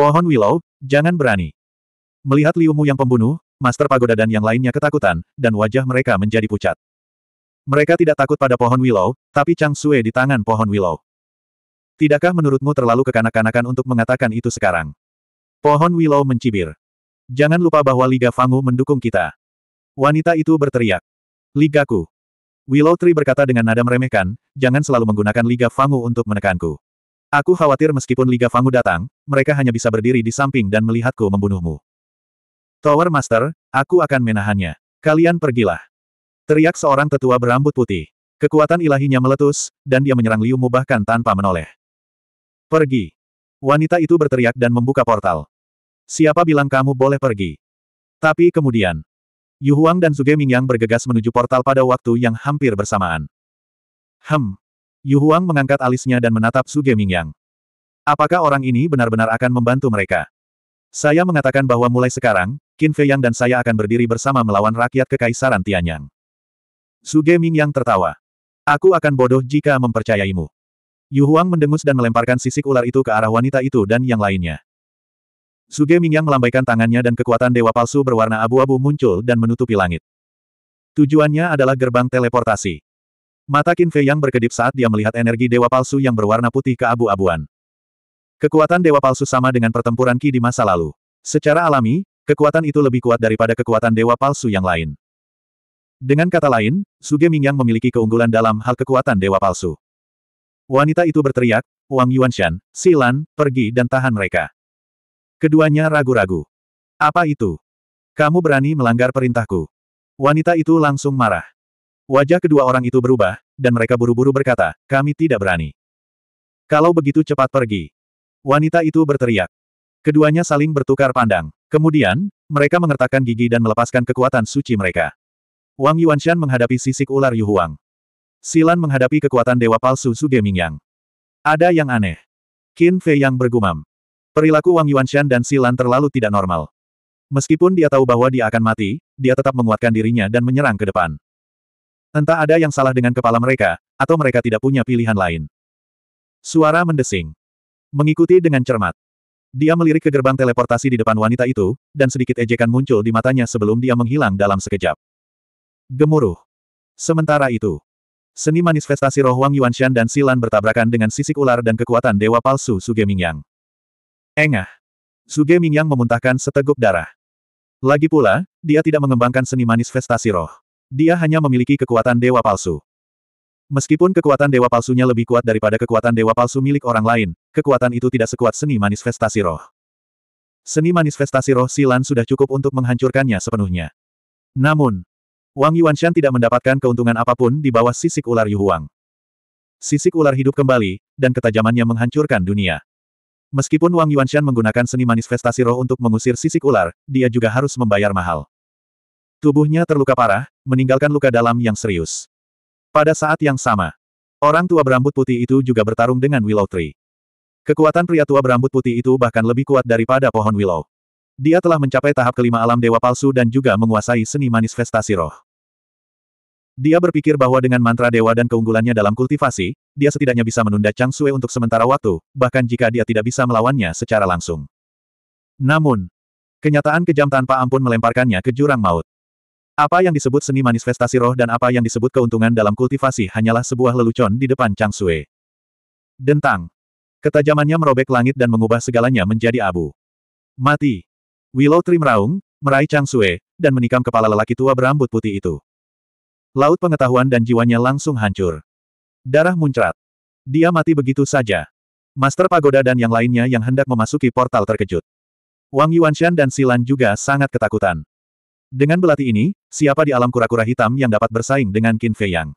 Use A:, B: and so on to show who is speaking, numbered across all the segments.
A: Pohon Willow, jangan berani. Melihat Liumu yang pembunuh, Master Pagoda dan yang lainnya ketakutan, dan wajah mereka menjadi pucat. Mereka tidak takut pada pohon Willow, tapi Chang Sue di tangan pohon Willow. Tidakkah menurutmu terlalu kekanak-kanakan untuk mengatakan itu sekarang? Pohon Willow mencibir. Jangan lupa bahwa Liga Fangu mendukung kita. Wanita itu berteriak. Ligaku. Willow Tree berkata dengan nada meremehkan, jangan selalu menggunakan Liga Fangu untuk menekanku. Aku khawatir meskipun Liga Fangu datang, mereka hanya bisa berdiri di samping dan melihatku membunuhmu. Tower Master, aku akan menahannya. Kalian pergilah. Teriak seorang tetua berambut putih. Kekuatan ilahinya meletus, dan dia menyerang Liu Mu bahkan tanpa menoleh. Pergi. Wanita itu berteriak dan membuka portal. Siapa bilang kamu boleh pergi? Tapi kemudian, Yu Huang dan Zuge Mingyang bergegas menuju portal pada waktu yang hampir bersamaan. Hem, Yu Huang mengangkat alisnya dan menatap Su Mingyang. Apakah orang ini benar-benar akan membantu mereka? Saya mengatakan bahwa mulai sekarang, Qin Yang dan saya akan berdiri bersama melawan rakyat Kekaisaran Tianyang. Su Mingyang tertawa. Aku akan bodoh jika mempercayaimu. Yu Huang mendengus dan melemparkan sisik ular itu ke arah wanita itu dan yang lainnya. Su Mingyang melambaikan tangannya dan kekuatan dewa palsu berwarna abu-abu muncul dan menutupi langit. Tujuannya adalah gerbang teleportasi. Mata Qin Fei yang berkedip saat dia melihat energi dewa palsu yang berwarna putih ke abu abuan Kekuatan dewa palsu sama dengan pertempuran Qi di masa lalu. Secara alami, kekuatan itu lebih kuat daripada kekuatan dewa palsu yang lain. Dengan kata lain, Suge Mingyang memiliki keunggulan dalam hal kekuatan dewa palsu. Wanita itu berteriak, Wang Yuanshan, Silan, pergi dan tahan mereka. Keduanya ragu-ragu. Apa itu? Kamu berani melanggar perintahku. Wanita itu langsung marah. Wajah kedua orang itu berubah, dan mereka buru-buru berkata, kami tidak berani. Kalau begitu cepat pergi. Wanita itu berteriak. Keduanya saling bertukar pandang. Kemudian, mereka mengertakkan gigi dan melepaskan kekuatan suci mereka. Wang Yuanshan menghadapi sisik ular Yu Huang. Silan menghadapi kekuatan dewa palsu Suge Mingyang. Ada yang aneh. Qin Fei yang bergumam. Perilaku Wang Yuanshan dan Silan terlalu tidak normal. Meskipun dia tahu bahwa dia akan mati, dia tetap menguatkan dirinya dan menyerang ke depan. Entah ada yang salah dengan kepala mereka, atau mereka tidak punya pilihan lain. Suara mendesing. Mengikuti dengan cermat. Dia melirik ke gerbang teleportasi di depan wanita itu, dan sedikit ejekan muncul di matanya sebelum dia menghilang dalam sekejap. Gemuruh. Sementara itu, seni manifestasi roh Wang Yuanshan dan Silan bertabrakan dengan sisik ular dan kekuatan dewa palsu Suge Mingyang. Engah. Suge Mingyang memuntahkan seteguk darah. Lagi pula, dia tidak mengembangkan seni manifestasi roh. Dia hanya memiliki kekuatan dewa palsu. Meskipun kekuatan dewa palsunya lebih kuat daripada kekuatan dewa palsu milik orang lain, kekuatan itu tidak sekuat seni manifestasi roh. Seni manifestasi roh Silan sudah cukup untuk menghancurkannya sepenuhnya. Namun, Wang Yuanshan tidak mendapatkan keuntungan apapun di bawah sisik ular Yu Huang. Sisik ular hidup kembali, dan ketajamannya menghancurkan dunia. Meskipun Wang Yuanshan menggunakan seni manifestasi roh untuk mengusir sisik ular, dia juga harus membayar mahal. Tubuhnya terluka parah, meninggalkan luka dalam yang serius. Pada saat yang sama, orang tua berambut putih itu juga bertarung dengan Willow Tree. Kekuatan pria tua berambut putih itu bahkan lebih kuat daripada pohon Willow. Dia telah mencapai tahap kelima alam dewa palsu dan juga menguasai seni manifestasi roh. Dia berpikir bahwa dengan mantra dewa dan keunggulannya dalam kultivasi, dia setidaknya bisa menunda Chang Sue untuk sementara waktu, bahkan jika dia tidak bisa melawannya secara langsung. Namun, kenyataan kejam tanpa ampun melemparkannya ke jurang maut. Apa yang disebut seni manifestasi roh dan apa yang disebut keuntungan dalam kultivasi hanyalah sebuah lelucon di depan Chang Sui. Dentang. Ketajamannya merobek langit dan mengubah segalanya menjadi abu. Mati. Willow Tree meraung, meraih Chang Sui, dan menikam kepala lelaki tua berambut putih itu. Laut pengetahuan dan jiwanya langsung hancur. Darah muncrat. Dia mati begitu saja. Master Pagoda dan yang lainnya yang hendak memasuki portal terkejut. Wang Yuanshan dan Silan juga sangat ketakutan. Dengan belati ini, siapa di alam kura-kura hitam yang dapat bersaing dengan Qin Fei Yang?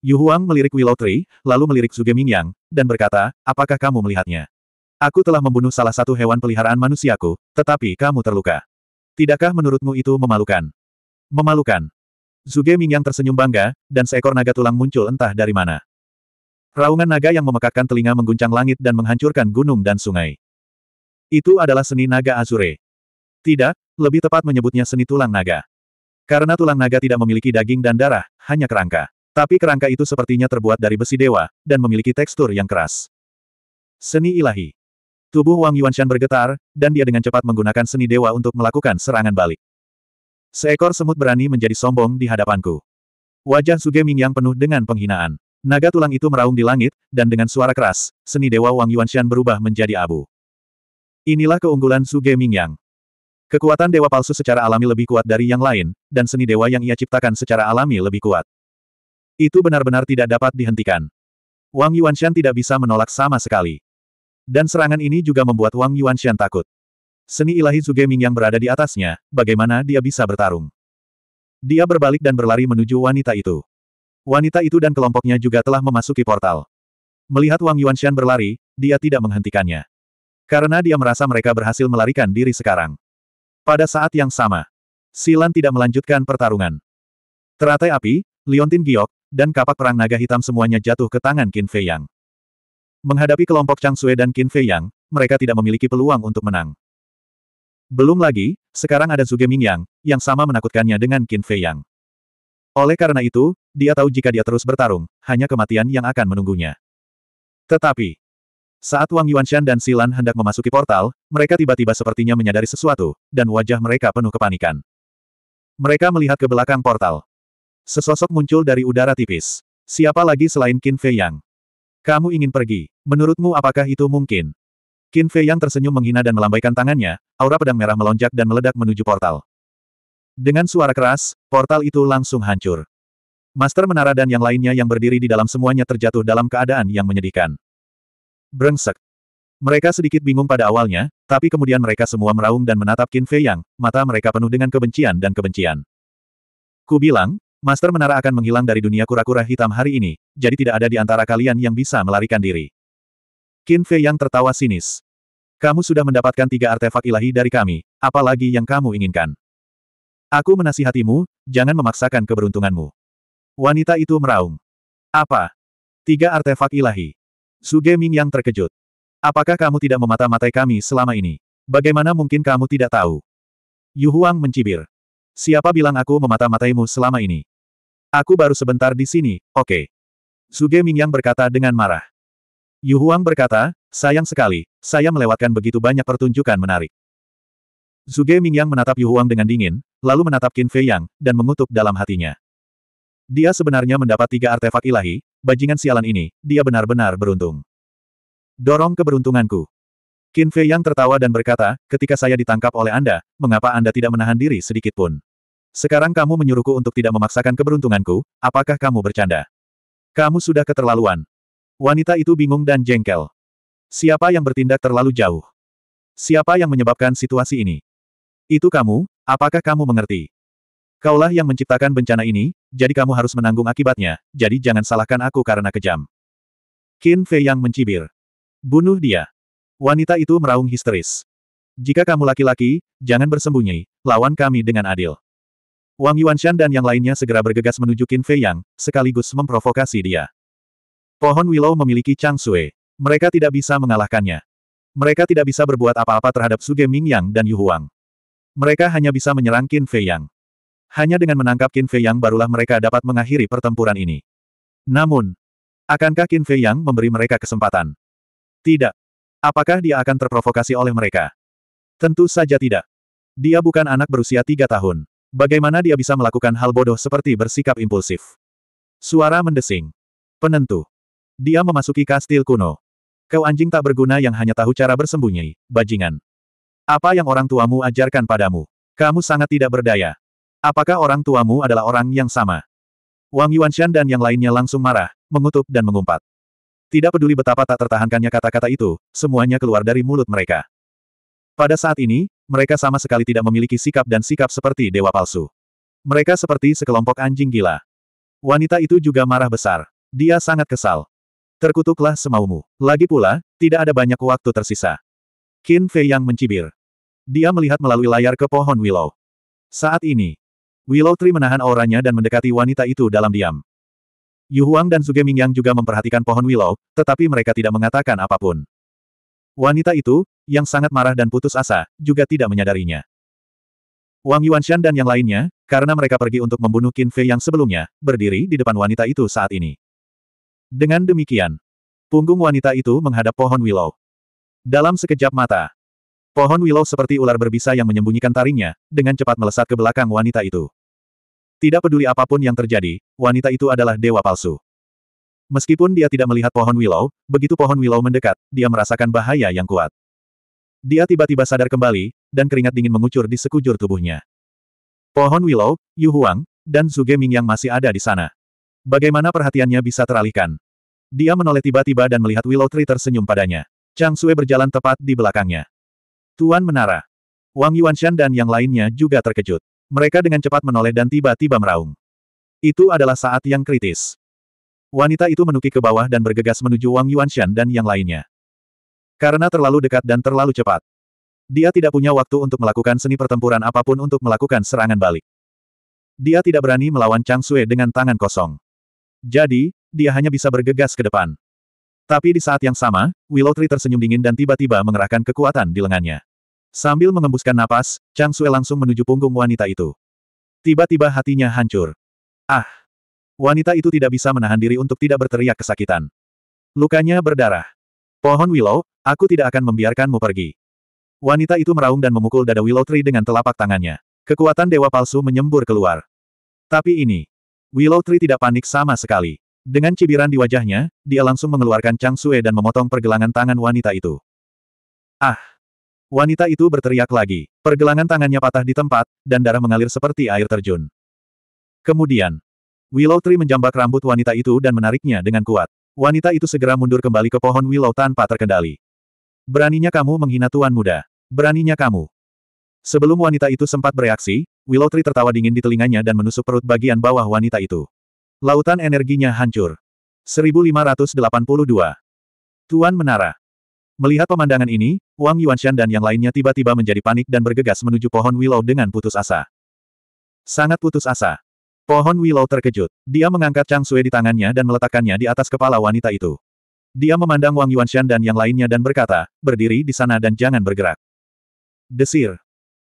A: Yu Huang melirik Willow Tree, lalu melirik Ming Yang, dan berkata, apakah kamu melihatnya? Aku telah membunuh salah satu hewan peliharaan manusiaku, tetapi kamu terluka. Tidakkah menurutmu itu memalukan? Memalukan. Zuge Mingyang tersenyum bangga, dan seekor naga tulang muncul entah dari mana. Raungan naga yang memekakkan telinga mengguncang langit dan menghancurkan gunung dan sungai. Itu adalah seni naga Azure. Tidak, lebih tepat menyebutnya seni tulang naga. Karena tulang naga tidak memiliki daging dan darah, hanya kerangka. Tapi kerangka itu sepertinya terbuat dari besi dewa, dan memiliki tekstur yang keras. Seni ilahi. Tubuh Wang Yuanshan bergetar, dan dia dengan cepat menggunakan seni dewa untuk melakukan serangan balik. Seekor semut berani menjadi sombong di hadapanku. Wajah Suge Ming yang penuh dengan penghinaan. Naga tulang itu meraung di langit, dan dengan suara keras, seni dewa Wang Yuanshan berubah menjadi abu. Inilah keunggulan Suge Ming yang. Kekuatan dewa palsu secara alami lebih kuat dari yang lain, dan seni dewa yang ia ciptakan secara alami lebih kuat. Itu benar-benar tidak dapat dihentikan. Wang Yuanshan tidak bisa menolak sama sekali. Dan serangan ini juga membuat Wang Yuanshan takut. Seni ilahi Zugeming yang berada di atasnya, bagaimana dia bisa bertarung? Dia berbalik dan berlari menuju wanita itu. Wanita itu dan kelompoknya juga telah memasuki portal. Melihat Wang Yuanshan berlari, dia tidak menghentikannya. Karena dia merasa mereka berhasil melarikan diri sekarang. Pada saat yang sama, Silan tidak melanjutkan pertarungan. Teratai api, Liontin Giok, dan kapak perang naga hitam semuanya jatuh ke tangan Qin Fei Yang. Menghadapi kelompok Chang Sui dan Qin Fei Yang, mereka tidak memiliki peluang untuk menang. Belum lagi, sekarang ada Zuge Yang, yang sama menakutkannya dengan Qin Fei Yang. Oleh karena itu, dia tahu jika dia terus bertarung, hanya kematian yang akan menunggunya. Tetapi, saat Wang Yuanshan dan Silan hendak memasuki portal, mereka tiba-tiba sepertinya menyadari sesuatu, dan wajah mereka penuh kepanikan. Mereka melihat ke belakang portal. Sesosok muncul dari udara tipis. Siapa lagi selain Qin Fei Yang? Kamu ingin pergi. Menurutmu apakah itu mungkin? Qin Fei Yang tersenyum menghina dan melambaikan tangannya, aura pedang merah melonjak dan meledak menuju portal. Dengan suara keras, portal itu langsung hancur. Master Menara dan yang lainnya yang berdiri di dalam semuanya terjatuh dalam keadaan yang menyedihkan. Brengsek. Mereka sedikit bingung pada awalnya, tapi kemudian mereka semua meraung dan menatap Qin Fei Yang, mata mereka penuh dengan kebencian dan kebencian. Ku bilang, Master Menara akan menghilang dari dunia kura-kura hitam hari ini, jadi tidak ada di antara kalian yang bisa melarikan diri. Qin Fei Yang tertawa sinis. Kamu sudah mendapatkan tiga artefak ilahi dari kami, apalagi yang kamu inginkan. Aku menasihatimu, jangan memaksakan keberuntunganmu. Wanita itu meraung. Apa? Tiga artefak ilahi. Suge Ming yang terkejut. Apakah kamu tidak memata-matai kami selama ini? Bagaimana mungkin kamu tidak tahu? Yu Huang mencibir. Siapa bilang aku memata-mataimu selama ini? Aku baru sebentar di sini, oke. Okay. Suge Ming yang berkata dengan marah. Yu Huang berkata, sayang sekali, saya melewatkan begitu banyak pertunjukan menarik. Suge Ming yang menatap Yu Huang dengan dingin, lalu menatap Qin Fei Yang, dan mengutuk dalam hatinya. Dia sebenarnya mendapat tiga artefak ilahi, bajingan sialan ini, dia benar-benar beruntung. Dorong keberuntunganku. Qin Fei yang tertawa dan berkata, ketika saya ditangkap oleh Anda, mengapa Anda tidak menahan diri sedikit pun? Sekarang kamu menyuruhku untuk tidak memaksakan keberuntunganku, apakah kamu bercanda? Kamu sudah keterlaluan. Wanita itu bingung dan jengkel. Siapa yang bertindak terlalu jauh? Siapa yang menyebabkan situasi ini? Itu kamu, apakah kamu mengerti? Kaulah yang menciptakan bencana ini, jadi kamu harus menanggung akibatnya, jadi jangan salahkan aku karena kejam. Qin Fei yang mencibir. Bunuh dia. Wanita itu meraung histeris. Jika kamu laki-laki, jangan bersembunyi, lawan kami dengan adil. Wang Yuanshan dan yang lainnya segera bergegas menuju Qin Fei Yang, sekaligus memprovokasi dia. Pohon Willow memiliki Chang Sui. Mereka tidak bisa mengalahkannya. Mereka tidak bisa berbuat apa-apa terhadap Suge Ming Yang dan Yu Huang. Mereka hanya bisa menyerang Qin Fei Yang. Hanya dengan menangkap Qin Fei Yang barulah mereka dapat mengakhiri pertempuran ini. Namun, akankah Qin Fei Yang memberi mereka kesempatan? Tidak. Apakah dia akan terprovokasi oleh mereka? Tentu saja tidak. Dia bukan anak berusia tiga tahun. Bagaimana dia bisa melakukan hal bodoh seperti bersikap impulsif? Suara mendesing. Penentu. Dia memasuki kastil kuno. Kau anjing tak berguna yang hanya tahu cara bersembunyi, bajingan. Apa yang orang tuamu ajarkan padamu? Kamu sangat tidak berdaya. Apakah orang tuamu adalah orang yang sama? Wang Yuanshan dan yang lainnya langsung marah, mengutuk dan mengumpat. Tidak peduli betapa tak tertahankannya kata-kata itu, semuanya keluar dari mulut mereka. Pada saat ini, mereka sama sekali tidak memiliki sikap dan sikap seperti dewa palsu. Mereka seperti sekelompok anjing gila. Wanita itu juga marah besar. Dia sangat kesal. Terkutuklah semaumu. Lagi pula, tidak ada banyak waktu tersisa. Qin Fei yang mencibir. Dia melihat melalui layar ke pohon willow. Saat ini, Willow Tree menahan auranya dan mendekati wanita itu dalam diam. Yu Huang dan Suge Mingyang juga memperhatikan pohon Willow, tetapi mereka tidak mengatakan apapun. Wanita itu, yang sangat marah dan putus asa, juga tidak menyadarinya. Wang Yuanshan dan yang lainnya, karena mereka pergi untuk membunuh Qin Fei yang sebelumnya, berdiri di depan wanita itu saat ini. Dengan demikian, punggung wanita itu menghadap pohon Willow. Dalam sekejap mata, pohon Willow seperti ular berbisa yang menyembunyikan taringnya, dengan cepat melesat ke belakang wanita itu. Tidak peduli apapun yang terjadi, wanita itu adalah dewa palsu. Meskipun dia tidak melihat pohon willow, begitu pohon willow mendekat, dia merasakan bahaya yang kuat. Dia tiba-tiba sadar kembali, dan keringat dingin mengucur di sekujur tubuhnya. Pohon willow, Yu Huang, dan Zuge Ming yang masih ada di sana. Bagaimana perhatiannya bisa teralihkan? Dia menoleh tiba-tiba dan melihat Willow Tree tersenyum padanya. Chang Sue berjalan tepat di belakangnya. Tuan Menara. Wang Yuanshan dan yang lainnya juga terkejut. Mereka dengan cepat menoleh dan tiba-tiba meraung. Itu adalah saat yang kritis. Wanita itu menukik ke bawah dan bergegas menuju Wang Yuanshan dan yang lainnya. Karena terlalu dekat dan terlalu cepat. Dia tidak punya waktu untuk melakukan seni pertempuran apapun untuk melakukan serangan balik. Dia tidak berani melawan Chang Sui dengan tangan kosong. Jadi, dia hanya bisa bergegas ke depan. Tapi di saat yang sama, Willow Tree tersenyum dingin dan tiba-tiba mengerahkan kekuatan di lengannya. Sambil mengembuskan napas, Chang Sue langsung menuju punggung wanita itu. Tiba-tiba hatinya hancur. Ah! Wanita itu tidak bisa menahan diri untuk tidak berteriak kesakitan. Lukanya berdarah. Pohon Willow, aku tidak akan membiarkanmu pergi. Wanita itu meraung dan memukul dada Willow Tree dengan telapak tangannya. Kekuatan dewa palsu menyembur keluar. Tapi ini, Willow Tree tidak panik sama sekali. Dengan cibiran di wajahnya, dia langsung mengeluarkan Chang Sue dan memotong pergelangan tangan wanita itu. Ah! Wanita itu berteriak lagi. Pergelangan tangannya patah di tempat, dan darah mengalir seperti air terjun. Kemudian, Willow Tree menjambak rambut wanita itu dan menariknya dengan kuat. Wanita itu segera mundur kembali ke pohon Willow tanpa terkendali. Beraninya kamu menghina tuan muda. Beraninya kamu. Sebelum wanita itu sempat bereaksi, Willow Tree tertawa dingin di telinganya dan menusuk perut bagian bawah wanita itu. Lautan energinya hancur. 1582. Tuan Menara. Melihat pemandangan ini, Wang Yuanshan dan yang lainnya tiba-tiba menjadi panik dan bergegas menuju pohon Willow dengan putus asa. Sangat putus asa. Pohon Willow terkejut. Dia mengangkat Chang Sui di tangannya dan meletakkannya di atas kepala wanita itu. Dia memandang Wang Yuanshan dan yang lainnya dan berkata, berdiri di sana dan jangan bergerak. Desir.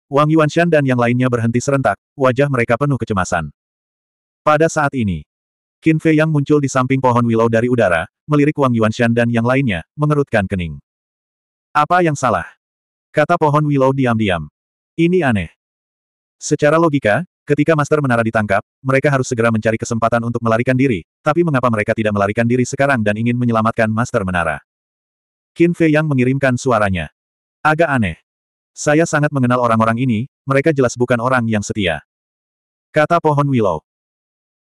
A: Wang Yuanshan dan yang lainnya berhenti serentak, wajah mereka penuh kecemasan. Pada saat ini, Qin Fei yang muncul di samping pohon Willow dari udara, melirik Wang Yuanshan dan yang lainnya, mengerutkan kening. Apa yang salah? Kata pohon Willow diam-diam. Ini aneh. Secara logika, ketika Master Menara ditangkap, mereka harus segera mencari kesempatan untuk melarikan diri, tapi mengapa mereka tidak melarikan diri sekarang dan ingin menyelamatkan Master Menara? Qin Fei yang mengirimkan suaranya. Agak aneh. Saya sangat mengenal orang-orang ini, mereka jelas bukan orang yang setia. Kata pohon Willow.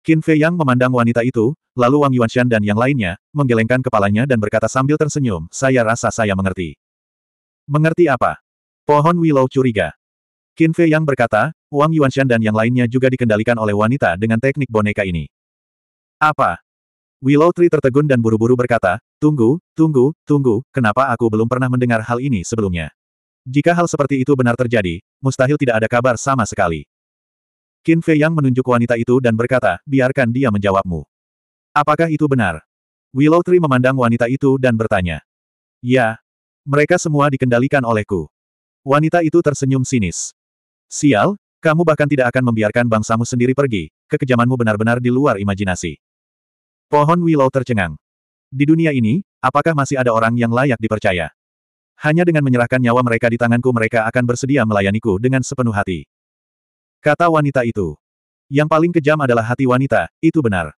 A: Qin Fei yang memandang wanita itu, lalu Wang Yuanshan dan yang lainnya, menggelengkan kepalanya dan berkata sambil tersenyum, saya rasa saya mengerti. Mengerti apa? Pohon Willow curiga. Qin Fei yang berkata, Wang Yuanshan dan yang lainnya juga dikendalikan oleh wanita dengan teknik boneka ini. Apa? Willow Tree tertegun dan buru-buru berkata, Tunggu, tunggu, tunggu, kenapa aku belum pernah mendengar hal ini sebelumnya? Jika hal seperti itu benar terjadi, mustahil tidak ada kabar sama sekali. Qin Fei Yang menunjuk wanita itu dan berkata, biarkan dia menjawabmu. Apakah itu benar? Willow Tree memandang wanita itu dan bertanya. Ya, mereka semua dikendalikan olehku. Wanita itu tersenyum sinis. Sial, kamu bahkan tidak akan membiarkan bangsamu sendiri pergi, kekejamanmu benar-benar di luar imajinasi. Pohon Willow tercengang. Di dunia ini, apakah masih ada orang yang layak dipercaya? Hanya dengan menyerahkan nyawa mereka di tanganku mereka akan bersedia melayaniku dengan sepenuh hati. Kata wanita itu. Yang paling kejam adalah hati wanita, itu benar.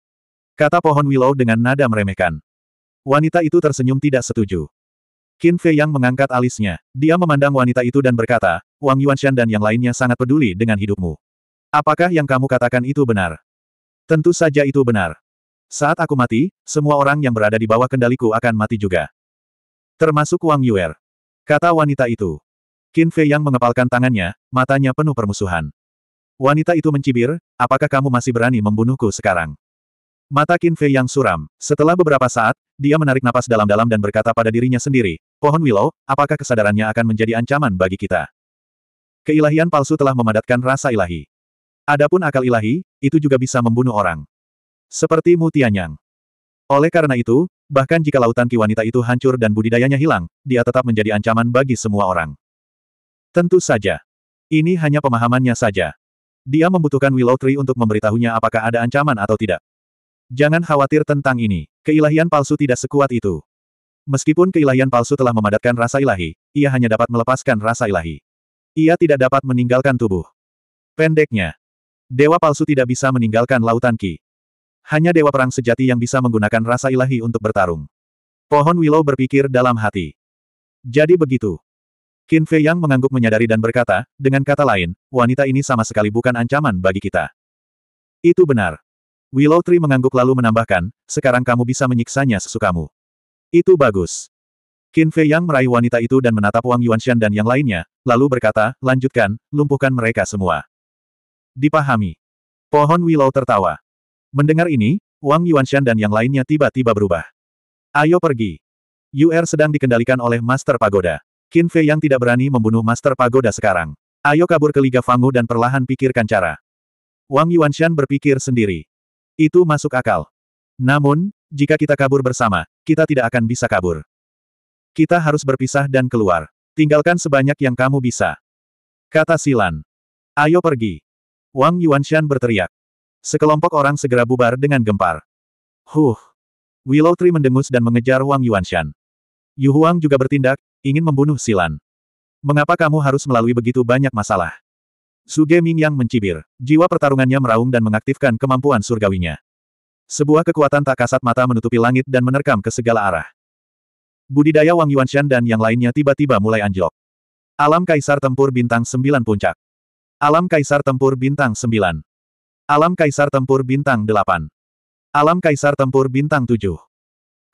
A: Kata pohon Willow dengan nada meremehkan. Wanita itu tersenyum tidak setuju. Qin Fei yang mengangkat alisnya. Dia memandang wanita itu dan berkata, Wang Yuanshan dan yang lainnya sangat peduli dengan hidupmu. Apakah yang kamu katakan itu benar? Tentu saja itu benar. Saat aku mati, semua orang yang berada di bawah kendaliku akan mati juga. Termasuk Wang Yuer. Kata wanita itu. Qin Fei yang mengepalkan tangannya, matanya penuh permusuhan. Wanita itu mencibir, apakah kamu masih berani membunuhku sekarang? Mata Qin Fei yang suram. Setelah beberapa saat, dia menarik napas dalam-dalam dan berkata pada dirinya sendiri, Pohon Willow, apakah kesadarannya akan menjadi ancaman bagi kita? Keilahian palsu telah memadatkan rasa ilahi. Adapun akal ilahi, itu juga bisa membunuh orang. Seperti Mutianyang. Oleh karena itu, bahkan jika lautan kiwanita itu hancur dan budidayanya hilang, dia tetap menjadi ancaman bagi semua orang. Tentu saja. Ini hanya pemahamannya saja. Dia membutuhkan Willow Tree untuk memberitahunya apakah ada ancaman atau tidak. Jangan khawatir tentang ini. Keilahian palsu tidak sekuat itu. Meskipun keilahian palsu telah memadatkan rasa ilahi, ia hanya dapat melepaskan rasa ilahi. Ia tidak dapat meninggalkan tubuh. Pendeknya, dewa palsu tidak bisa meninggalkan lautan Ki. Hanya dewa perang sejati yang bisa menggunakan rasa ilahi untuk bertarung. Pohon Willow berpikir dalam hati. Jadi begitu. Qin Fei Yang mengangguk menyadari dan berkata, dengan kata lain, wanita ini sama sekali bukan ancaman bagi kita. Itu benar. Willow Tree mengangguk lalu menambahkan, sekarang kamu bisa menyiksanya sesukamu. Itu bagus. Qin Fei Yang meraih wanita itu dan menatap Wang Yuanshan dan yang lainnya, lalu berkata, lanjutkan, lumpuhkan mereka semua. Dipahami. Pohon Willow tertawa. Mendengar ini, Wang Yuanshan dan yang lainnya tiba-tiba berubah. Ayo pergi. UR er sedang dikendalikan oleh Master Pagoda. Qin Fei Yang tidak berani membunuh Master Pagoda sekarang. Ayo kabur ke Liga Fangu dan perlahan pikirkan cara. Wang Yuanshan berpikir sendiri. Itu masuk akal. Namun, jika kita kabur bersama, kita tidak akan bisa kabur. Kita harus berpisah dan keluar. Tinggalkan sebanyak yang kamu bisa. Kata Silan. Ayo pergi. Wang Yuanshan berteriak. Sekelompok orang segera bubar dengan gempar. Huh. Willow Tree mendengus dan mengejar Wang Yuanshan. Yu Huang juga bertindak, ingin membunuh Silan. Mengapa kamu harus melalui begitu banyak masalah? Suge Yang mencibir. Jiwa pertarungannya meraung dan mengaktifkan kemampuan surgawinya. Sebuah kekuatan tak kasat mata menutupi langit dan menerkam ke segala arah. Budidaya Wang Yuanshan dan yang lainnya tiba-tiba mulai anjlok. Alam Kaisar Tempur Bintang Sembilan Puncak. Alam Kaisar Tempur Bintang Sembilan, Alam Kaisar Tempur Bintang Delapan, Alam Kaisar Tempur Bintang Tujuh.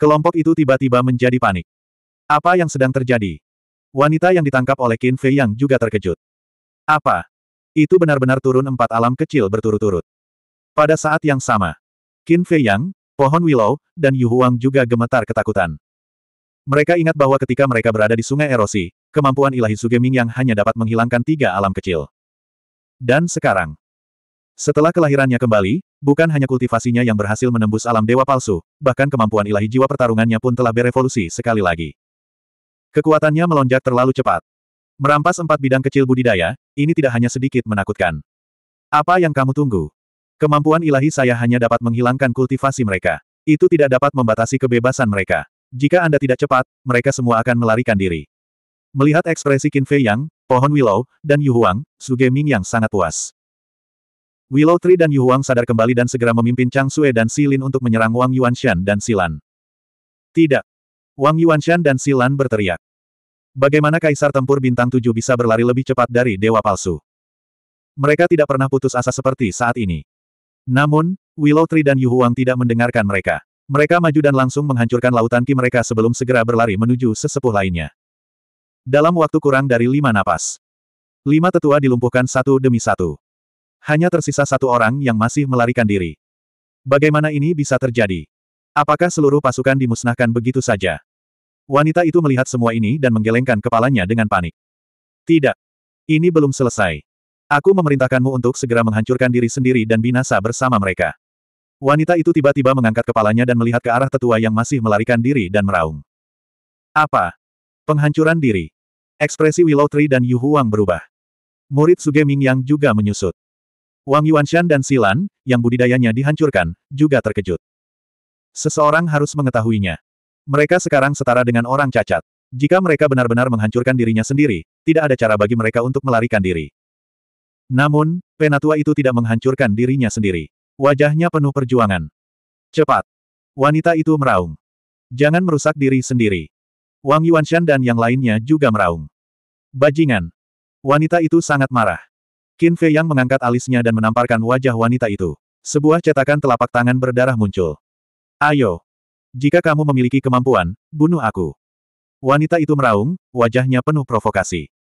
A: Kelompok itu tiba-tiba menjadi panik. Apa yang sedang terjadi? Wanita yang ditangkap oleh Qin Fei Yang juga terkejut. Apa? Itu benar-benar turun empat alam kecil berturut-turut. Pada saat yang sama, Qin Fei Yang, pohon Willow, dan Yu Huang juga gemetar ketakutan. Mereka ingat bahwa ketika mereka berada di sungai erosi, kemampuan ilahi Ming yang hanya dapat menghilangkan tiga alam kecil. Dan sekarang, setelah kelahirannya kembali, bukan hanya kultivasinya yang berhasil menembus alam dewa palsu, bahkan kemampuan ilahi jiwa pertarungannya pun telah berevolusi sekali lagi. Kekuatannya melonjak terlalu cepat, Merampas empat bidang kecil budidaya, ini tidak hanya sedikit menakutkan. Apa yang kamu tunggu? Kemampuan ilahi saya hanya dapat menghilangkan kultivasi mereka. Itu tidak dapat membatasi kebebasan mereka. Jika Anda tidak cepat, mereka semua akan melarikan diri. Melihat ekspresi Qin Fei Yang, Pohon Willow, dan Yu Huang, Su Ming yang sangat puas. Willow Tree dan Yu Huang sadar kembali dan segera memimpin Chang Sue dan Silin untuk menyerang Wang Yuanshan dan Silan. Tidak. Wang Yuanshan dan Silan berteriak. Bagaimana Kaisar Tempur Bintang 7 bisa berlari lebih cepat dari Dewa Palsu? Mereka tidak pernah putus asa seperti saat ini. Namun, Willow Tree dan Yu Huang tidak mendengarkan mereka. Mereka maju dan langsung menghancurkan lautan ki mereka sebelum segera berlari menuju sesepuh lainnya. Dalam waktu kurang dari lima napas. Lima tetua dilumpuhkan satu demi satu. Hanya tersisa satu orang yang masih melarikan diri. Bagaimana ini bisa terjadi? Apakah seluruh pasukan dimusnahkan begitu saja? Wanita itu melihat semua ini dan menggelengkan kepalanya dengan panik. Tidak. Ini belum selesai. Aku memerintahkanmu untuk segera menghancurkan diri sendiri dan binasa bersama mereka. Wanita itu tiba-tiba mengangkat kepalanya dan melihat ke arah tetua yang masih melarikan diri dan meraung. Apa? Penghancuran diri. Ekspresi Willow Tree dan Yu Huang berubah. Murid Suge Ming yang juga menyusut. Wang Yuanshan dan Silan, yang budidayanya dihancurkan, juga terkejut. Seseorang harus mengetahuinya. Mereka sekarang setara dengan orang cacat. Jika mereka benar-benar menghancurkan dirinya sendiri, tidak ada cara bagi mereka untuk melarikan diri. Namun, penatua itu tidak menghancurkan dirinya sendiri. Wajahnya penuh perjuangan. Cepat. Wanita itu meraung. Jangan merusak diri sendiri. Wang Yuanshan dan yang lainnya juga meraung. Bajingan. Wanita itu sangat marah. Qin Fei yang mengangkat alisnya dan menamparkan wajah wanita itu. Sebuah cetakan telapak tangan berdarah muncul. Ayo, jika kamu memiliki kemampuan, bunuh aku. Wanita itu meraung, wajahnya penuh provokasi.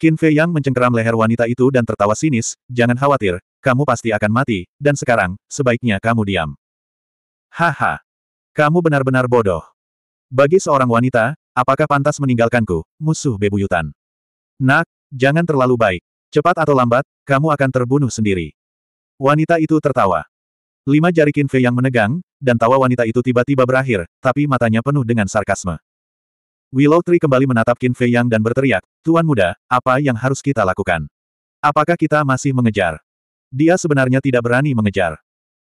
A: Qin Fei Yang mencengkeram leher wanita itu dan tertawa sinis, jangan khawatir, kamu pasti akan mati, dan sekarang, sebaiknya kamu diam. Haha. Kamu benar-benar bodoh. Bagi seorang wanita, apakah pantas meninggalkanku, musuh bebuyutan? Nak, jangan terlalu baik. Cepat atau lambat, kamu akan terbunuh sendiri. Wanita itu tertawa. Lima jari fei yang menegang, dan tawa wanita itu tiba-tiba berakhir, tapi matanya penuh dengan sarkasme. Willow Tree kembali menatap fei yang dan berteriak, Tuan muda, apa yang harus kita lakukan? Apakah kita masih mengejar? Dia sebenarnya tidak berani mengejar.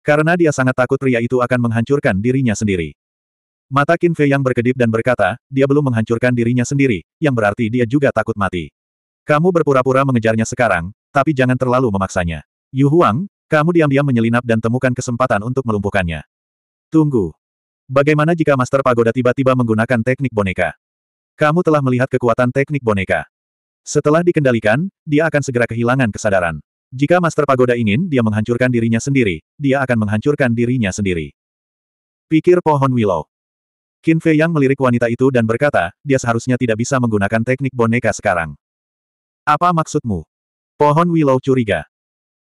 A: Karena dia sangat takut pria itu akan menghancurkan dirinya sendiri. Mata fei yang berkedip dan berkata, dia belum menghancurkan dirinya sendiri, yang berarti dia juga takut mati. Kamu berpura-pura mengejarnya sekarang, tapi jangan terlalu memaksanya. Yu Huang, kamu diam-diam menyelinap dan temukan kesempatan untuk melumpuhkannya. Tunggu. Bagaimana jika Master Pagoda tiba-tiba menggunakan teknik boneka? Kamu telah melihat kekuatan teknik boneka. Setelah dikendalikan, dia akan segera kehilangan kesadaran. Jika Master Pagoda ingin dia menghancurkan dirinya sendiri, dia akan menghancurkan dirinya sendiri. Pikir pohon willow. Qin Fei Yang melirik wanita itu dan berkata, dia seharusnya tidak bisa menggunakan teknik boneka sekarang. Apa maksudmu? Pohon willow curiga.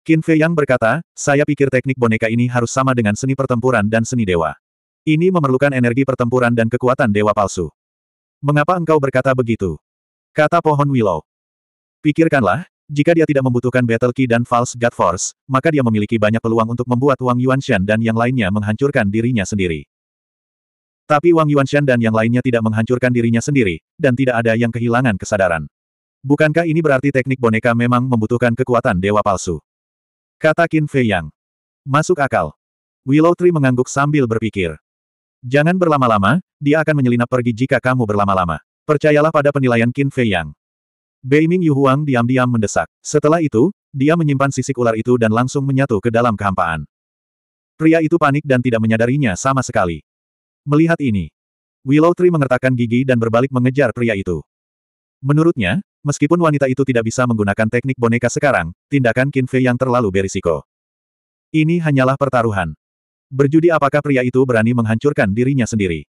A: Qin Fei Yang berkata, saya pikir teknik boneka ini harus sama dengan seni pertempuran dan seni dewa. Ini memerlukan energi pertempuran dan kekuatan dewa palsu. Mengapa engkau berkata begitu? Kata pohon Willow. Pikirkanlah, jika dia tidak membutuhkan Battle Key dan False God Force, maka dia memiliki banyak peluang untuk membuat Wang Yuanshan dan yang lainnya menghancurkan dirinya sendiri. Tapi Wang Yuanshan dan yang lainnya tidak menghancurkan dirinya sendiri, dan tidak ada yang kehilangan kesadaran. Bukankah ini berarti teknik boneka memang membutuhkan kekuatan dewa palsu? Kata Qin Fei Yang. Masuk akal. Willow Tree mengangguk sambil berpikir. Jangan berlama-lama, dia akan menyelinap pergi jika kamu berlama-lama. Percayalah pada penilaian Qin Fei Yang. Beiming Yu Huang diam-diam mendesak. Setelah itu, dia menyimpan sisik ular itu dan langsung menyatu ke dalam kehampaan. Pria itu panik dan tidak menyadarinya sama sekali. Melihat ini, Willow Tree mengertakkan gigi dan berbalik mengejar pria itu. Menurutnya, Meskipun wanita itu tidak bisa menggunakan teknik boneka sekarang, tindakan Qin Fei yang terlalu berisiko. Ini hanyalah pertaruhan. Berjudi apakah pria itu berani menghancurkan dirinya sendiri.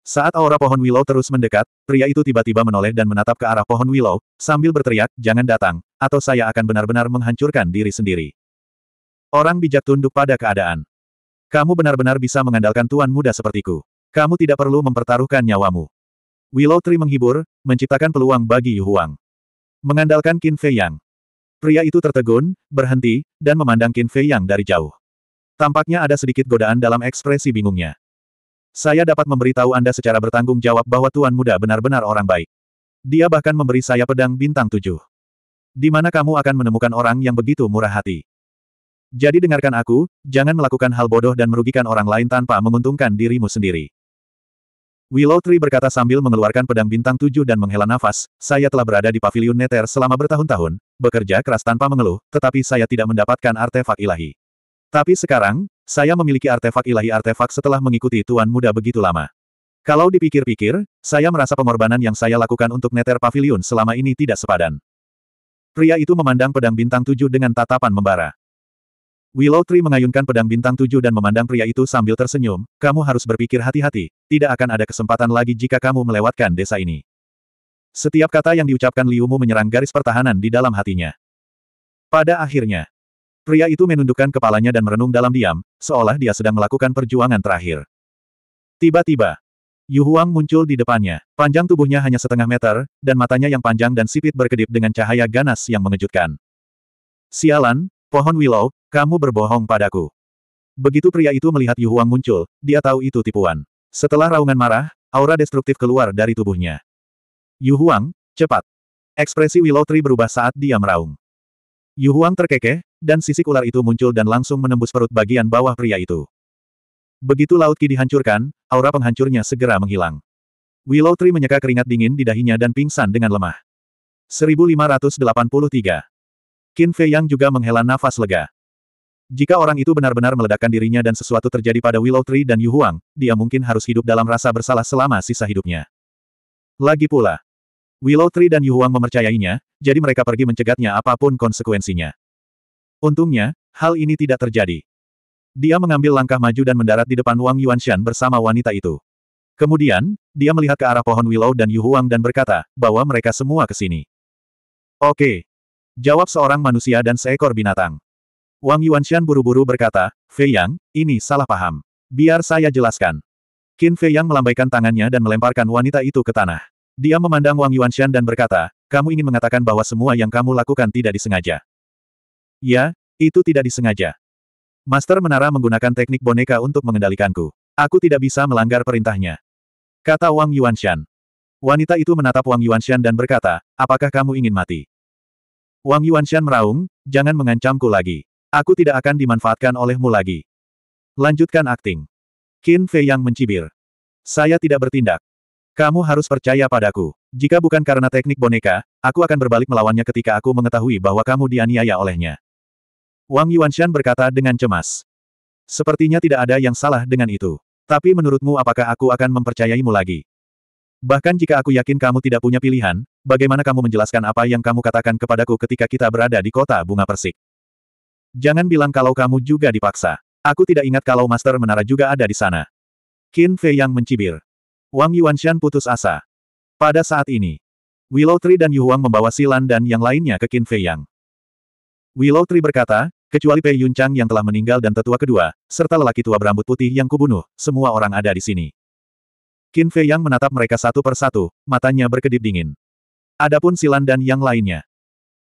A: Saat aura pohon willow terus mendekat, pria itu tiba-tiba menoleh dan menatap ke arah pohon willow, sambil berteriak, jangan datang, atau saya akan benar-benar menghancurkan diri sendiri. Orang bijak tunduk pada keadaan. Kamu benar-benar bisa mengandalkan tuan muda sepertiku. Kamu tidak perlu mempertaruhkan nyawamu. Willow Tree menghibur, menciptakan peluang bagi Yu Huang. Mengandalkan Qin Fei Yang. Pria itu tertegun, berhenti, dan memandang Qin Fei Yang dari jauh. Tampaknya ada sedikit godaan dalam ekspresi bingungnya. Saya dapat memberitahu Anda secara bertanggung jawab bahwa Tuan Muda benar-benar orang baik. Dia bahkan memberi saya pedang bintang tujuh. Di mana kamu akan menemukan orang yang begitu murah hati. Jadi dengarkan aku, jangan melakukan hal bodoh dan merugikan orang lain tanpa menguntungkan dirimu sendiri. Willow Tree berkata sambil mengeluarkan pedang bintang tujuh dan menghela nafas, saya telah berada di pavilion Nether selama bertahun-tahun, bekerja keras tanpa mengeluh, tetapi saya tidak mendapatkan artefak ilahi. Tapi sekarang, saya memiliki artefak ilahi artefak setelah mengikuti Tuan Muda begitu lama. Kalau dipikir-pikir, saya merasa pengorbanan yang saya lakukan untuk Nether Pavilion selama ini tidak sepadan. Pria itu memandang pedang bintang tujuh dengan tatapan membara. Willow Tree mengayunkan pedang bintang tujuh dan memandang pria itu sambil tersenyum, kamu harus berpikir hati-hati, tidak akan ada kesempatan lagi jika kamu melewatkan desa ini. Setiap kata yang diucapkan Liu Mu menyerang garis pertahanan di dalam hatinya. Pada akhirnya, pria itu menundukkan kepalanya dan merenung dalam diam, seolah dia sedang melakukan perjuangan terakhir. Tiba-tiba, Yu Huang muncul di depannya. Panjang tubuhnya hanya setengah meter, dan matanya yang panjang dan sipit berkedip dengan cahaya ganas yang mengejutkan. Sialan, Pohon Willow, kamu berbohong padaku. Begitu pria itu melihat Yu Huang muncul, dia tahu itu tipuan. Setelah raungan marah, aura destruktif keluar dari tubuhnya. Yu Huang, cepat. Ekspresi Willow Tree berubah saat dia meraung. Yu Huang terkekeh, dan sisik ular itu muncul dan langsung menembus perut bagian bawah pria itu. Begitu Laut Ki dihancurkan, aura penghancurnya segera menghilang. Willow Tree menyeka keringat dingin di dahinya dan pingsan dengan lemah. 1583 Qin Fei Yang juga menghela nafas lega. Jika orang itu benar-benar meledakkan dirinya dan sesuatu terjadi pada Willow Tree dan Yu Huang, dia mungkin harus hidup dalam rasa bersalah selama sisa hidupnya. Lagi pula, Willow Tree dan Yu Huang mempercayainya, jadi mereka pergi mencegatnya apapun konsekuensinya. Untungnya, hal ini tidak terjadi. Dia mengambil langkah maju dan mendarat di depan Wang Yuanshan bersama wanita itu. Kemudian, dia melihat ke arah pohon Willow dan Yu Huang dan berkata, bahwa mereka semua ke sini. Oke, Jawab seorang manusia dan seekor binatang. Wang Yuanshan buru-buru berkata, Fei Yang, ini salah paham. Biar saya jelaskan. Qin Fei Yang melambaikan tangannya dan melemparkan wanita itu ke tanah. Dia memandang Wang Yuanshan dan berkata, kamu ingin mengatakan bahwa semua yang kamu lakukan tidak disengaja. Ya, itu tidak disengaja. Master Menara menggunakan teknik boneka untuk mengendalikanku. Aku tidak bisa melanggar perintahnya. Kata Wang Yuanshan. Wanita itu menatap Wang Yuanshan dan berkata, apakah kamu ingin mati? Wang Yuanshan meraung, jangan mengancamku lagi. Aku tidak akan dimanfaatkan olehmu lagi. Lanjutkan akting. Qin Fei yang mencibir. Saya tidak bertindak. Kamu harus percaya padaku. Jika bukan karena teknik boneka, aku akan berbalik melawannya ketika aku mengetahui bahwa kamu dianiaya olehnya. Wang Yuanshan berkata dengan cemas. Sepertinya tidak ada yang salah dengan itu. Tapi menurutmu apakah aku akan mempercayaimu lagi? Bahkan jika aku yakin kamu tidak punya pilihan, bagaimana kamu menjelaskan apa yang kamu katakan kepadaku ketika kita berada di kota bunga persik? Jangan bilang kalau kamu juga dipaksa. Aku tidak ingat kalau Master Menara juga ada di sana. Qin Fei yang mencibir. Wang Yuanshan putus asa. Pada saat ini, Willow Tree dan Yu Huang membawa Silan dan yang lainnya ke Qin Fei Yang. Willow Tree berkata, kecuali Pei Yun Chang yang telah meninggal dan tetua kedua, serta lelaki tua berambut putih yang kubunuh, semua orang ada di sini. Qin Fei Yang menatap mereka satu persatu, matanya berkedip dingin. Adapun Silan dan yang lainnya.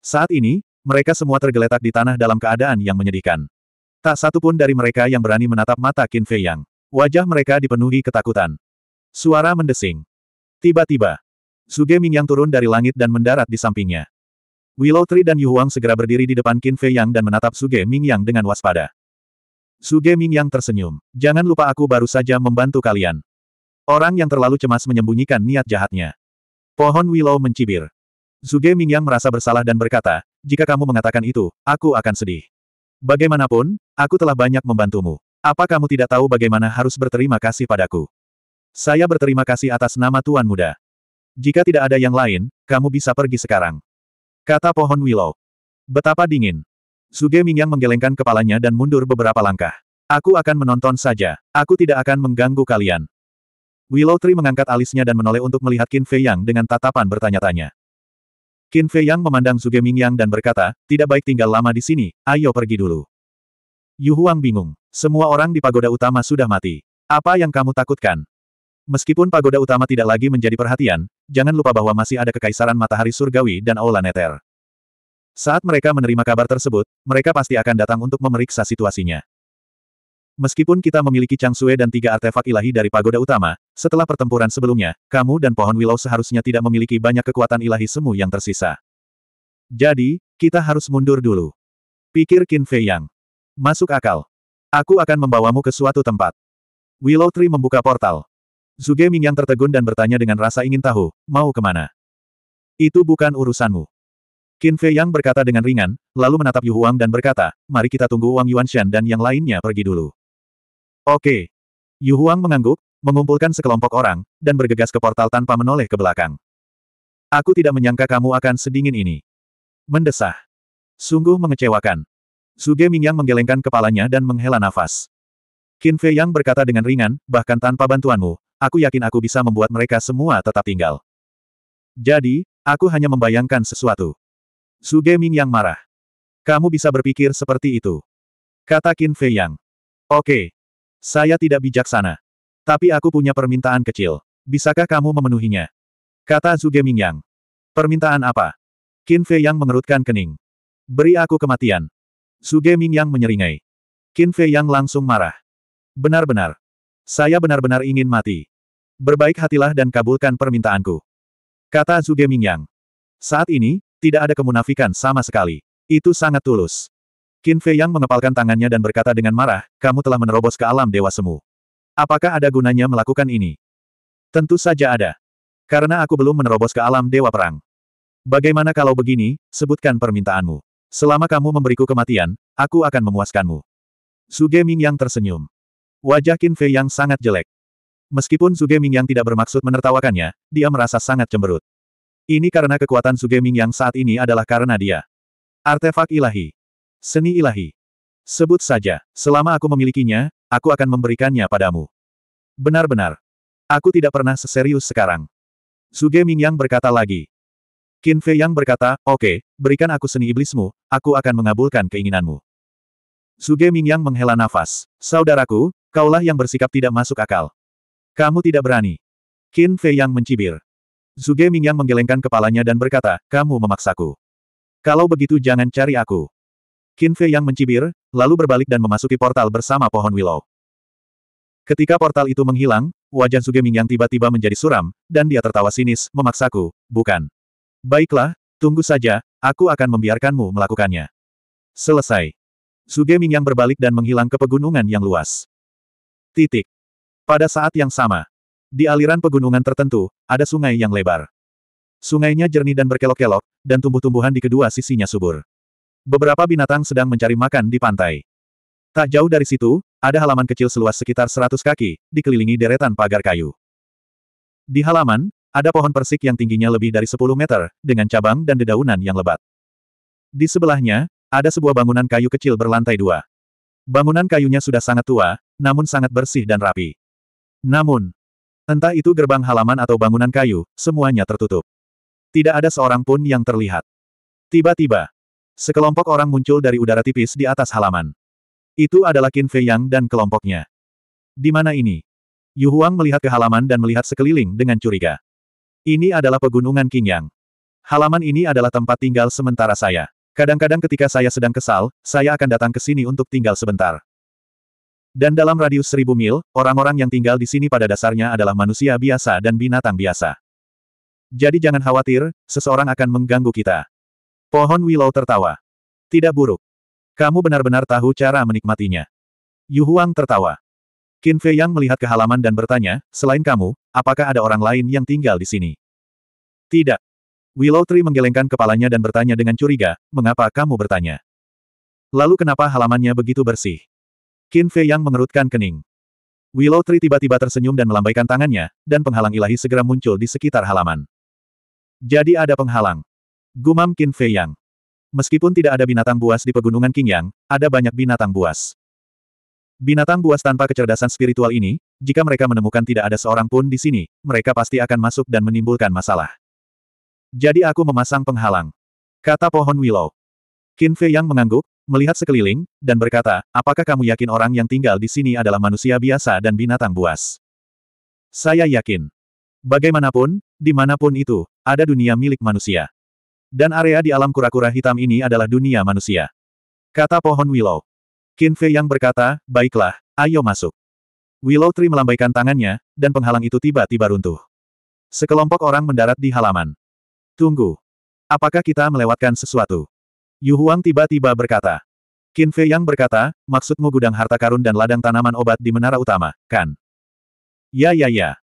A: Saat ini, mereka semua tergeletak di tanah dalam keadaan yang menyedihkan. Tak satu pun dari mereka yang berani menatap mata Qin Fei Yang. Wajah mereka dipenuhi ketakutan. Suara mendesing. Tiba-tiba, Suge Yang turun dari langit dan mendarat di sampingnya. Willow Tree dan Yu Huang segera berdiri di depan Qin Fei Yang dan menatap Suge Yang dengan waspada. Suge Yang tersenyum. Jangan lupa aku baru saja membantu kalian. Orang yang terlalu cemas menyembunyikan niat jahatnya. Pohon Willow mencibir. Zuge Mingyang merasa bersalah dan berkata, jika kamu mengatakan itu, aku akan sedih. Bagaimanapun, aku telah banyak membantumu. Apa kamu tidak tahu bagaimana harus berterima kasih padaku? Saya berterima kasih atas nama Tuan Muda. Jika tidak ada yang lain, kamu bisa pergi sekarang. Kata pohon Willow. Betapa dingin. Suge Mingyang menggelengkan kepalanya dan mundur beberapa langkah. Aku akan menonton saja. Aku tidak akan mengganggu kalian. Willow Tree mengangkat alisnya dan menoleh untuk melihat Qin Fei Yang dengan tatapan bertanya-tanya. Qin Fei Yang memandang Zuge Yang dan berkata, tidak baik tinggal lama di sini, ayo pergi dulu. Yu Huang bingung. Semua orang di pagoda utama sudah mati. Apa yang kamu takutkan? Meskipun pagoda utama tidak lagi menjadi perhatian, jangan lupa bahwa masih ada kekaisaran matahari surgawi dan Aula Neter. Saat mereka menerima kabar tersebut, mereka pasti akan datang untuk memeriksa situasinya. Meskipun kita memiliki Chang Sue dan tiga artefak ilahi dari pagoda utama, setelah pertempuran sebelumnya, kamu dan pohon willow seharusnya tidak memiliki banyak kekuatan ilahi semu yang tersisa. Jadi, kita harus mundur dulu. Pikir Qin Fei Yang. Masuk akal. Aku akan membawamu ke suatu tempat. Willow Tree membuka portal. Zuge yang tertegun dan bertanya dengan rasa ingin tahu, mau kemana? Itu bukan urusanmu. Qin Fei Yang berkata dengan ringan, lalu menatap Yu Huang dan berkata, mari kita tunggu Wang Yuan Shen dan yang lainnya pergi dulu. Oke. Yu Huang mengangguk, mengumpulkan sekelompok orang, dan bergegas ke portal tanpa menoleh ke belakang. Aku tidak menyangka kamu akan sedingin ini. Mendesah. Sungguh mengecewakan. Suge Mingyang menggelengkan kepalanya dan menghela nafas. Qin Fei Yang berkata dengan ringan, bahkan tanpa bantuanmu, aku yakin aku bisa membuat mereka semua tetap tinggal. Jadi, aku hanya membayangkan sesuatu. Suge Mingyang marah. Kamu bisa berpikir seperti itu. Kata Qin Fei Yang. Oke, saya tidak bijaksana. Tapi aku punya permintaan kecil. Bisakah kamu memenuhinya? Kata Zuge Mingyang. Permintaan apa? Qin Fei Yang mengerutkan kening. Beri aku kematian. Zuge Mingyang menyeringai. Qin Fei Yang langsung marah. Benar-benar. Saya benar-benar ingin mati. Berbaik hatilah dan kabulkan permintaanku. Kata Zuge Mingyang. Saat ini, tidak ada kemunafikan sama sekali. Itu sangat tulus. Qin Fei Yang mengepalkan tangannya dan berkata dengan marah, kamu telah menerobos ke alam dewa semu. Apakah ada gunanya melakukan ini? Tentu saja ada. Karena aku belum menerobos ke alam dewa perang. Bagaimana kalau begini, sebutkan permintaanmu. Selama kamu memberiku kematian, aku akan memuaskanmu. Suge Ming yang tersenyum. Wajah Qin Fei Yang sangat jelek. Meskipun Suge Ming Yang tidak bermaksud menertawakannya, dia merasa sangat cemberut. Ini karena kekuatan Suge Ming Yang saat ini adalah karena dia. Artefak ilahi. Seni ilahi. Sebut saja, selama aku memilikinya, aku akan memberikannya padamu. Benar-benar. Aku tidak pernah seserius sekarang. Suge Mingyang berkata lagi. Qin Fei Yang berkata, oke, okay, berikan aku seni iblismu, aku akan mengabulkan keinginanmu. Suge Mingyang menghela nafas. Saudaraku, kaulah yang bersikap tidak masuk akal. Kamu tidak berani. Qin Fei Yang mencibir. Suge Mingyang menggelengkan kepalanya dan berkata, kamu memaksaku. Kalau begitu jangan cari aku. Qin Fei yang mencibir, lalu berbalik dan memasuki portal bersama pohon willow. Ketika portal itu menghilang, wajah Sugeming yang tiba-tiba menjadi suram, dan dia tertawa sinis, memaksaku, bukan. Baiklah, tunggu saja, aku akan membiarkanmu melakukannya. Selesai. Sugeming yang berbalik dan menghilang ke pegunungan yang luas. Titik. Pada saat yang sama, di aliran pegunungan tertentu, ada sungai yang lebar. Sungainya jernih dan berkelok-kelok, dan tumbuh-tumbuhan di kedua sisinya subur. Beberapa binatang sedang mencari makan di pantai. Tak jauh dari situ, ada halaman kecil seluas sekitar 100 kaki, dikelilingi deretan pagar kayu. Di halaman, ada pohon persik yang tingginya lebih dari 10 meter, dengan cabang dan dedaunan yang lebat. Di sebelahnya, ada sebuah bangunan kayu kecil berlantai dua. Bangunan kayunya sudah sangat tua, namun sangat bersih dan rapi. Namun, entah itu gerbang halaman atau bangunan kayu, semuanya tertutup. Tidak ada seorang pun yang terlihat. Tiba-tiba, Sekelompok orang muncul dari udara tipis di atas halaman. Itu adalah Qin Fei Yang dan kelompoknya. Di mana ini? Yu Huang melihat ke halaman dan melihat sekeliling dengan curiga. Ini adalah pegunungan Yang. Halaman ini adalah tempat tinggal sementara saya. Kadang-kadang ketika saya sedang kesal, saya akan datang ke sini untuk tinggal sebentar. Dan dalam radius seribu mil, orang-orang yang tinggal di sini pada dasarnya adalah manusia biasa dan binatang biasa. Jadi jangan khawatir, seseorang akan mengganggu kita. Pohon Willow tertawa. Tidak buruk. Kamu benar-benar tahu cara menikmatinya. Yu Huang tertawa. Qin Fei Yang melihat ke halaman dan bertanya, selain kamu, apakah ada orang lain yang tinggal di sini? Tidak. Willow Tree menggelengkan kepalanya dan bertanya dengan curiga, mengapa kamu bertanya? Lalu kenapa halamannya begitu bersih? Qin Fei Yang mengerutkan kening. Willow Tree tiba-tiba tersenyum dan melambaikan tangannya, dan penghalang ilahi segera muncul di sekitar halaman. Jadi ada penghalang. Gumam Qin Fei Yang. Meskipun tidak ada binatang buas di pegunungan Qingyang, ada banyak binatang buas. Binatang buas tanpa kecerdasan spiritual ini, jika mereka menemukan tidak ada seorang pun di sini, mereka pasti akan masuk dan menimbulkan masalah. Jadi aku memasang penghalang. Kata pohon willow. Qin Fei Yang mengangguk, melihat sekeliling, dan berkata, apakah kamu yakin orang yang tinggal di sini adalah manusia biasa dan binatang buas? Saya yakin. Bagaimanapun, dimanapun itu, ada dunia milik manusia. Dan area di alam kura-kura hitam ini adalah dunia manusia. Kata pohon Willow. Qin Fei yang berkata, baiklah, ayo masuk. Willow Tree melambaikan tangannya, dan penghalang itu tiba-tiba runtuh. Sekelompok orang mendarat di halaman. Tunggu. Apakah kita melewatkan sesuatu? Yu Huang tiba-tiba berkata. Qin Fei yang berkata, maksudmu gudang harta karun dan ladang tanaman obat di menara utama, kan? Ya ya ya.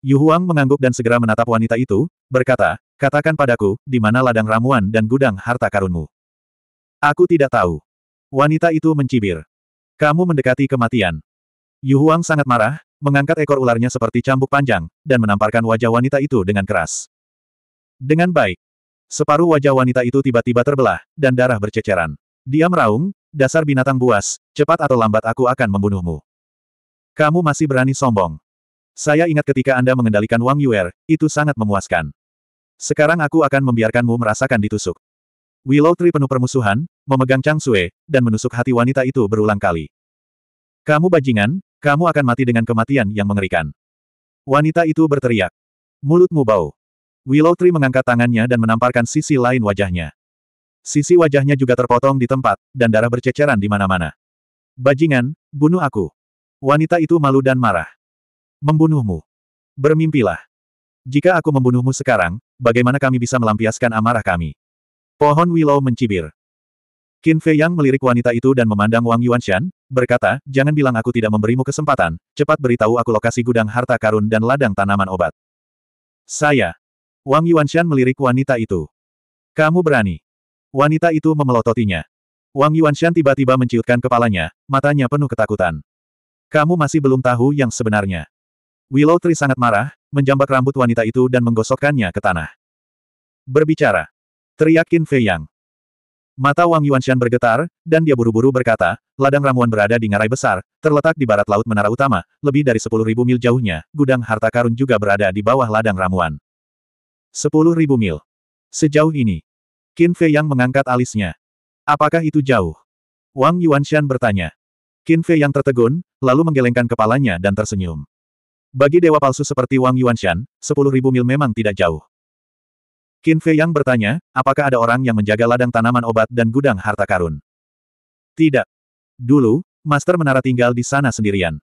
A: Yu Huang mengangguk dan segera menatap wanita itu, berkata, Katakan padaku, di mana ladang ramuan dan gudang harta karunmu? Aku tidak tahu. Wanita itu mencibir. Kamu mendekati kematian. Yu Huang sangat marah, mengangkat ekor ularnya seperti cambuk panjang, dan menamparkan wajah wanita itu dengan keras. Dengan baik. Separuh wajah wanita itu tiba-tiba terbelah, dan darah berceceran. Dia meraung, dasar binatang buas, cepat atau lambat aku akan membunuhmu. Kamu masih berani sombong. Saya ingat ketika Anda mengendalikan Wang Yuer, itu sangat memuaskan. Sekarang aku akan membiarkanmu merasakan ditusuk. Willow Tree penuh permusuhan, memegang Chang Sue, dan menusuk hati wanita itu berulang kali. Kamu bajingan, kamu akan mati dengan kematian yang mengerikan. Wanita itu berteriak. Mulutmu bau. Willow Tree mengangkat tangannya dan menamparkan sisi lain wajahnya. Sisi wajahnya juga terpotong di tempat, dan darah berceceran di mana-mana. Bajingan, bunuh aku. Wanita itu malu dan marah. Membunuhmu. Bermimpilah. Jika aku membunuhmu sekarang, bagaimana kami bisa melampiaskan amarah kami? Pohon Willow mencibir. Qin Fei Yang melirik wanita itu dan memandang Wang Yuanshan, berkata, jangan bilang aku tidak memberimu kesempatan, cepat beritahu aku lokasi gudang harta karun dan ladang tanaman obat. Saya. Wang Yuanshan melirik wanita itu. Kamu berani. Wanita itu memelototinya. Wang Yuanshan tiba-tiba menciutkan kepalanya, matanya penuh ketakutan. Kamu masih belum tahu yang sebenarnya. Willow Tri sangat marah, Menjambak rambut wanita itu dan menggosokkannya ke tanah. Berbicara. Teriak Qin Fei Yang. Mata Wang Yuanshan bergetar, dan dia buru-buru berkata, ladang ramuan berada di ngarai besar, terletak di barat laut Menara Utama, lebih dari 10.000 mil jauhnya, gudang harta karun juga berada di bawah ladang ramuan. 10.000 mil. Sejauh ini. Qin Fei Yang mengangkat alisnya. Apakah itu jauh? Wang Yuanshan bertanya. Qin Fei Yang tertegun, lalu menggelengkan kepalanya dan tersenyum. Bagi dewa palsu seperti Wang Yuanshan, sepuluh ribu mil memang tidak jauh. Qin Fei Yang bertanya, apakah ada orang yang menjaga ladang tanaman obat dan gudang harta karun? Tidak. Dulu, Master Menara tinggal di sana sendirian.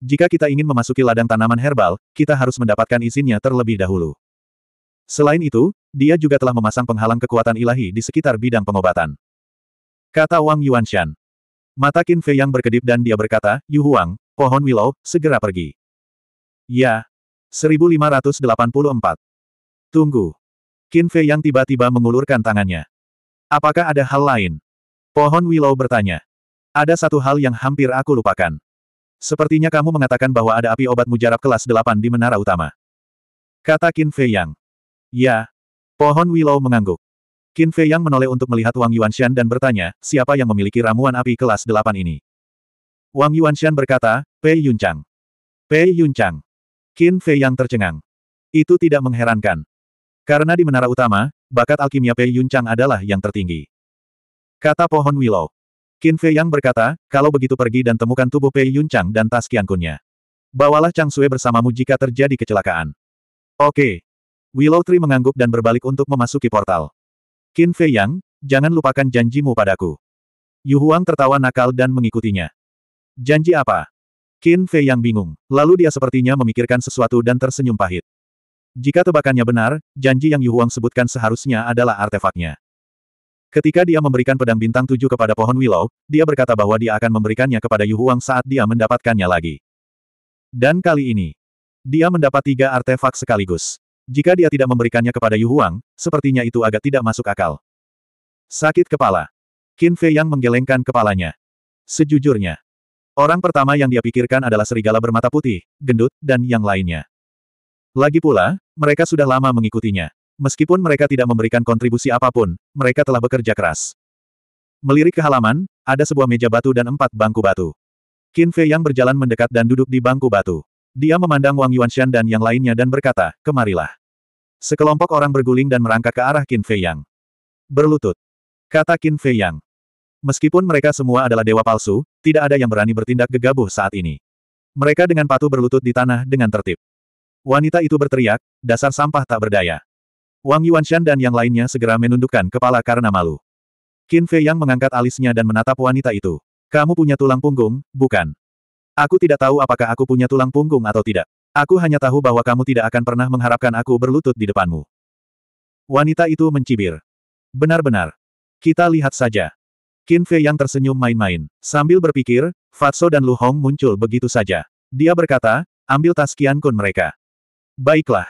A: Jika kita ingin memasuki ladang tanaman herbal, kita harus mendapatkan izinnya terlebih dahulu. Selain itu, dia juga telah memasang penghalang kekuatan ilahi di sekitar bidang pengobatan. Kata Wang Yuanshan. Mata Qin Fei Yang berkedip dan dia berkata, Yu Huang, pohon willow, segera pergi. Ya. 1584. Tunggu. Qin Fei yang tiba-tiba mengulurkan tangannya. Apakah ada hal lain? Pohon Willow bertanya. Ada satu hal yang hampir aku lupakan. Sepertinya kamu mengatakan bahwa ada api obat mujarab kelas 8 di menara utama. Kata Qin Fei Yang. Ya. Pohon Willow mengangguk. Qin Fei Yang menoleh untuk melihat Wang Yuanshan dan bertanya, siapa yang memiliki ramuan api kelas 8 ini? Wang Yuanshan berkata, Pei Yunchang. Pei Yunchang. Qin Fei yang tercengang. Itu tidak mengherankan. Karena di menara utama, bakat alkimia Pei Yun Chang adalah yang tertinggi. Kata pohon Willow. Qin Fei yang berkata, kalau begitu pergi dan temukan tubuh Pei Yun Chang dan tas kiankunnya. Bawalah Chang Sui bersamamu jika terjadi kecelakaan. Oke. Willow Tree mengangguk dan berbalik untuk memasuki portal. Qin Fei Yang, jangan lupakan janjimu padaku. Yu Huang tertawa nakal dan mengikutinya. Janji apa? Qin Fei yang bingung. Lalu dia sepertinya memikirkan sesuatu dan tersenyum pahit. Jika tebakannya benar, janji yang Yu Huang sebutkan seharusnya adalah artefaknya. Ketika dia memberikan pedang bintang tujuh kepada pohon willow, dia berkata bahwa dia akan memberikannya kepada Yu Huang saat dia mendapatkannya lagi. Dan kali ini, dia mendapat tiga artefak sekaligus. Jika dia tidak memberikannya kepada Yu Huang, sepertinya itu agak tidak masuk akal. Sakit kepala. Qin Fei yang menggelengkan kepalanya. Sejujurnya, Orang pertama yang dia pikirkan adalah serigala bermata putih, gendut, dan yang lainnya. Lagi pula, mereka sudah lama mengikutinya. Meskipun mereka tidak memberikan kontribusi apapun, mereka telah bekerja keras. Melirik ke halaman, ada sebuah meja batu dan empat bangku batu. Qin Fei yang berjalan mendekat dan duduk di bangku batu. Dia memandang Wang Yuanshan dan yang lainnya dan berkata, kemarilah. Sekelompok orang berguling dan merangkak ke arah Qin Fei Yang. Berlutut. Kata Qin Fei Yang. Meskipun mereka semua adalah dewa palsu, tidak ada yang berani bertindak gegabah saat ini. Mereka dengan patuh berlutut di tanah dengan tertib. Wanita itu berteriak, dasar sampah tak berdaya. Wang Yuanshan dan yang lainnya segera menundukkan kepala karena malu. Qin Fei Yang mengangkat alisnya dan menatap wanita itu. Kamu punya tulang punggung, bukan? Aku tidak tahu apakah aku punya tulang punggung atau tidak. Aku hanya tahu bahwa kamu tidak akan pernah mengharapkan aku berlutut di depanmu. Wanita itu mencibir. Benar-benar. Kita lihat saja. Qin Fei yang tersenyum main-main. Sambil berpikir, Fatso dan Lu Hong muncul begitu saja. Dia berkata, ambil tas kian Kun mereka. Baiklah.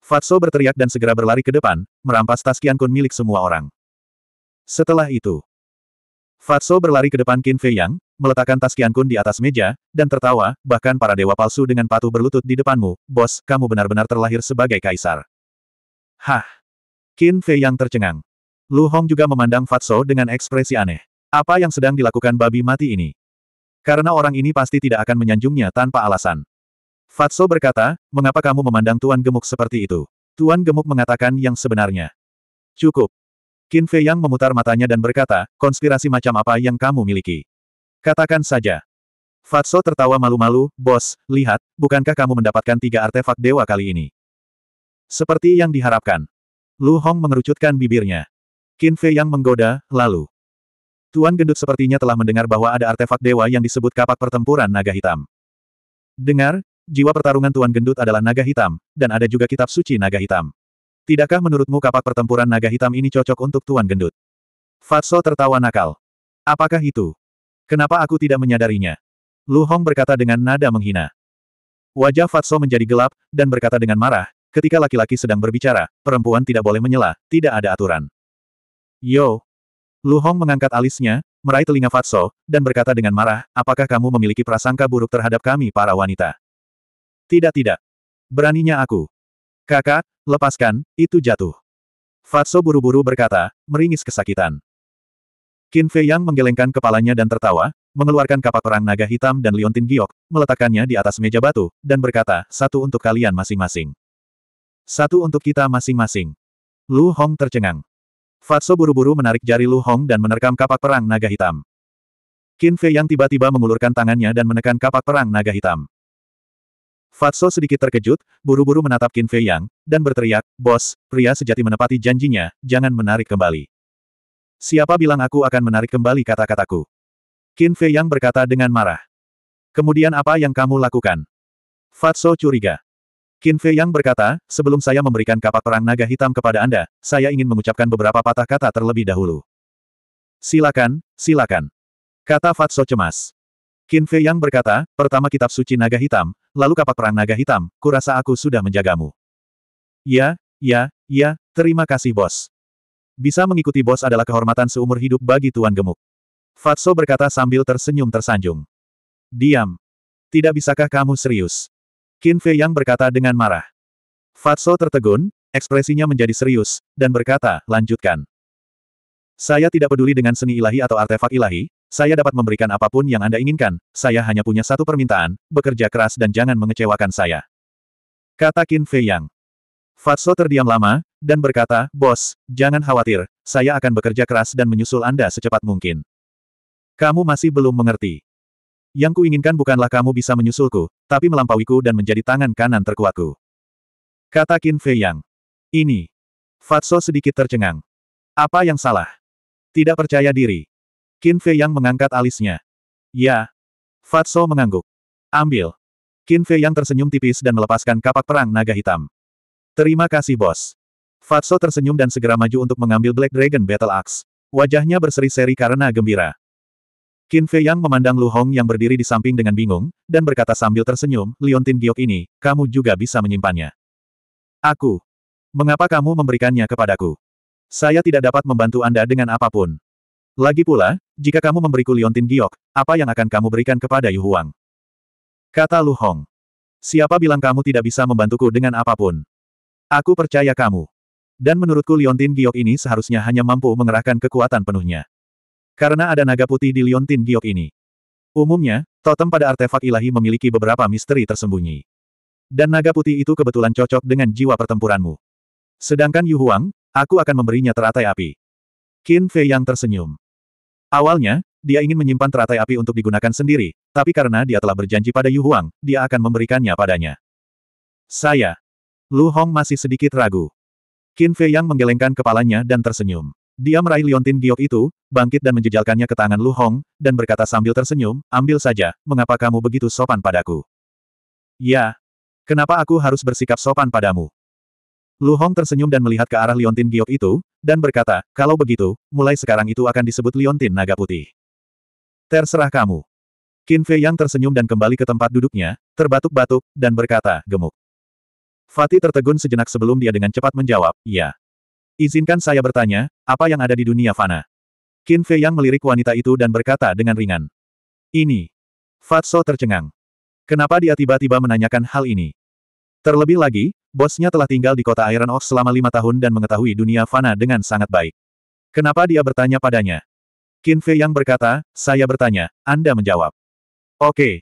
A: Fatso berteriak dan segera berlari ke depan, merampas tas kian Kun milik semua orang. Setelah itu, Fatso berlari ke depan Qin Fei Yang, meletakkan tas kian Kun di atas meja, dan tertawa, bahkan para dewa palsu dengan patuh berlutut di depanmu, bos, kamu benar-benar terlahir sebagai kaisar. Hah! Qin Fei Yang tercengang. Lu Hong juga memandang Fatso dengan ekspresi aneh. Apa yang sedang dilakukan babi mati ini? Karena orang ini pasti tidak akan menyanjungnya tanpa alasan. Fatso berkata, mengapa kamu memandang Tuan Gemuk seperti itu? Tuan Gemuk mengatakan yang sebenarnya. Cukup. Qin Fei Yang memutar matanya dan berkata, konspirasi macam apa yang kamu miliki? Katakan saja. Fatso tertawa malu-malu, bos, lihat, bukankah kamu mendapatkan tiga artefak dewa kali ini? Seperti yang diharapkan. Lu Hong mengerucutkan bibirnya. Qin Fei Yang menggoda, lalu. Tuan Gendut sepertinya telah mendengar bahwa ada artefak dewa yang disebut kapak pertempuran naga hitam. Dengar, jiwa pertarungan Tuan Gendut adalah naga hitam, dan ada juga kitab suci naga hitam. Tidakkah menurutmu kapak pertempuran naga hitam ini cocok untuk Tuan Gendut? Fatso tertawa nakal. Apakah itu? Kenapa aku tidak menyadarinya? Lu Hong berkata dengan nada menghina. Wajah Fatso menjadi gelap, dan berkata dengan marah, ketika laki-laki sedang berbicara, perempuan tidak boleh menyela, tidak ada aturan. Yo, Lu Hong mengangkat alisnya, meraih telinga Fatso, dan berkata dengan marah, apakah kamu memiliki prasangka buruk terhadap kami para wanita? Tidak tidak. Beraninya aku. Kakak, lepaskan, itu jatuh. Fatso buru-buru berkata, meringis kesakitan. Qin Fei Yang menggelengkan kepalanya dan tertawa, mengeluarkan kapak perang naga hitam dan liontin giok, meletakkannya di atas meja batu, dan berkata, satu untuk kalian masing-masing. Satu untuk kita masing-masing. Lu Hong tercengang. Fatso buru-buru menarik jari Lu Hong dan menerkam kapak perang naga hitam. Qin Fei yang tiba-tiba mengulurkan tangannya dan menekan kapak perang naga hitam. Fatso sedikit terkejut, buru-buru menatap Qin Fei Yang, dan berteriak, Bos, pria sejati menepati janjinya, jangan menarik kembali. Siapa bilang aku akan menarik kembali kata-kataku? Qin Fei Yang berkata dengan marah. Kemudian apa yang kamu lakukan? Fatso curiga. Qin Fei Yang berkata, sebelum saya memberikan kapak perang naga hitam kepada Anda, saya ingin mengucapkan beberapa patah kata terlebih dahulu. Silakan, silakan. Kata Fatso cemas. Qin Fei Yang berkata, pertama kitab suci naga hitam, lalu kapak perang naga hitam, kurasa aku sudah menjagamu. Ya, ya, ya, terima kasih bos. Bisa mengikuti bos adalah kehormatan seumur hidup bagi Tuan Gemuk. Fatso berkata sambil tersenyum tersanjung. Diam. Tidak bisakah kamu serius? Qin Fei Yang berkata dengan marah. Fatso tertegun, ekspresinya menjadi serius, dan berkata, lanjutkan. Saya tidak peduli dengan seni ilahi atau artefak ilahi, saya dapat memberikan apapun yang Anda inginkan, saya hanya punya satu permintaan, bekerja keras dan jangan mengecewakan saya. Kata Qin Fei Yang. Fatso terdiam lama, dan berkata, Bos, jangan khawatir, saya akan bekerja keras dan menyusul Anda secepat mungkin. Kamu masih belum mengerti. Yang kuinginkan bukanlah kamu bisa menyusulku, tapi melampauiku dan menjadi tangan kanan terkuatku. Kata Qin Fei Yang. Ini. Fatso sedikit tercengang. Apa yang salah? Tidak percaya diri. Qin Fei Yang mengangkat alisnya. Ya. Fatso mengangguk. Ambil. Qin Fei Yang tersenyum tipis dan melepaskan kapak perang naga hitam. Terima kasih bos. Fatso tersenyum dan segera maju untuk mengambil Black Dragon Battle Axe. Wajahnya berseri-seri karena gembira. Qin Fei Yang memandang Lu Hong yang berdiri di samping dengan bingung, dan berkata sambil tersenyum, Liontin Giok ini, kamu juga bisa menyimpannya. Aku. Mengapa kamu memberikannya kepadaku? Saya tidak dapat membantu Anda dengan apapun. Lagi pula, jika kamu memberiku Liontin Giok, apa yang akan kamu berikan kepada Yu Huang? Kata Lu Hong. Siapa bilang kamu tidak bisa membantuku dengan apapun? Aku percaya kamu. Dan menurutku Liontin Giok ini seharusnya hanya mampu mengerahkan kekuatan penuhnya. Karena ada naga putih di Liontin Giok ini. Umumnya, totem pada artefak ilahi memiliki beberapa misteri tersembunyi. Dan naga putih itu kebetulan cocok dengan jiwa pertempuranmu. Sedangkan Yu Huang, aku akan memberinya teratai api. Qin Fei yang tersenyum. Awalnya, dia ingin menyimpan teratai api untuk digunakan sendiri, tapi karena dia telah berjanji pada Yu Huang, dia akan memberikannya padanya. Saya. Lu Hong masih sedikit ragu. Qin Fei yang menggelengkan kepalanya dan tersenyum. Dia meraih liontin giok itu, bangkit dan menjejalkannya ke tangan Lu Hong, dan berkata sambil tersenyum, ambil saja, mengapa kamu begitu sopan padaku? Ya. Kenapa aku harus bersikap sopan padamu? Lu Hong tersenyum dan melihat ke arah liontin giok itu, dan berkata, kalau begitu, mulai sekarang itu akan disebut liontin naga putih. Terserah kamu. Qin Fei yang tersenyum dan kembali ke tempat duduknya, terbatuk-batuk, dan berkata, gemuk. Fatih tertegun sejenak sebelum dia dengan cepat menjawab, ya. Izinkan saya bertanya, apa yang ada di dunia fana? Qin Fei Yang melirik wanita itu dan berkata dengan ringan. Ini. Fatso tercengang. Kenapa dia tiba-tiba menanyakan hal ini? Terlebih lagi, bosnya telah tinggal di kota Iron Ox selama lima tahun dan mengetahui dunia fana dengan sangat baik. Kenapa dia bertanya padanya? Qin Fei Yang berkata, saya bertanya, Anda menjawab. Oke. Okay.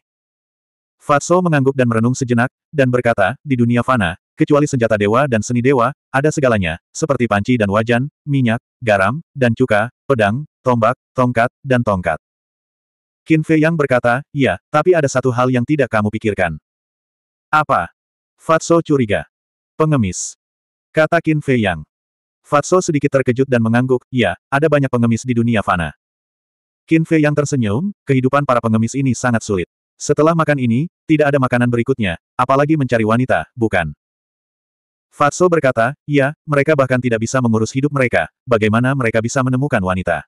A: Fatso mengangguk dan merenung sejenak, dan berkata, di dunia fana, Kecuali senjata dewa dan seni dewa, ada segalanya, seperti panci dan wajan, minyak, garam, dan cuka, pedang, tombak, tongkat, dan tongkat. Qin Fei Yang berkata, ya, tapi ada satu hal yang tidak kamu pikirkan. Apa? Fatso curiga. Pengemis. Kata Qin Fei Yang. Fatso sedikit terkejut dan mengangguk, ya, ada banyak pengemis di dunia fana. Qin Fei Yang tersenyum, kehidupan para pengemis ini sangat sulit. Setelah makan ini, tidak ada makanan berikutnya, apalagi mencari wanita, bukan? Fatso berkata, ya, mereka bahkan tidak bisa mengurus hidup mereka, bagaimana mereka bisa menemukan wanita.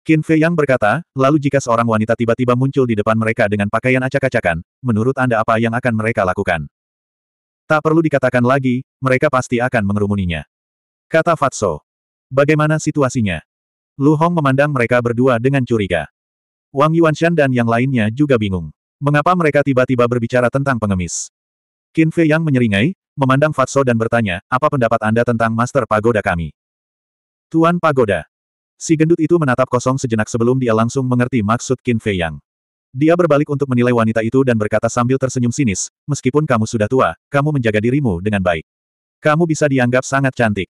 A: Qin Fei Yang berkata, lalu jika seorang wanita tiba-tiba muncul di depan mereka dengan pakaian acak-acakan, menurut Anda apa yang akan mereka lakukan? Tak perlu dikatakan lagi, mereka pasti akan mengerumuninya. Kata Fatso. Bagaimana situasinya? Lu Hong memandang mereka berdua dengan curiga. Wang Yuanshan dan yang lainnya juga bingung. Mengapa mereka tiba-tiba berbicara tentang pengemis? Qin Fei Yang menyeringai, memandang Fatso dan bertanya, apa pendapat Anda tentang Master Pagoda kami? Tuan Pagoda. Si gendut itu menatap kosong sejenak sebelum dia langsung mengerti maksud Qin Fei Yang. Dia berbalik untuk menilai wanita itu dan berkata sambil tersenyum sinis, meskipun kamu sudah tua, kamu menjaga dirimu dengan baik. Kamu bisa dianggap sangat cantik.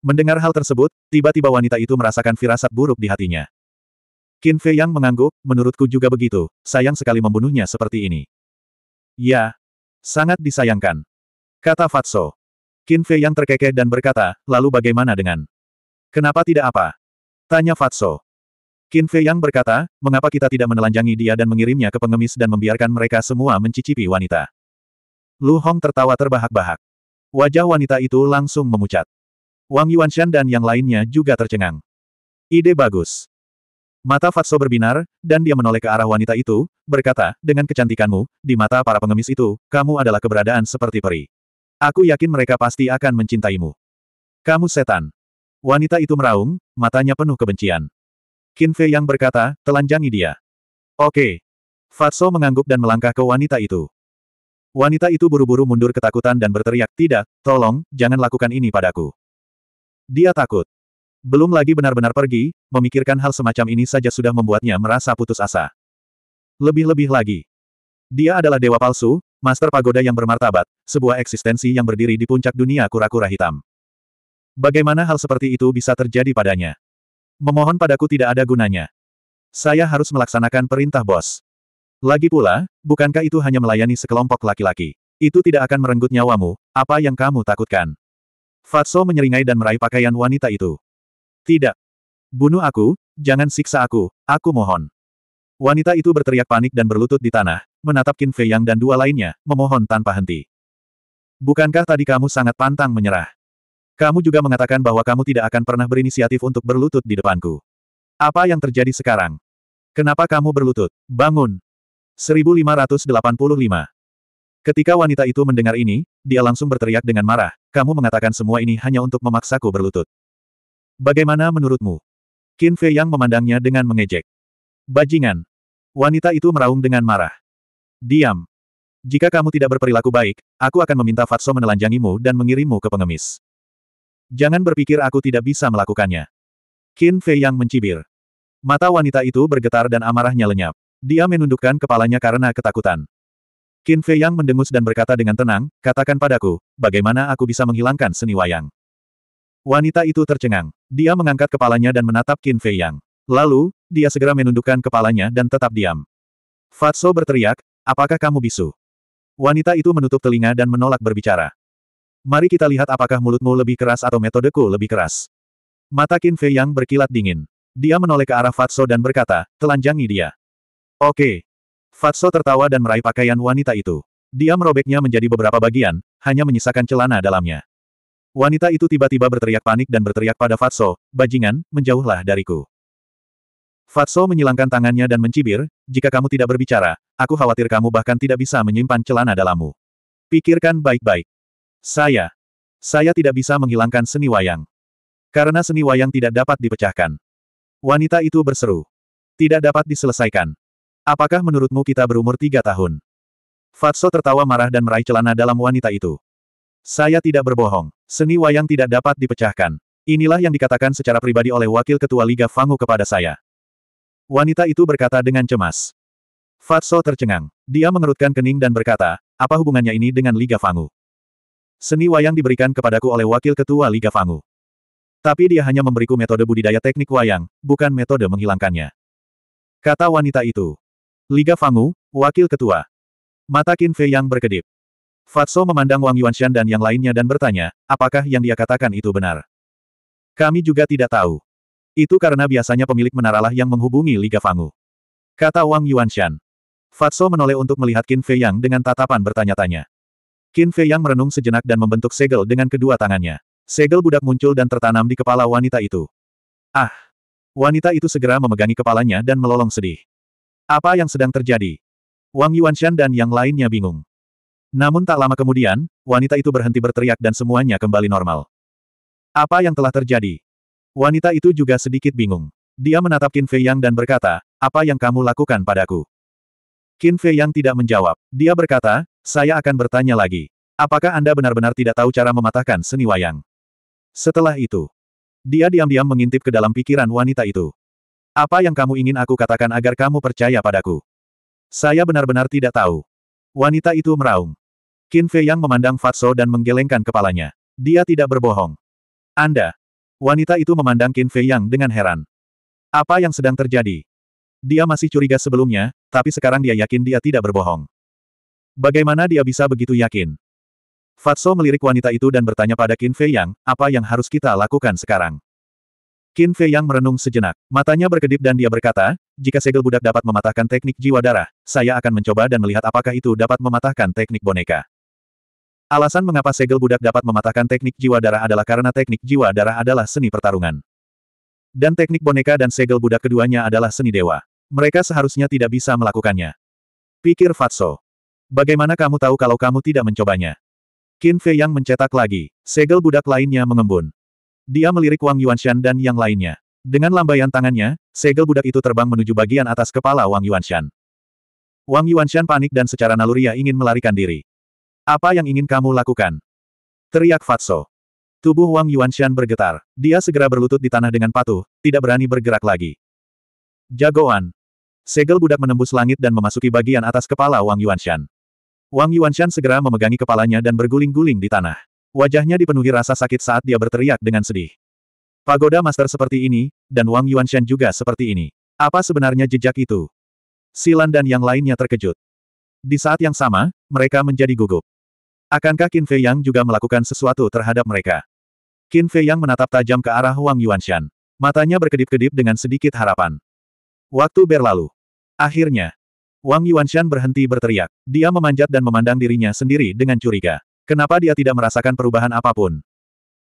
A: Mendengar hal tersebut, tiba-tiba wanita itu merasakan firasat buruk di hatinya. Qin Fei Yang mengangguk, menurutku juga begitu, sayang sekali membunuhnya seperti ini. Ya, sangat disayangkan. Kata Fatso. Qin Fei yang terkekeh dan berkata, lalu bagaimana dengan? Kenapa tidak apa? Tanya Fatso. Qin Fei yang berkata, mengapa kita tidak menelanjangi dia dan mengirimnya ke pengemis dan membiarkan mereka semua mencicipi wanita? Lu Hong tertawa terbahak-bahak. Wajah wanita itu langsung memucat. Wang Yuanshan dan yang lainnya juga tercengang. Ide bagus. Mata Fatso berbinar, dan dia menoleh ke arah wanita itu, berkata, dengan kecantikanmu, di mata para pengemis itu, kamu adalah keberadaan seperti peri. Aku yakin mereka pasti akan mencintaimu. Kamu setan. Wanita itu meraung, matanya penuh kebencian. Qin Fei yang berkata, telanjangi dia. Oke. Fatso mengangguk dan melangkah ke wanita itu. Wanita itu buru-buru mundur ketakutan dan berteriak, tidak, tolong, jangan lakukan ini padaku. Dia takut. Belum lagi benar-benar pergi, memikirkan hal semacam ini saja sudah membuatnya merasa putus asa. Lebih-lebih lagi. Dia adalah dewa palsu, Master Pagoda yang bermartabat, sebuah eksistensi yang berdiri di puncak dunia kura-kura hitam. Bagaimana hal seperti itu bisa terjadi padanya? Memohon padaku tidak ada gunanya. Saya harus melaksanakan perintah bos. Lagi pula, bukankah itu hanya melayani sekelompok laki-laki? Itu tidak akan merenggut nyawamu, apa yang kamu takutkan? Fatso menyeringai dan meraih pakaian wanita itu. Tidak. Bunuh aku, jangan siksa aku, aku mohon. Wanita itu berteriak panik dan berlutut di tanah, menatap Qin Fei Yang dan dua lainnya, memohon tanpa henti. Bukankah tadi kamu sangat pantang menyerah? Kamu juga mengatakan bahwa kamu tidak akan pernah berinisiatif untuk berlutut di depanku. Apa yang terjadi sekarang? Kenapa kamu berlutut? Bangun! 1585 Ketika wanita itu mendengar ini, dia langsung berteriak dengan marah, kamu mengatakan semua ini hanya untuk memaksaku berlutut. Bagaimana menurutmu? Qin Fei Yang memandangnya dengan mengejek. Bajingan! Wanita itu meraung dengan marah. Diam. Jika kamu tidak berperilaku baik, aku akan meminta Fatso menelanjangimu dan mengirimmu ke pengemis. Jangan berpikir aku tidak bisa melakukannya. Qin Fei yang mencibir. Mata wanita itu bergetar dan amarahnya lenyap. Dia menundukkan kepalanya karena ketakutan. Qin Fei yang mendengus dan berkata dengan tenang, katakan padaku, bagaimana aku bisa menghilangkan seni wayang. Wanita itu tercengang. Dia mengangkat kepalanya dan menatap Qin Fei yang. Lalu, dia segera menundukkan kepalanya dan tetap diam. Fatso berteriak, Apakah kamu bisu? Wanita itu menutup telinga dan menolak berbicara. Mari kita lihat apakah mulutmu lebih keras atau metodeku lebih keras. Mata Qin Fei yang berkilat dingin. Dia menoleh ke arah Fatso dan berkata, telanjangi dia. Oke. Fatso tertawa dan meraih pakaian wanita itu. Dia merobeknya menjadi beberapa bagian, hanya menyisakan celana dalamnya. Wanita itu tiba-tiba berteriak panik dan berteriak pada Fatso, bajingan, menjauhlah dariku. Fatso menyilangkan tangannya dan mencibir, jika kamu tidak berbicara, aku khawatir kamu bahkan tidak bisa menyimpan celana dalammu. Pikirkan baik-baik. Saya. Saya tidak bisa menghilangkan seni wayang. Karena seni wayang tidak dapat dipecahkan. Wanita itu berseru. Tidak dapat diselesaikan. Apakah menurutmu kita berumur tiga tahun? Fatso tertawa marah dan meraih celana dalam wanita itu. Saya tidak berbohong. Seni wayang tidak dapat dipecahkan. Inilah yang dikatakan secara pribadi oleh Wakil Ketua Liga Fangu kepada saya. Wanita itu berkata dengan cemas. Fatso tercengang. Dia mengerutkan kening dan berkata, apa hubungannya ini dengan Liga Fangu? Seni wayang diberikan kepadaku oleh wakil ketua Liga Fangu. Tapi dia hanya memberiku metode budidaya teknik wayang, bukan metode menghilangkannya. Kata wanita itu. Liga Fangu, wakil ketua. Mata Qin Fei yang berkedip. Fatso memandang Wang Yuanshan dan yang lainnya dan bertanya, apakah yang dia katakan itu benar? Kami juga tidak tahu. Itu karena biasanya pemilik menaralah yang menghubungi Liga Fangu. Kata Wang Yuanshan. Fatso menoleh untuk melihat Qin Fei Yang dengan tatapan bertanya-tanya. Qin Fei Yang merenung sejenak dan membentuk segel dengan kedua tangannya. Segel budak muncul dan tertanam di kepala wanita itu. Ah! Wanita itu segera memegangi kepalanya dan melolong sedih. Apa yang sedang terjadi? Wang Yuanshan dan yang lainnya bingung. Namun tak lama kemudian, wanita itu berhenti berteriak dan semuanya kembali normal. Apa yang telah terjadi? Wanita itu juga sedikit bingung. Dia menatap Qin Fei Yang dan berkata, apa yang kamu lakukan padaku? Qin Fei Yang tidak menjawab. Dia berkata, saya akan bertanya lagi. Apakah Anda benar-benar tidak tahu cara mematahkan seni wayang? Setelah itu, dia diam-diam mengintip ke dalam pikiran wanita itu. Apa yang kamu ingin aku katakan agar kamu percaya padaku? Saya benar-benar tidak tahu. Wanita itu meraung. Qin Fei Yang memandang Fatso dan menggelengkan kepalanya. Dia tidak berbohong. Anda, Wanita itu memandang Qin Fei Yang dengan heran. Apa yang sedang terjadi? Dia masih curiga sebelumnya, tapi sekarang dia yakin dia tidak berbohong. Bagaimana dia bisa begitu yakin? Fatso melirik wanita itu dan bertanya pada Qin Fei Yang, apa yang harus kita lakukan sekarang? Qin Fei Yang merenung sejenak. Matanya berkedip dan dia berkata, jika segel budak dapat mematahkan teknik jiwa darah, saya akan mencoba dan melihat apakah itu dapat mematahkan teknik boneka. Alasan mengapa segel budak dapat mematahkan teknik jiwa darah adalah karena teknik jiwa darah adalah seni pertarungan. Dan teknik boneka dan segel budak keduanya adalah seni dewa. Mereka seharusnya tidak bisa melakukannya. Pikir Fatso. Bagaimana kamu tahu kalau kamu tidak mencobanya? Qin Fei yang mencetak lagi. Segel budak lainnya mengembun. Dia melirik Wang Yuanshan dan yang lainnya. Dengan lambaian tangannya, segel budak itu terbang menuju bagian atas kepala Wang Yuanshan. Wang Yuanshan panik dan secara naluriah ingin melarikan diri. Apa yang ingin kamu lakukan? Teriak Fatso. Tubuh Wang Yuanshan bergetar. Dia segera berlutut di tanah dengan patuh, tidak berani bergerak lagi. Jagoan. Segel budak menembus langit dan memasuki bagian atas kepala Wang Yuanshan. Wang Yuanshan segera memegangi kepalanya dan berguling-guling di tanah. Wajahnya dipenuhi rasa sakit saat dia berteriak dengan sedih. Pagoda master seperti ini, dan Wang Yuanshan juga seperti ini. Apa sebenarnya jejak itu? Silan dan yang lainnya terkejut. Di saat yang sama, mereka menjadi gugup. Akankah Qin Fei Yang juga melakukan sesuatu terhadap mereka? Qin Fei Yang menatap tajam ke arah Wang Yuanshan. Matanya berkedip-kedip dengan sedikit harapan. Waktu berlalu. Akhirnya, Wang Yuanshan berhenti berteriak. Dia memanjat dan memandang dirinya sendiri dengan curiga. Kenapa dia tidak merasakan perubahan apapun?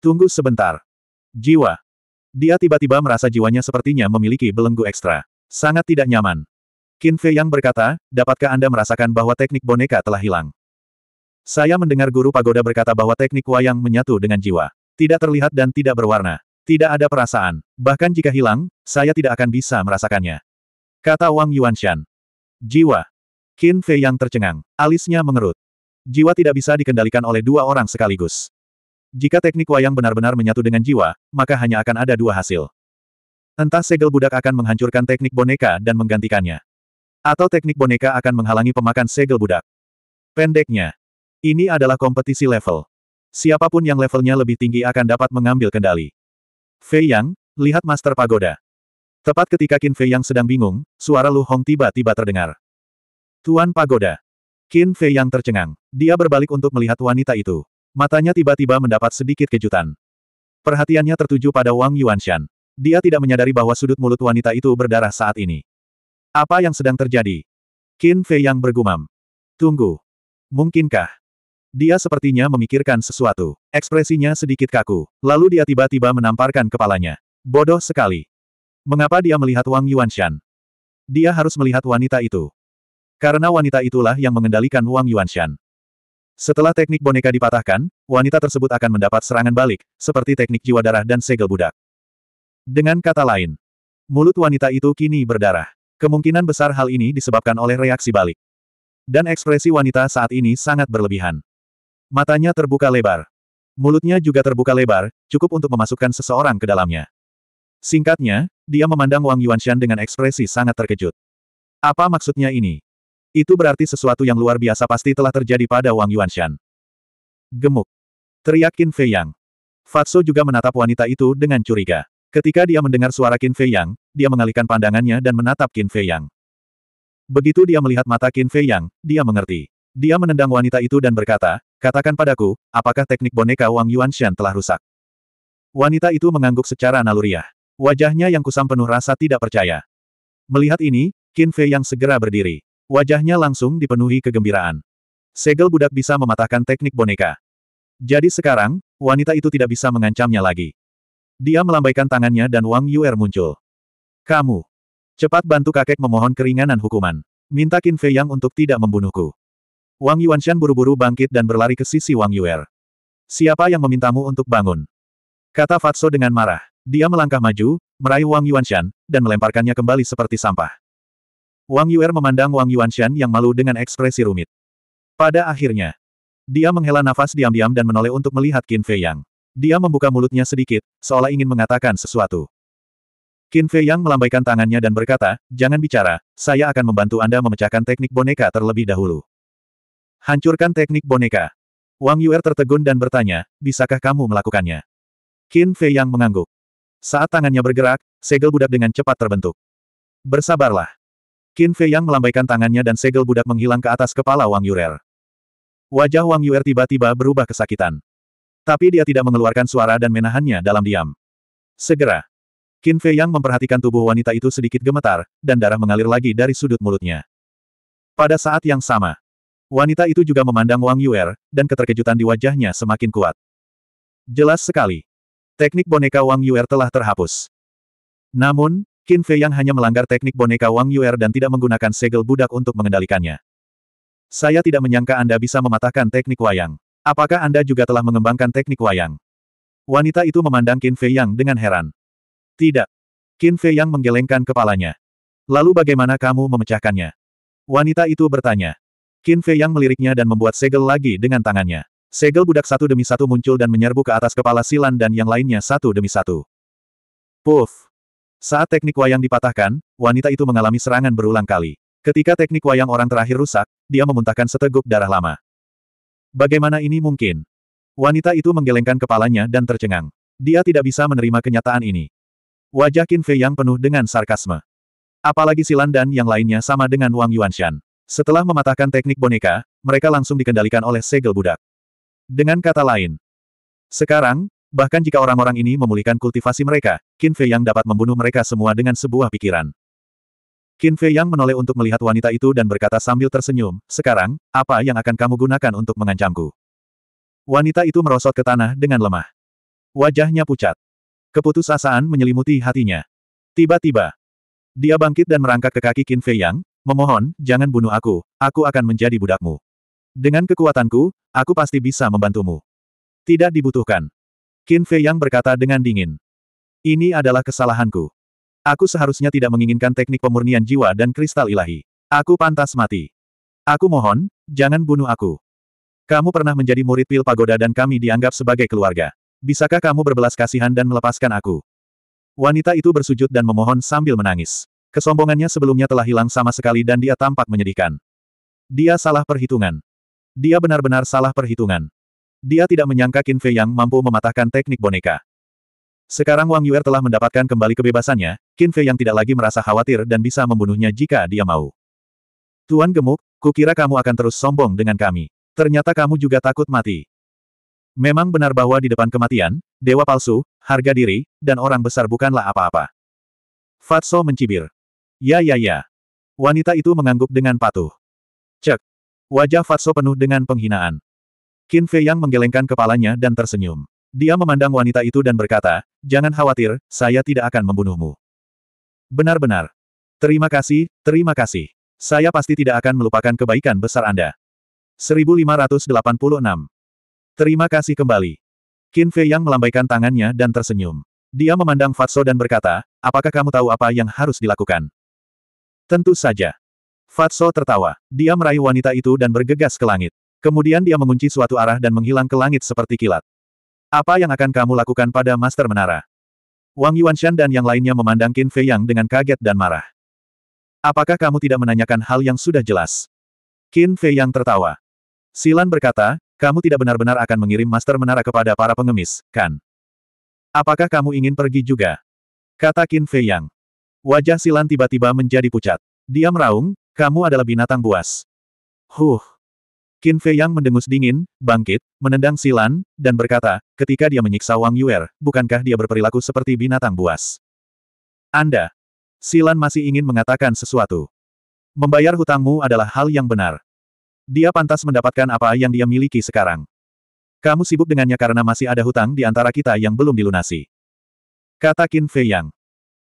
A: Tunggu sebentar. Jiwa. Dia tiba-tiba merasa jiwanya sepertinya memiliki belenggu ekstra. Sangat tidak nyaman. Qin Fei Yang berkata, dapatkah Anda merasakan bahwa teknik boneka telah hilang? Saya mendengar guru pagoda berkata bahwa teknik wayang menyatu dengan jiwa. Tidak terlihat dan tidak berwarna. Tidak ada perasaan. Bahkan jika hilang, saya tidak akan bisa merasakannya. Kata Wang Yuanshan. Jiwa. Qin Fei yang tercengang. Alisnya mengerut. Jiwa tidak bisa dikendalikan oleh dua orang sekaligus. Jika teknik wayang benar-benar menyatu dengan jiwa, maka hanya akan ada dua hasil. Entah segel budak akan menghancurkan teknik boneka dan menggantikannya. Atau teknik boneka akan menghalangi pemakan segel budak. Pendeknya, ini adalah kompetisi level. Siapapun yang levelnya lebih tinggi akan dapat mengambil kendali. Fei Yang, lihat Master Pagoda. Tepat ketika Qin Fei Yang sedang bingung, suara Lu Hong tiba-tiba terdengar. Tuan Pagoda. Qin Fei Yang tercengang. Dia berbalik untuk melihat wanita itu. Matanya tiba-tiba mendapat sedikit kejutan. Perhatiannya tertuju pada Wang Yuanshan. Dia tidak menyadari bahwa sudut mulut wanita itu berdarah saat ini. Apa yang sedang terjadi? Qin Fei Yang bergumam. Tunggu. Mungkinkah? Dia sepertinya memikirkan sesuatu. Ekspresinya sedikit kaku. Lalu dia tiba-tiba menamparkan kepalanya. Bodoh sekali. Mengapa dia melihat Wang Yuanshan? Dia harus melihat wanita itu. Karena wanita itulah yang mengendalikan Wang Yuanshan. Setelah teknik boneka dipatahkan, wanita tersebut akan mendapat serangan balik, seperti teknik jiwa darah dan segel budak. Dengan kata lain, mulut wanita itu kini berdarah. Kemungkinan besar hal ini disebabkan oleh reaksi balik. Dan ekspresi wanita saat ini sangat berlebihan. Matanya terbuka lebar. Mulutnya juga terbuka lebar, cukup untuk memasukkan seseorang ke dalamnya. Singkatnya, dia memandang Wang Yuanshan dengan ekspresi sangat terkejut. Apa maksudnya ini? Itu berarti sesuatu yang luar biasa pasti telah terjadi pada Wang Yuanshan. Gemuk. Teriak Qin Fei Yang. Fatso juga menatap wanita itu dengan curiga. Ketika dia mendengar suara Qin Fei Yang, dia mengalihkan pandangannya dan menatap Qin Fei Yang. Begitu dia melihat mata Qin Fei Yang, dia mengerti. Dia menendang wanita itu dan berkata, Katakan padaku, apakah teknik boneka Wang Yuanshan telah rusak? Wanita itu mengangguk secara naluriah. Wajahnya yang kusam penuh rasa tidak percaya. Melihat ini, Qin Fei yang segera berdiri. Wajahnya langsung dipenuhi kegembiraan. Segel budak bisa mematahkan teknik boneka. Jadi sekarang, wanita itu tidak bisa mengancamnya lagi. Dia melambaikan tangannya dan Wang Yuer muncul. Kamu. Cepat bantu kakek memohon keringanan hukuman. Minta Qin Fei Yang untuk tidak membunuhku. Wang Yuanshan buru-buru bangkit dan berlari ke sisi Wang Yuer. Siapa yang memintamu untuk bangun? Kata Fatso dengan marah. Dia melangkah maju, meraih Wang Yuanshan, dan melemparkannya kembali seperti sampah. Wang Yuer memandang Wang Yuanshan yang malu dengan ekspresi rumit. Pada akhirnya, dia menghela nafas diam-diam dan menoleh untuk melihat Qin Fei Yang. Dia membuka mulutnya sedikit, seolah ingin mengatakan sesuatu. Qin Fei Yang melambaikan tangannya dan berkata, Jangan bicara, saya akan membantu Anda memecahkan teknik boneka terlebih dahulu. Hancurkan teknik boneka. Wang Yuer tertegun dan bertanya, bisakah kamu melakukannya? Qin Fei yang mengangguk. Saat tangannya bergerak, segel budak dengan cepat terbentuk. Bersabarlah. Qin Fei yang melambaikan tangannya dan segel budak menghilang ke atas kepala Wang Yuer. Wajah Wang Yuer tiba-tiba berubah kesakitan. Tapi dia tidak mengeluarkan suara dan menahannya dalam diam. Segera. Qin Fei yang memperhatikan tubuh wanita itu sedikit gemetar, dan darah mengalir lagi dari sudut mulutnya. Pada saat yang sama, Wanita itu juga memandang Wang Yuer, dan keterkejutan di wajahnya semakin kuat. Jelas sekali. Teknik boneka Wang Yuer telah terhapus. Namun, Qin Fei yang hanya melanggar teknik boneka Wang Yuer dan tidak menggunakan segel budak untuk mengendalikannya. Saya tidak menyangka Anda bisa mematahkan teknik wayang. Apakah Anda juga telah mengembangkan teknik wayang? Wanita itu memandang Qin Fei Yang dengan heran. Tidak. Qin Fei Yang menggelengkan kepalanya. Lalu bagaimana kamu memecahkannya? Wanita itu bertanya. Qin Fei Yang meliriknya dan membuat segel lagi dengan tangannya. Segel budak satu demi satu muncul dan menyerbu ke atas kepala Silan dan yang lainnya satu demi satu. Puff! Saat teknik wayang dipatahkan, wanita itu mengalami serangan berulang kali. Ketika teknik wayang orang terakhir rusak, dia memuntahkan seteguk darah lama. Bagaimana ini mungkin? Wanita itu menggelengkan kepalanya dan tercengang. Dia tidak bisa menerima kenyataan ini. Wajah Qin Fei Yang penuh dengan sarkasme. Apalagi Silan dan yang lainnya sama dengan Wang Yuanshan. Setelah mematahkan teknik boneka, mereka langsung dikendalikan oleh segel budak. Dengan kata lain, sekarang, bahkan jika orang-orang ini memulihkan kultivasi mereka, Qin Fei Yang dapat membunuh mereka semua dengan sebuah pikiran. Qin Fei Yang menoleh untuk melihat wanita itu dan berkata sambil tersenyum, sekarang, apa yang akan kamu gunakan untuk mengancamku? Wanita itu merosot ke tanah dengan lemah. Wajahnya pucat. Keputusasaan menyelimuti hatinya. Tiba-tiba, dia bangkit dan merangkak ke kaki Qin Fei Yang, Memohon, jangan bunuh aku, aku akan menjadi budakmu. Dengan kekuatanku, aku pasti bisa membantumu. Tidak dibutuhkan. Qin Fei Yang berkata dengan dingin. Ini adalah kesalahanku. Aku seharusnya tidak menginginkan teknik pemurnian jiwa dan kristal ilahi. Aku pantas mati. Aku mohon, jangan bunuh aku. Kamu pernah menjadi murid pil pagoda dan kami dianggap sebagai keluarga. Bisakah kamu berbelas kasihan dan melepaskan aku? Wanita itu bersujud dan memohon sambil menangis. Kesombongannya sebelumnya telah hilang sama sekali dan dia tampak menyedihkan. Dia salah perhitungan. Dia benar-benar salah perhitungan. Dia tidak menyangka Qin Fei Yang mampu mematahkan teknik boneka. Sekarang Wang Yuer telah mendapatkan kembali kebebasannya, Qin Fei Yang tidak lagi merasa khawatir dan bisa membunuhnya jika dia mau. Tuan gemuk, kukira kamu akan terus sombong dengan kami. Ternyata kamu juga takut mati. Memang benar bahwa di depan kematian, dewa palsu, harga diri, dan orang besar bukanlah apa-apa. Fatso mencibir. Ya ya ya. Wanita itu mengangguk dengan patuh. Cek. Wajah Fatso penuh dengan penghinaan. Qin Fei Yang menggelengkan kepalanya dan tersenyum. Dia memandang wanita itu dan berkata, Jangan khawatir, saya tidak akan membunuhmu. Benar-benar. Terima kasih, terima kasih. Saya pasti tidak akan melupakan kebaikan besar Anda. 1586. Terima kasih kembali. Qin Fei Yang melambaikan tangannya dan tersenyum. Dia memandang Fatso dan berkata, apakah kamu tahu apa yang harus dilakukan? Tentu saja. Fatso tertawa. Dia meraih wanita itu dan bergegas ke langit. Kemudian dia mengunci suatu arah dan menghilang ke langit seperti kilat. Apa yang akan kamu lakukan pada Master Menara? Wang Yuanshan dan yang lainnya memandang Qin Fei Yang dengan kaget dan marah. Apakah kamu tidak menanyakan hal yang sudah jelas? Qin Fei Yang tertawa. Silan berkata, kamu tidak benar-benar akan mengirim Master Menara kepada para pengemis, kan? Apakah kamu ingin pergi juga? Kata Qin Fei Yang. Wajah Silan tiba-tiba menjadi pucat. Dia meraung, kamu adalah binatang buas. Huh. Qin Fei Yang mendengus dingin, bangkit, menendang Silan, dan berkata, ketika dia menyiksa Wang Yuer, bukankah dia berperilaku seperti binatang buas? Anda. Silan masih ingin mengatakan sesuatu. Membayar hutangmu adalah hal yang benar. Dia pantas mendapatkan apa yang dia miliki sekarang. Kamu sibuk dengannya karena masih ada hutang di antara kita yang belum dilunasi. Kata Qin Fei Yang.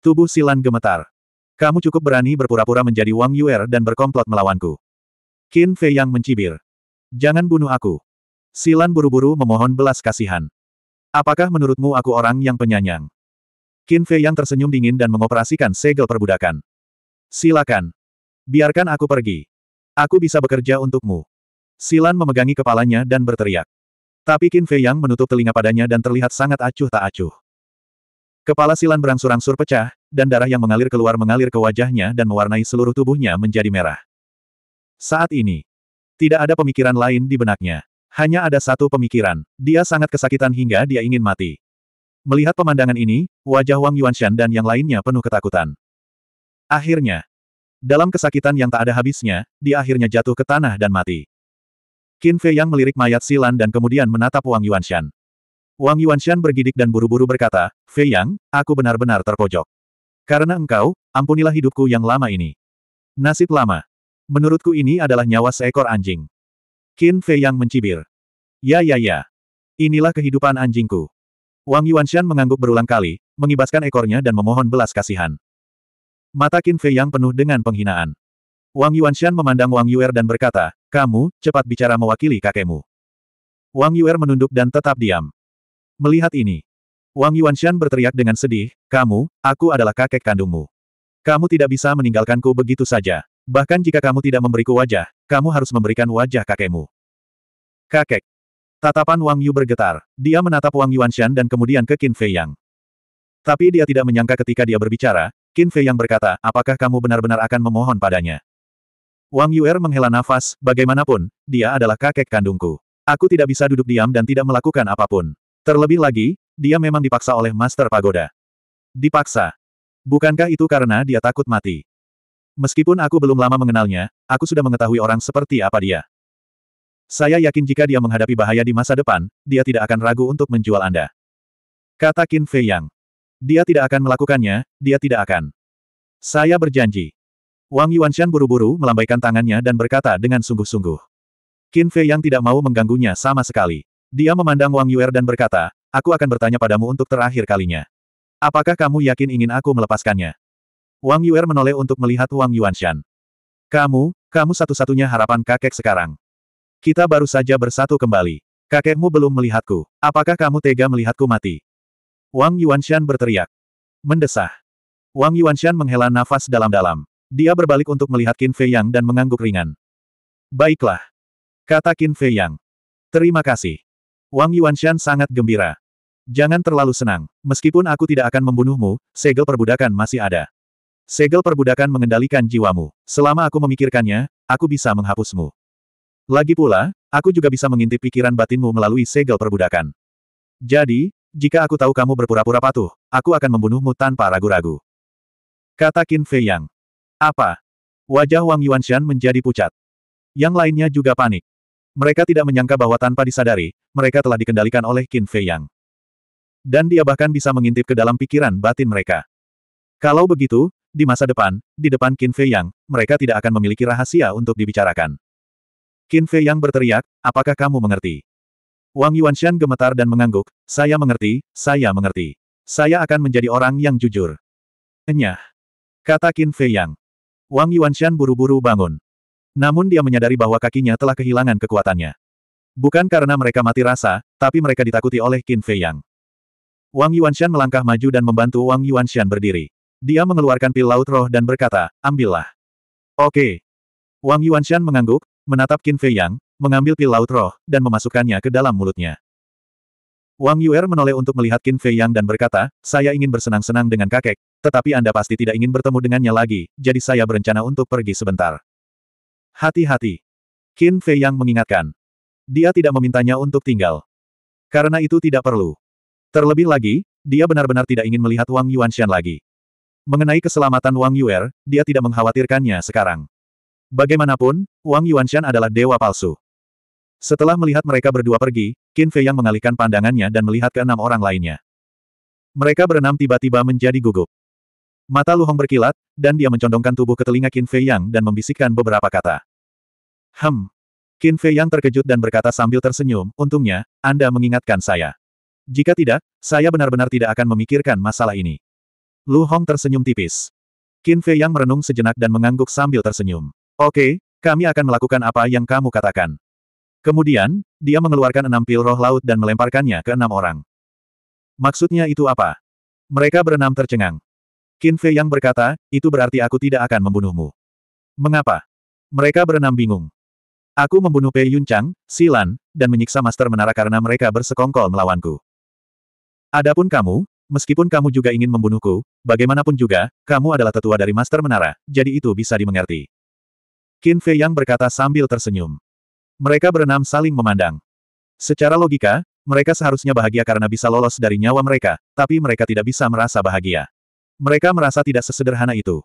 A: Tubuh Silan gemetar. Kamu cukup berani berpura-pura menjadi Wang Yuer dan berkomplot melawanku. Qin Fei yang mencibir. Jangan bunuh aku. Silan buru-buru memohon belas kasihan. Apakah menurutmu aku orang yang penyanyang? Qin Fei yang tersenyum dingin dan mengoperasikan segel perbudakan. Silakan. Biarkan aku pergi. Aku bisa bekerja untukmu. Silan memegangi kepalanya dan berteriak. Tapi Qin Fei yang menutup telinga padanya dan terlihat sangat acuh tak acuh. Kepala Silan berangsur-angsur pecah, dan darah yang mengalir keluar mengalir ke wajahnya dan mewarnai seluruh tubuhnya menjadi merah. Saat ini, tidak ada pemikiran lain di benaknya. Hanya ada satu pemikiran, dia sangat kesakitan hingga dia ingin mati. Melihat pemandangan ini, wajah Wang Yuanshan dan yang lainnya penuh ketakutan. Akhirnya, dalam kesakitan yang tak ada habisnya, dia akhirnya jatuh ke tanah dan mati. Qin Fei Yang melirik mayat Silan dan kemudian menatap Wang Yuanshan. Wang Yuanshan bergidik dan buru-buru berkata, Fei Yang, aku benar-benar terpojok. Karena engkau, ampunilah hidupku yang lama ini. Nasib lama. Menurutku ini adalah nyawa seekor anjing. Qin Fei Yang mencibir. Ya ya ya. Inilah kehidupan anjingku. Wang Yuanshan mengangguk berulang kali, mengibaskan ekornya dan memohon belas kasihan. Mata Qin Fei Yang penuh dengan penghinaan. Wang Yuanshan memandang Wang Yuer dan berkata, kamu, cepat bicara mewakili kakekmu. Wang Yuer menunduk dan tetap diam. Melihat ini, Wang Yuanshan berteriak dengan sedih, kamu, aku adalah kakek kandungmu. Kamu tidak bisa meninggalkanku begitu saja. Bahkan jika kamu tidak memberiku wajah, kamu harus memberikan wajah kakekmu. Kakek. Tatapan Wang Yu bergetar. Dia menatap Wang Yuanshan dan kemudian ke Qin Fei Yang. Tapi dia tidak menyangka ketika dia berbicara, Qin Fei Yang berkata, apakah kamu benar-benar akan memohon padanya? Wang Yuer menghela nafas, bagaimanapun, dia adalah kakek kandungku. Aku tidak bisa duduk diam dan tidak melakukan apapun. Terlebih lagi, dia memang dipaksa oleh Master Pagoda. Dipaksa. Bukankah itu karena dia takut mati? Meskipun aku belum lama mengenalnya, aku sudah mengetahui orang seperti apa dia. Saya yakin jika dia menghadapi bahaya di masa depan, dia tidak akan ragu untuk menjual Anda. Kata Qin Fei Yang. Dia tidak akan melakukannya, dia tidak akan. Saya berjanji. Wang Yuanshan buru-buru melambaikan tangannya dan berkata dengan sungguh-sungguh. Qin Fei Yang tidak mau mengganggunya sama sekali. Dia memandang Wang Yuer dan berkata, aku akan bertanya padamu untuk terakhir kalinya. Apakah kamu yakin ingin aku melepaskannya? Wang Yuer menoleh untuk melihat Wang Yuanshan. Kamu, kamu satu-satunya harapan kakek sekarang. Kita baru saja bersatu kembali. Kakekmu belum melihatku. Apakah kamu tega melihatku mati? Wang Yuanshan berteriak. Mendesah. Wang Yuanshan menghela nafas dalam-dalam. Dia berbalik untuk melihat Qin Fei Yang dan mengangguk ringan. Baiklah. Kata Qin Fei Yang. Terima kasih. Wang Yuanshan sangat gembira. Jangan terlalu senang. Meskipun aku tidak akan membunuhmu, segel perbudakan masih ada. Segel perbudakan mengendalikan jiwamu. Selama aku memikirkannya, aku bisa menghapusmu. Lagi pula, aku juga bisa mengintip pikiran batinmu melalui segel perbudakan. Jadi, jika aku tahu kamu berpura-pura patuh, aku akan membunuhmu tanpa ragu-ragu. Kata Qin Fei Yang. Apa? Wajah Wang Yuanshan menjadi pucat. Yang lainnya juga panik. Mereka tidak menyangka bahwa tanpa disadari, mereka telah dikendalikan oleh Qin Fei Yang. Dan dia bahkan bisa mengintip ke dalam pikiran batin mereka. Kalau begitu, di masa depan, di depan Qin Fei Yang, mereka tidak akan memiliki rahasia untuk dibicarakan. Qin Fei Yang berteriak, apakah kamu mengerti? Wang Yuanshan gemetar dan mengangguk, saya mengerti, saya mengerti. Saya akan menjadi orang yang jujur. Enyah. Kata Qin Fei Yang. Wang Yuanshan buru-buru bangun. Namun dia menyadari bahwa kakinya telah kehilangan kekuatannya. Bukan karena mereka mati rasa, tapi mereka ditakuti oleh Qin Fei Yang. Wang Yuanshan melangkah maju dan membantu Wang Yuanshan berdiri. Dia mengeluarkan pil laut roh dan berkata, ambillah. Oke. Wang Yuanshan mengangguk, menatap Qin Fei Yang, mengambil pil laut roh, dan memasukkannya ke dalam mulutnya. Wang Yuer menoleh untuk melihat Qin Fei Yang dan berkata, saya ingin bersenang-senang dengan kakek, tetapi Anda pasti tidak ingin bertemu dengannya lagi, jadi saya berencana untuk pergi sebentar. Hati-hati. Qin Fei Yang mengingatkan. Dia tidak memintanya untuk tinggal. Karena itu tidak perlu. Terlebih lagi, dia benar-benar tidak ingin melihat Wang Yuanshan lagi. Mengenai keselamatan Wang Yuer, dia tidak mengkhawatirkannya sekarang. Bagaimanapun, Wang Yuanshan adalah dewa palsu. Setelah melihat mereka berdua pergi, Qin Fei Yang mengalihkan pandangannya dan melihat ke enam orang lainnya. Mereka berenam tiba-tiba menjadi gugup. Mata Lu Hong berkilat, dan dia mencondongkan tubuh ke telinga Qin Fei Yang dan membisikkan beberapa kata. Hem. Qin Fei Yang terkejut dan berkata sambil tersenyum, untungnya, Anda mengingatkan saya. Jika tidak, saya benar-benar tidak akan memikirkan masalah ini. Lu Hong tersenyum tipis. Qin Fei Yang merenung sejenak dan mengangguk sambil tersenyum. Oke, kami akan melakukan apa yang kamu katakan. Kemudian, dia mengeluarkan enam pil roh laut dan melemparkannya ke enam orang. Maksudnya itu apa? Mereka berenam tercengang. Qin Fei yang berkata, itu berarti aku tidak akan membunuhmu. Mengapa? Mereka berenam bingung. Aku membunuh Pei Yunchang, Silan, dan menyiksa Master Menara karena mereka bersekongkol melawanku. Adapun kamu, meskipun kamu juga ingin membunuhku, bagaimanapun juga, kamu adalah tetua dari Master Menara, jadi itu bisa dimengerti. Qin Fei Yang berkata sambil tersenyum. Mereka berenam saling memandang. Secara logika, mereka seharusnya bahagia karena bisa lolos dari nyawa mereka, tapi mereka tidak bisa merasa bahagia. Mereka merasa tidak sesederhana itu.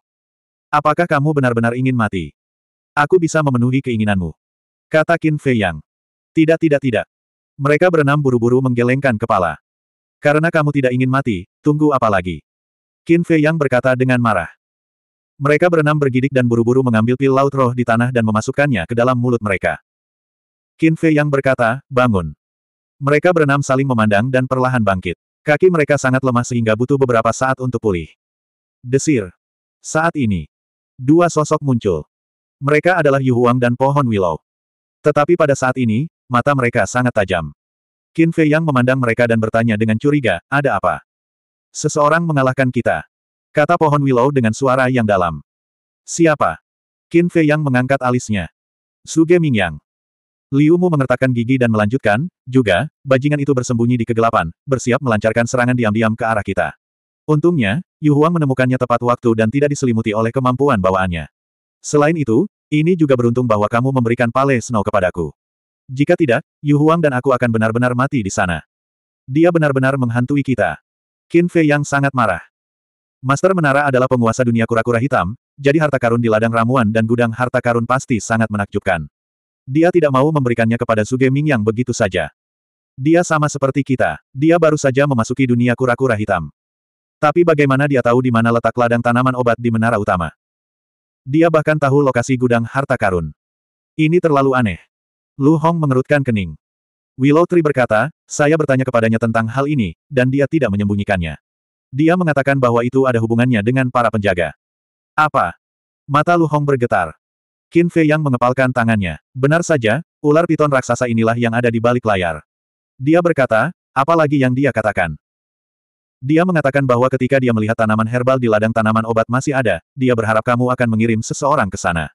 A: Apakah kamu benar-benar ingin mati? Aku bisa memenuhi keinginanmu. Kata Qin Fei Yang. Tidak tidak tidak. Mereka berenam buru-buru menggelengkan kepala. Karena kamu tidak ingin mati, tunggu apa lagi? Qin Fei Yang berkata dengan marah. Mereka berenam bergidik dan buru-buru mengambil pil laut roh di tanah dan memasukkannya ke dalam mulut mereka. Qin Fei Yang berkata, bangun. Mereka berenam saling memandang dan perlahan bangkit. Kaki mereka sangat lemah sehingga butuh beberapa saat untuk pulih. Desir. Saat ini, dua sosok muncul. Mereka adalah Yuhuang dan pohon Willow. Tetapi pada saat ini, mata mereka sangat tajam. Qin Fei Yang memandang mereka dan bertanya dengan curiga, ada apa? Seseorang mengalahkan kita. Kata pohon Willow dengan suara yang dalam. Siapa? Qin Fei Yang mengangkat alisnya. Suge Mingyang. Liu Mu mengertakkan gigi dan melanjutkan, juga, bajingan itu bersembunyi di kegelapan, bersiap melancarkan serangan diam-diam ke arah kita. Untungnya, Yu Huang menemukannya tepat waktu dan tidak diselimuti oleh kemampuan bawaannya. Selain itu, ini juga beruntung bahwa kamu memberikan pale snow kepadaku. Jika tidak, Yu Huang dan aku akan benar-benar mati di sana. Dia benar-benar menghantui kita. Qin Fei yang sangat marah. Master Menara adalah penguasa dunia kura-kura hitam, jadi harta karun di ladang ramuan dan gudang harta karun pasti sangat menakjubkan. Dia tidak mau memberikannya kepada Suge Ming yang begitu saja. Dia sama seperti kita, dia baru saja memasuki dunia kura-kura hitam. Tapi bagaimana dia tahu di mana letak ladang tanaman obat di menara utama? Dia bahkan tahu lokasi gudang harta karun. Ini terlalu aneh. Lu Hong mengerutkan kening. Willow Tree berkata, saya bertanya kepadanya tentang hal ini, dan dia tidak menyembunyikannya. Dia mengatakan bahwa itu ada hubungannya dengan para penjaga. Apa? Mata Lu Hong bergetar. Qin Fei yang mengepalkan tangannya. Benar saja, ular piton raksasa inilah yang ada di balik layar. Dia berkata, apalagi yang dia katakan. Dia mengatakan bahwa ketika dia melihat tanaman herbal di ladang tanaman obat masih ada, dia berharap kamu akan mengirim seseorang ke sana.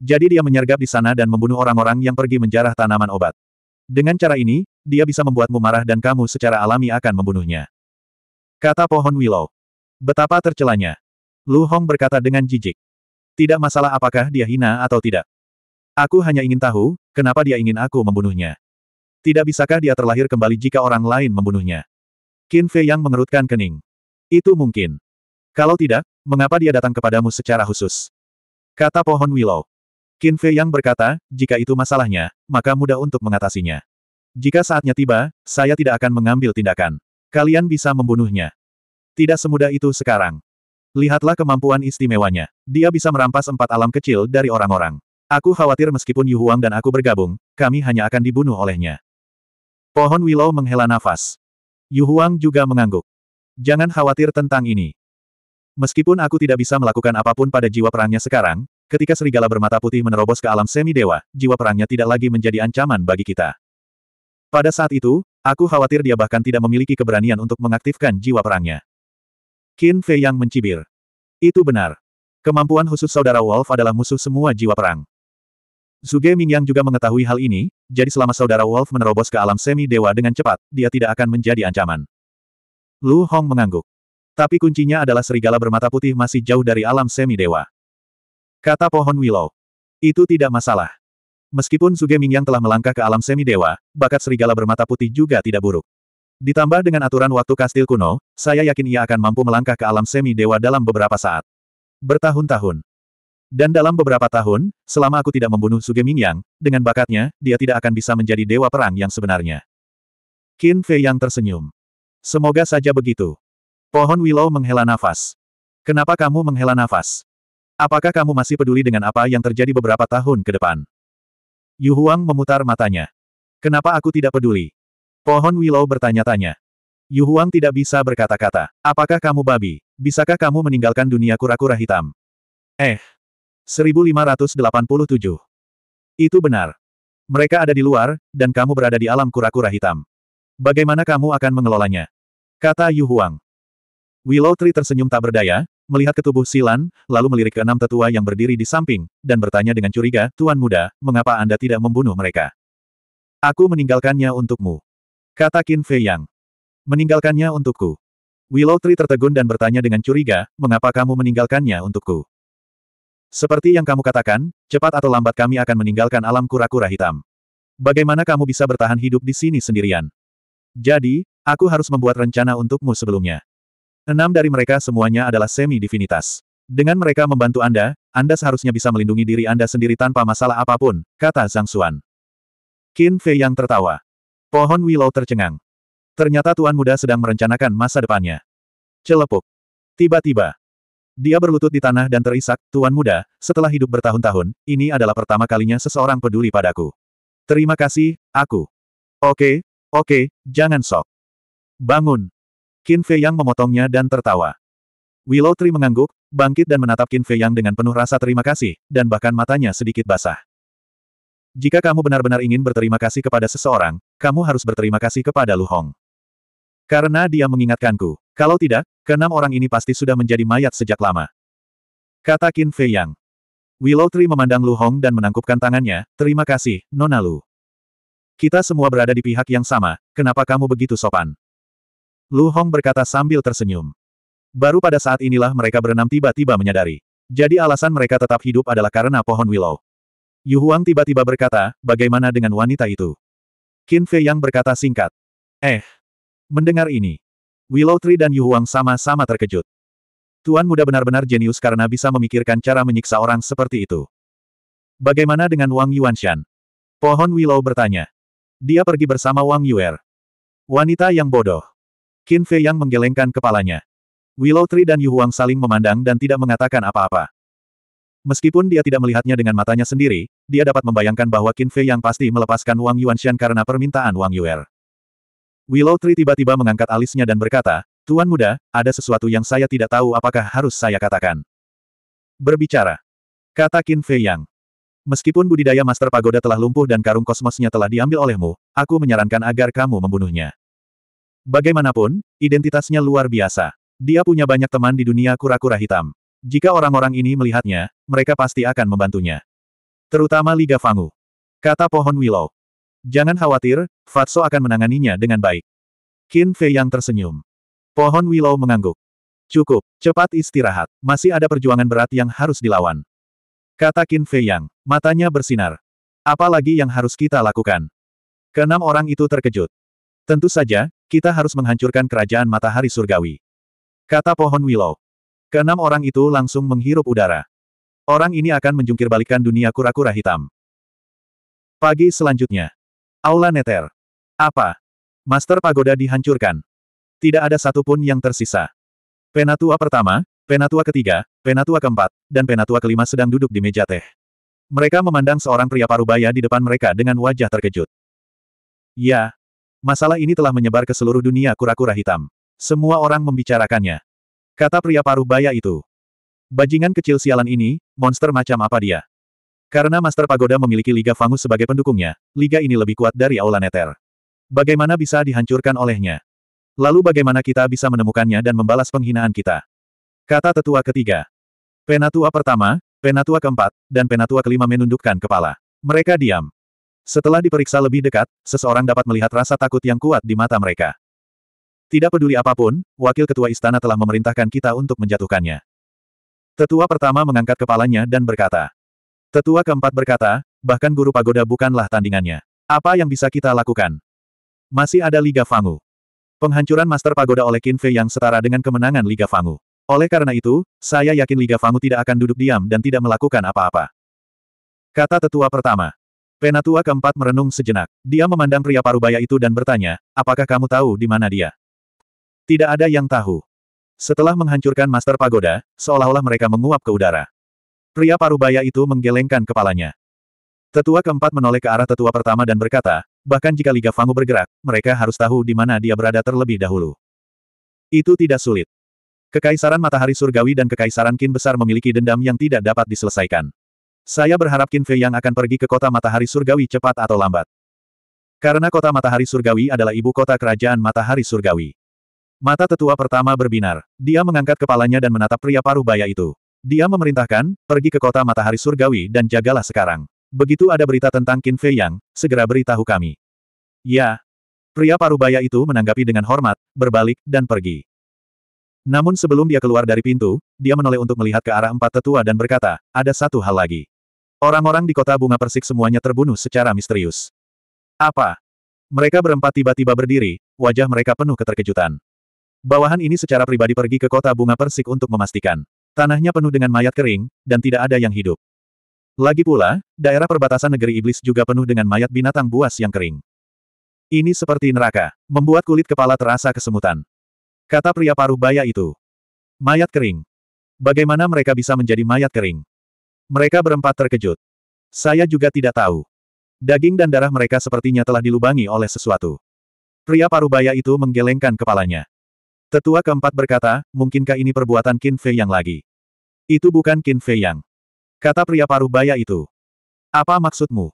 A: Jadi dia menyergap di sana dan membunuh orang-orang yang pergi menjarah tanaman obat. Dengan cara ini, dia bisa membuatmu marah dan kamu secara alami akan membunuhnya. Kata pohon Willow. Betapa tercelanya. Lu Hong berkata dengan jijik. Tidak masalah apakah dia hina atau tidak. Aku hanya ingin tahu, kenapa dia ingin aku membunuhnya. Tidak bisakah dia terlahir kembali jika orang lain membunuhnya? Qin Fei yang mengerutkan kening. Itu mungkin. Kalau tidak, mengapa dia datang kepadamu secara khusus? Kata pohon Willow. Qin Fei yang berkata, jika itu masalahnya, maka mudah untuk mengatasinya. Jika saatnya tiba, saya tidak akan mengambil tindakan. Kalian bisa membunuhnya. Tidak semudah itu sekarang. Lihatlah kemampuan istimewanya. Dia bisa merampas empat alam kecil dari orang-orang. Aku khawatir meskipun Yu Huang dan aku bergabung, kami hanya akan dibunuh olehnya. Pohon Willow menghela nafas. Yuhuang juga mengangguk. Jangan khawatir tentang ini. Meskipun aku tidak bisa melakukan apapun pada jiwa perangnya sekarang, ketika serigala bermata putih menerobos ke alam semi dewa, jiwa perangnya tidak lagi menjadi ancaman bagi kita. Pada saat itu, aku khawatir dia bahkan tidak memiliki keberanian untuk mengaktifkan jiwa perangnya. Qin Fei yang mencibir. Itu benar. Kemampuan khusus saudara Wolf adalah musuh semua jiwa perang. Zuge Mingyang juga mengetahui hal ini, jadi selama saudara Wolf menerobos ke alam semi-dewa dengan cepat, dia tidak akan menjadi ancaman. Lu Hong mengangguk. Tapi kuncinya adalah serigala bermata putih masih jauh dari alam semi-dewa. Kata pohon Willow. Itu tidak masalah. Meskipun Suge Mingyang telah melangkah ke alam semi-dewa, bakat serigala bermata putih juga tidak buruk. Ditambah dengan aturan waktu kastil kuno, saya yakin ia akan mampu melangkah ke alam semi-dewa dalam beberapa saat. Bertahun-tahun. Dan dalam beberapa tahun, selama aku tidak membunuh Sugeming Yang, dengan bakatnya, dia tidak akan bisa menjadi dewa perang yang sebenarnya. Qin Fei Yang tersenyum. Semoga saja begitu. Pohon Willow menghela nafas. Kenapa kamu menghela nafas? Apakah kamu masih peduli dengan apa yang terjadi beberapa tahun ke depan? Yu Huang memutar matanya. Kenapa aku tidak peduli? Pohon Willow bertanya-tanya. Yu Huang tidak bisa berkata-kata. Apakah kamu babi? Bisakah kamu meninggalkan dunia kura-kura hitam? Eh, 1587. Itu benar. Mereka ada di luar, dan kamu berada di alam kura-kura hitam. Bagaimana kamu akan mengelolanya? Kata Yu Huang. Willow Tree tersenyum tak berdaya, melihat ketubuh Silan, lalu melirik ke enam tetua yang berdiri di samping, dan bertanya dengan curiga, Tuan Muda, mengapa Anda tidak membunuh mereka? Aku meninggalkannya untukmu. Kata Qin Fei Yang. Meninggalkannya untukku. Willow Tree tertegun dan bertanya dengan curiga, mengapa kamu meninggalkannya untukku? Seperti yang kamu katakan, cepat atau lambat kami akan meninggalkan alam kura-kura hitam. Bagaimana kamu bisa bertahan hidup di sini sendirian? Jadi, aku harus membuat rencana untukmu sebelumnya. Enam dari mereka semuanya adalah semi-divinitas. Dengan mereka membantu Anda, Anda seharusnya bisa melindungi diri Anda sendiri tanpa masalah apapun, kata Zhang Xuan. Qin Fei yang tertawa. Pohon Willow tercengang. Ternyata Tuan Muda sedang merencanakan masa depannya. Celepuk. Tiba-tiba, dia berlutut di tanah dan terisak, Tuan Muda, setelah hidup bertahun-tahun, ini adalah pertama kalinya seseorang peduli padaku. Terima kasih, aku. Oke, oke, jangan sok. Bangun. Qin Fei Yang memotongnya dan tertawa. Willow Tree mengangguk, bangkit dan menatap Qin Fei Yang dengan penuh rasa terima kasih, dan bahkan matanya sedikit basah. Jika kamu benar-benar ingin berterima kasih kepada seseorang, kamu harus berterima kasih kepada Lu Hong. Karena dia mengingatkanku. Kalau tidak, Keenam orang ini pasti sudah menjadi mayat sejak lama. Kata Qin Fei Yang. Willow Tree memandang Lu Hong dan menangkupkan tangannya, terima kasih, Nona Lu. Kita semua berada di pihak yang sama, kenapa kamu begitu sopan? Lu Hong berkata sambil tersenyum. Baru pada saat inilah mereka berenam tiba-tiba menyadari. Jadi alasan mereka tetap hidup adalah karena pohon Willow. Yu Huang tiba-tiba berkata, bagaimana dengan wanita itu? Qin Fei Yang berkata singkat. Eh. Mendengar ini, Willow Tree dan Yu Huang sama-sama terkejut. Tuan muda benar-benar jenius karena bisa memikirkan cara menyiksa orang seperti itu. Bagaimana dengan Wang Yuanshan? Pohon Willow bertanya. Dia pergi bersama Wang Yuer. Wanita yang bodoh. Qin Fei yang menggelengkan kepalanya. Willow Tree dan Yu Huang saling memandang dan tidak mengatakan apa-apa. Meskipun dia tidak melihatnya dengan matanya sendiri, dia dapat membayangkan bahwa Qin Fei yang pasti melepaskan Wang Yuanshan karena permintaan Wang Yuer. Willow Tree tiba-tiba mengangkat alisnya dan berkata, Tuan muda, ada sesuatu yang saya tidak tahu apakah harus saya katakan. Berbicara. Kata Qin Fei Yang. Meskipun budidaya Master Pagoda telah lumpuh dan karung kosmosnya telah diambil olehmu, aku menyarankan agar kamu membunuhnya. Bagaimanapun, identitasnya luar biasa. Dia punya banyak teman di dunia kura-kura hitam. Jika orang-orang ini melihatnya, mereka pasti akan membantunya. Terutama Liga Fangu. Kata pohon Willow. Jangan khawatir, Fatso akan menanganinya dengan baik. Qin Fei yang tersenyum. Pohon Willow mengangguk. Cukup, cepat istirahat. Masih ada perjuangan berat yang harus dilawan. Kata Qin Fei Yang. Matanya bersinar. Apalagi yang harus kita lakukan? Kenam orang itu terkejut. Tentu saja, kita harus menghancurkan kerajaan matahari surgawi. Kata pohon Willow. Kenam orang itu langsung menghirup udara. Orang ini akan menjungkirbalikkan dunia kura-kura hitam. Pagi selanjutnya. Aula Neter. Apa? Master Pagoda dihancurkan. Tidak ada satupun yang tersisa. Penatua pertama, penatua ketiga, penatua keempat, dan penatua kelima sedang duduk di meja teh. Mereka memandang seorang pria parubaya di depan mereka dengan wajah terkejut. Ya, masalah ini telah menyebar ke seluruh dunia kura-kura hitam. Semua orang membicarakannya. Kata pria parubaya itu. Bajingan kecil sialan ini, monster macam apa dia? Karena Master Pagoda memiliki Liga Fangus sebagai pendukungnya, Liga ini lebih kuat dari Aula Nether. Bagaimana bisa dihancurkan olehnya? Lalu bagaimana kita bisa menemukannya dan membalas penghinaan kita? Kata tetua ketiga. Penatua pertama, penatua keempat, dan penatua kelima menundukkan kepala. Mereka diam. Setelah diperiksa lebih dekat, seseorang dapat melihat rasa takut yang kuat di mata mereka. Tidak peduli apapun, wakil ketua istana telah memerintahkan kita untuk menjatuhkannya. Tetua pertama mengangkat kepalanya dan berkata, Tetua keempat berkata, bahkan guru pagoda bukanlah tandingannya. Apa yang bisa kita lakukan? Masih ada Liga Fangu. Penghancuran Master Pagoda oleh Qin Fei yang setara dengan kemenangan Liga Fangu. Oleh karena itu, saya yakin Liga Fangu tidak akan duduk diam dan tidak melakukan apa-apa. Kata tetua pertama. Penatua keempat merenung sejenak. Dia memandang pria parubaya itu dan bertanya, apakah kamu tahu di mana dia? Tidak ada yang tahu. Setelah menghancurkan Master Pagoda, seolah-olah mereka menguap ke udara. Pria parubaya itu menggelengkan kepalanya. Tetua keempat menoleh ke arah tetua pertama dan berkata, bahkan jika Liga Fangu bergerak, mereka harus tahu di mana dia berada terlebih dahulu. Itu tidak sulit. Kekaisaran Matahari Surgawi dan Kekaisaran Qin Besar memiliki dendam yang tidak dapat diselesaikan. Saya berharap Qin Fei yang akan pergi ke kota Matahari Surgawi cepat atau lambat. Karena kota Matahari Surgawi adalah ibu kota kerajaan Matahari Surgawi. Mata tetua pertama berbinar. Dia mengangkat kepalanya dan menatap pria parubaya itu. Dia memerintahkan, pergi ke kota matahari surgawi dan jagalah sekarang. Begitu ada berita tentang Qin Fei Yang, segera beritahu kami. Ya. Pria parubaya itu menanggapi dengan hormat, berbalik, dan pergi. Namun sebelum dia keluar dari pintu, dia menoleh untuk melihat ke arah empat tetua dan berkata, ada satu hal lagi. Orang-orang di kota bunga persik semuanya terbunuh secara misterius. Apa? Mereka berempat tiba-tiba berdiri, wajah mereka penuh keterkejutan. Bawahan ini secara pribadi pergi ke kota bunga persik untuk memastikan. Tanahnya penuh dengan mayat kering, dan tidak ada yang hidup. Lagi pula, daerah perbatasan negeri iblis juga penuh dengan mayat binatang buas yang kering. Ini seperti neraka, membuat kulit kepala terasa kesemutan. Kata pria paruh baya itu. Mayat kering. Bagaimana mereka bisa menjadi mayat kering? Mereka berempat terkejut. Saya juga tidak tahu. Daging dan darah mereka sepertinya telah dilubangi oleh sesuatu. Pria paruh baya itu menggelengkan kepalanya. Tetua keempat berkata, mungkinkah ini perbuatan Qin Fei Yang lagi? Itu bukan Qin Fei Yang. Kata pria paruh baya itu. Apa maksudmu?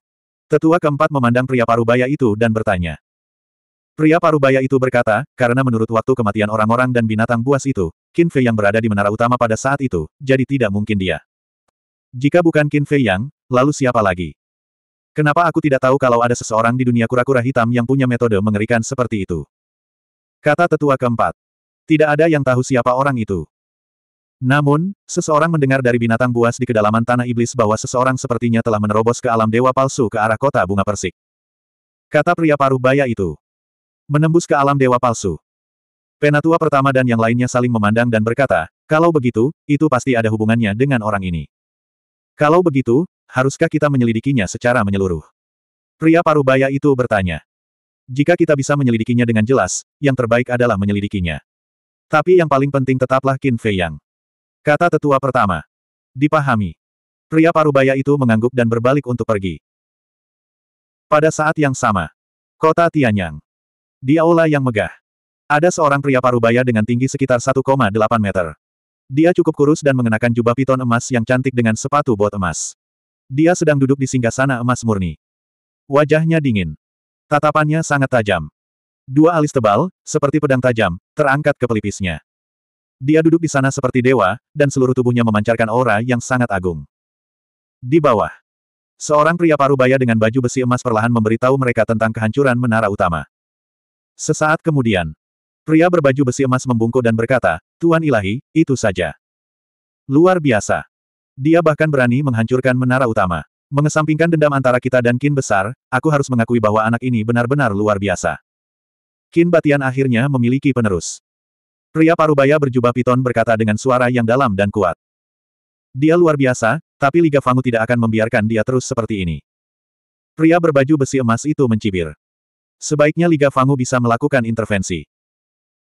A: Tetua keempat memandang pria paruh baya itu dan bertanya. Pria paruh baya itu berkata, karena menurut waktu kematian orang-orang dan binatang buas itu, Qin Fei Yang berada di menara utama pada saat itu, jadi tidak mungkin dia. Jika bukan Qin Fei Yang, lalu siapa lagi? Kenapa aku tidak tahu kalau ada seseorang di dunia kura-kura hitam yang punya metode mengerikan seperti itu? Kata tetua keempat. Tidak ada yang tahu siapa orang itu. Namun, seseorang mendengar dari binatang buas di kedalaman tanah iblis bahwa seseorang sepertinya telah menerobos ke alam dewa palsu ke arah kota bunga persik. Kata pria paruh baya itu. Menembus ke alam dewa palsu. Penatua pertama dan yang lainnya saling memandang dan berkata, kalau begitu, itu pasti ada hubungannya dengan orang ini. Kalau begitu, haruskah kita menyelidikinya secara menyeluruh? Pria paruh baya itu bertanya. Jika kita bisa menyelidikinya dengan jelas, yang terbaik adalah menyelidikinya. Tapi yang paling penting tetaplah Qin Fei Yang. Kata tetua pertama. Dipahami. Pria parubaya itu mengangguk dan berbalik untuk pergi. Pada saat yang sama. Kota Tianyang. Di aula yang megah. Ada seorang pria parubaya dengan tinggi sekitar 1,8 meter. Dia cukup kurus dan mengenakan jubah piton emas yang cantik dengan sepatu bot emas. Dia sedang duduk di singgasana emas murni. Wajahnya dingin. Tatapannya sangat tajam. Dua alis tebal, seperti pedang tajam, terangkat ke pelipisnya. Dia duduk di sana seperti dewa, dan seluruh tubuhnya memancarkan aura yang sangat agung. Di bawah. Seorang pria parubaya dengan baju besi emas perlahan memberitahu mereka tentang kehancuran menara utama. Sesaat kemudian, pria berbaju besi emas membungkuk dan berkata, Tuan Ilahi, itu saja. Luar biasa. Dia bahkan berani menghancurkan menara utama. Mengesampingkan dendam antara kita dan kin besar, aku harus mengakui bahwa anak ini benar-benar luar biasa. Kin Batian akhirnya memiliki penerus. Pria parubaya berjubah piton berkata dengan suara yang dalam dan kuat. Dia luar biasa, tapi Liga Fangu tidak akan membiarkan dia terus seperti ini. Pria berbaju besi emas itu mencibir. Sebaiknya Liga Fangu bisa melakukan intervensi.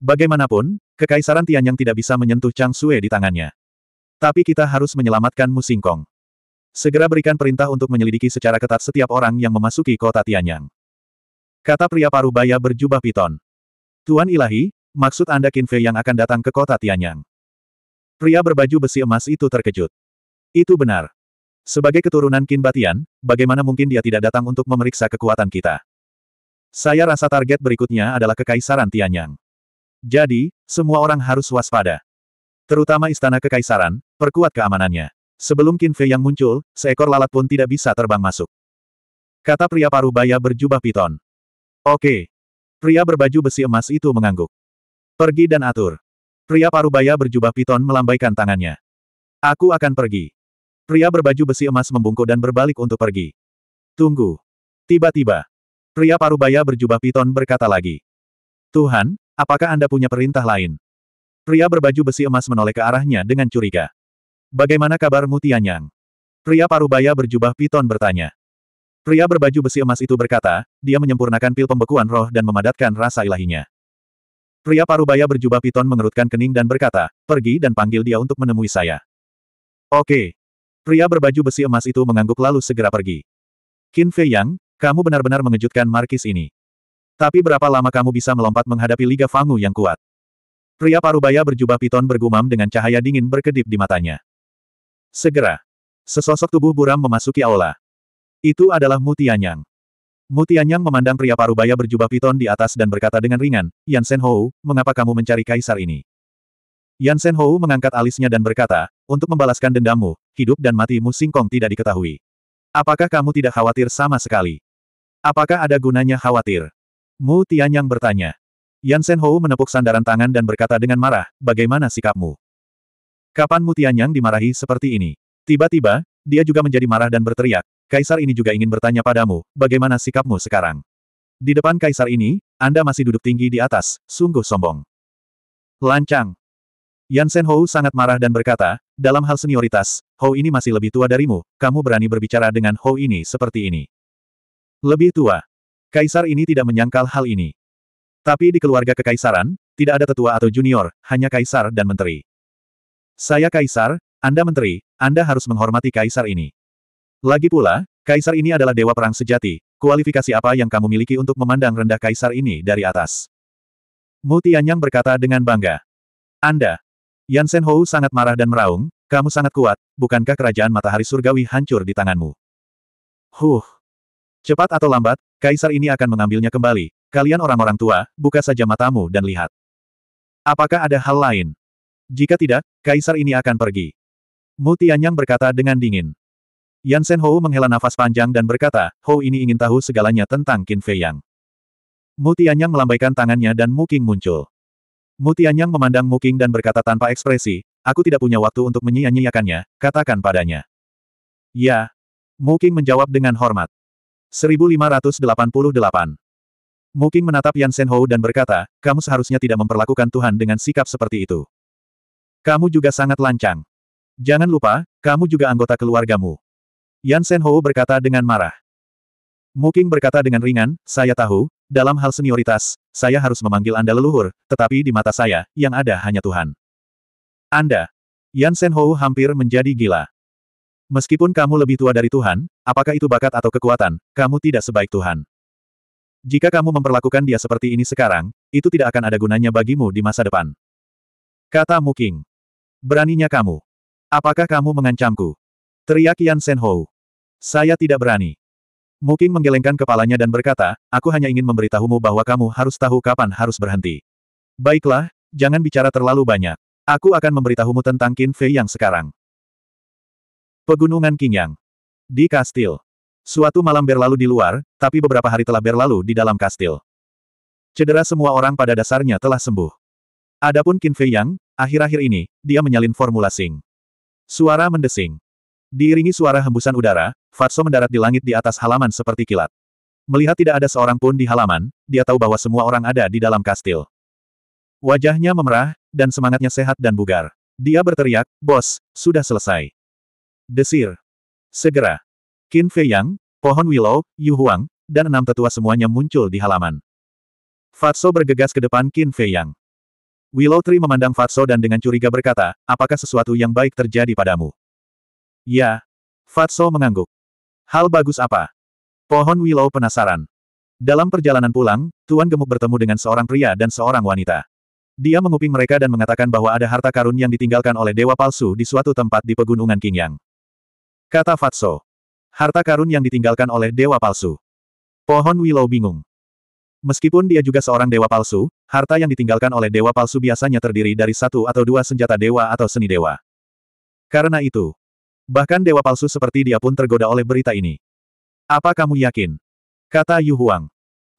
A: Bagaimanapun, Kekaisaran Tianyang tidak bisa menyentuh Chang Sue di tangannya. Tapi kita harus menyelamatkan Musingkong. Segera berikan perintah untuk menyelidiki secara ketat setiap orang yang memasuki kota Tianyang. Kata pria parubaya berjubah piton. Tuan ilahi, maksud Anda Kinfei yang akan datang ke kota Tianyang. Pria berbaju besi emas itu terkejut. Itu benar. Sebagai keturunan kin Batian, bagaimana mungkin dia tidak datang untuk memeriksa kekuatan kita? Saya rasa target berikutnya adalah Kekaisaran Tianyang. Jadi, semua orang harus waspada. Terutama istana kekaisaran, perkuat keamanannya. Sebelum kin Fei yang muncul, seekor lalat pun tidak bisa terbang masuk. Kata pria parubaya berjubah piton. Oke. Pria berbaju besi emas itu mengangguk. Pergi dan atur. Pria parubaya berjubah piton melambaikan tangannya. Aku akan pergi. Pria berbaju besi emas membungkuk dan berbalik untuk pergi. Tunggu. Tiba-tiba. Pria parubaya berjubah piton berkata lagi. Tuhan, apakah Anda punya perintah lain? Pria berbaju besi emas menoleh ke arahnya dengan curiga. Bagaimana kabar Tianyang? Pria parubaya berjubah piton bertanya. Pria berbaju besi emas itu berkata, dia menyempurnakan pil pembekuan roh dan memadatkan rasa ilahinya. Pria parubaya berjubah piton mengerutkan kening dan berkata, pergi dan panggil dia untuk menemui saya. Oke. Pria berbaju besi emas itu mengangguk lalu segera pergi. Qin Fei Yang, kamu benar-benar mengejutkan Markis ini. Tapi berapa lama kamu bisa melompat menghadapi Liga Fangu yang kuat? Pria parubaya berjubah piton bergumam dengan cahaya dingin berkedip di matanya. Segera. Sesosok tubuh buram memasuki aula. Itu adalah Mutianyang. Mutianyang memandang pria parubaya berjubah piton di atas dan berkata dengan ringan, Yan Sen mengapa kamu mencari kaisar ini? Yan Sen mengangkat alisnya dan berkata, untuk membalaskan dendammu, hidup dan matimu singkong tidak diketahui. Apakah kamu tidak khawatir sama sekali? Apakah ada gunanya khawatir? Mu Tianyang bertanya. Yan Sen menepuk sandaran tangan dan berkata dengan marah, bagaimana sikapmu? Kapan Mu Tianyang dimarahi seperti ini? Tiba-tiba, dia juga menjadi marah dan berteriak, Kaisar ini juga ingin bertanya padamu, bagaimana sikapmu sekarang? Di depan Kaisar ini, Anda masih duduk tinggi di atas, sungguh sombong. Lancang. Yan Sen sangat marah dan berkata, dalam hal senioritas, Hou ini masih lebih tua darimu, kamu berani berbicara dengan Hou ini seperti ini. Lebih tua. Kaisar ini tidak menyangkal hal ini. Tapi di keluarga kekaisaran, tidak ada tetua atau junior, hanya kaisar dan menteri. Saya kaisar, Anda menteri, anda harus menghormati kaisar ini. Lagi pula, kaisar ini adalah dewa perang sejati, kualifikasi apa yang kamu miliki untuk memandang rendah kaisar ini dari atas? Mu Tianyang berkata dengan bangga. Anda. Yan Sen sangat marah dan meraung, kamu sangat kuat, bukankah kerajaan matahari surgawi hancur di tanganmu? Huh. Cepat atau lambat, kaisar ini akan mengambilnya kembali. Kalian orang-orang tua, buka saja matamu dan lihat. Apakah ada hal lain? Jika tidak, kaisar ini akan pergi. Mu Tianyang berkata dengan dingin. Yan Shen Hou menghela nafas panjang dan berkata, Hou ini ingin tahu segalanya tentang Qin Fei Yang. Mu Tianyang melambaikan tangannya dan Mu Qing muncul. Mu Tianyang memandang Mu Qing dan berkata tanpa ekspresi, aku tidak punya waktu untuk menyia-nyiakannya, katakan padanya. Ya. Mu Qing menjawab dengan hormat. 1588. Mu Qing menatap Yan Shen Hou dan berkata, kamu seharusnya tidak memperlakukan Tuhan dengan sikap seperti itu. Kamu juga sangat lancang. Jangan lupa, kamu juga anggota keluargamu. Yan Ho berkata dengan marah. Muking berkata dengan ringan, saya tahu, dalam hal senioritas, saya harus memanggil Anda leluhur, tetapi di mata saya, yang ada hanya Tuhan. Anda. Yan Ho hampir menjadi gila. Meskipun kamu lebih tua dari Tuhan, apakah itu bakat atau kekuatan, kamu tidak sebaik Tuhan. Jika kamu memperlakukan dia seperti ini sekarang, itu tidak akan ada gunanya bagimu di masa depan. Kata Muking. Beraninya kamu. Apakah kamu mengancamku? Teriak Yan Senhou. Saya tidak berani. Muking menggelengkan kepalanya dan berkata, aku hanya ingin memberitahumu bahwa kamu harus tahu kapan harus berhenti. Baiklah, jangan bicara terlalu banyak. Aku akan memberitahumu tentang Qin Fei yang sekarang. Pegunungan Qingyang. Di kastil. Suatu malam berlalu di luar, tapi beberapa hari telah berlalu di dalam kastil. Cedera semua orang pada dasarnya telah sembuh. Adapun Qin Fei Yang, akhir-akhir ini, dia menyalin formula Sing. Suara mendesing. Diiringi suara hembusan udara, Fatso mendarat di langit di atas halaman seperti kilat. Melihat tidak ada seorang pun di halaman, dia tahu bahwa semua orang ada di dalam kastil. Wajahnya memerah, dan semangatnya sehat dan bugar. Dia berteriak, Bos, sudah selesai. Desir. Segera. Qin Fei Yang, Pohon Willow, Yu Huang, dan enam tetua semuanya muncul di halaman. Fatso bergegas ke depan Qin Fei Yang. Willow Tree memandang Fatso dan dengan curiga berkata, apakah sesuatu yang baik terjadi padamu? Ya. Fatso mengangguk. Hal bagus apa? Pohon Willow penasaran. Dalam perjalanan pulang, Tuan Gemuk bertemu dengan seorang pria dan seorang wanita. Dia menguping mereka dan mengatakan bahwa ada harta karun yang ditinggalkan oleh dewa palsu di suatu tempat di pegunungan Qingyang. Kata Fatso. Harta karun yang ditinggalkan oleh dewa palsu. Pohon Willow bingung. Meskipun dia juga seorang dewa palsu, Harta yang ditinggalkan oleh dewa palsu biasanya terdiri dari satu atau dua senjata dewa atau seni dewa. Karena itu, bahkan dewa palsu seperti dia pun tergoda oleh berita ini. Apa kamu yakin? Kata Yu Huang.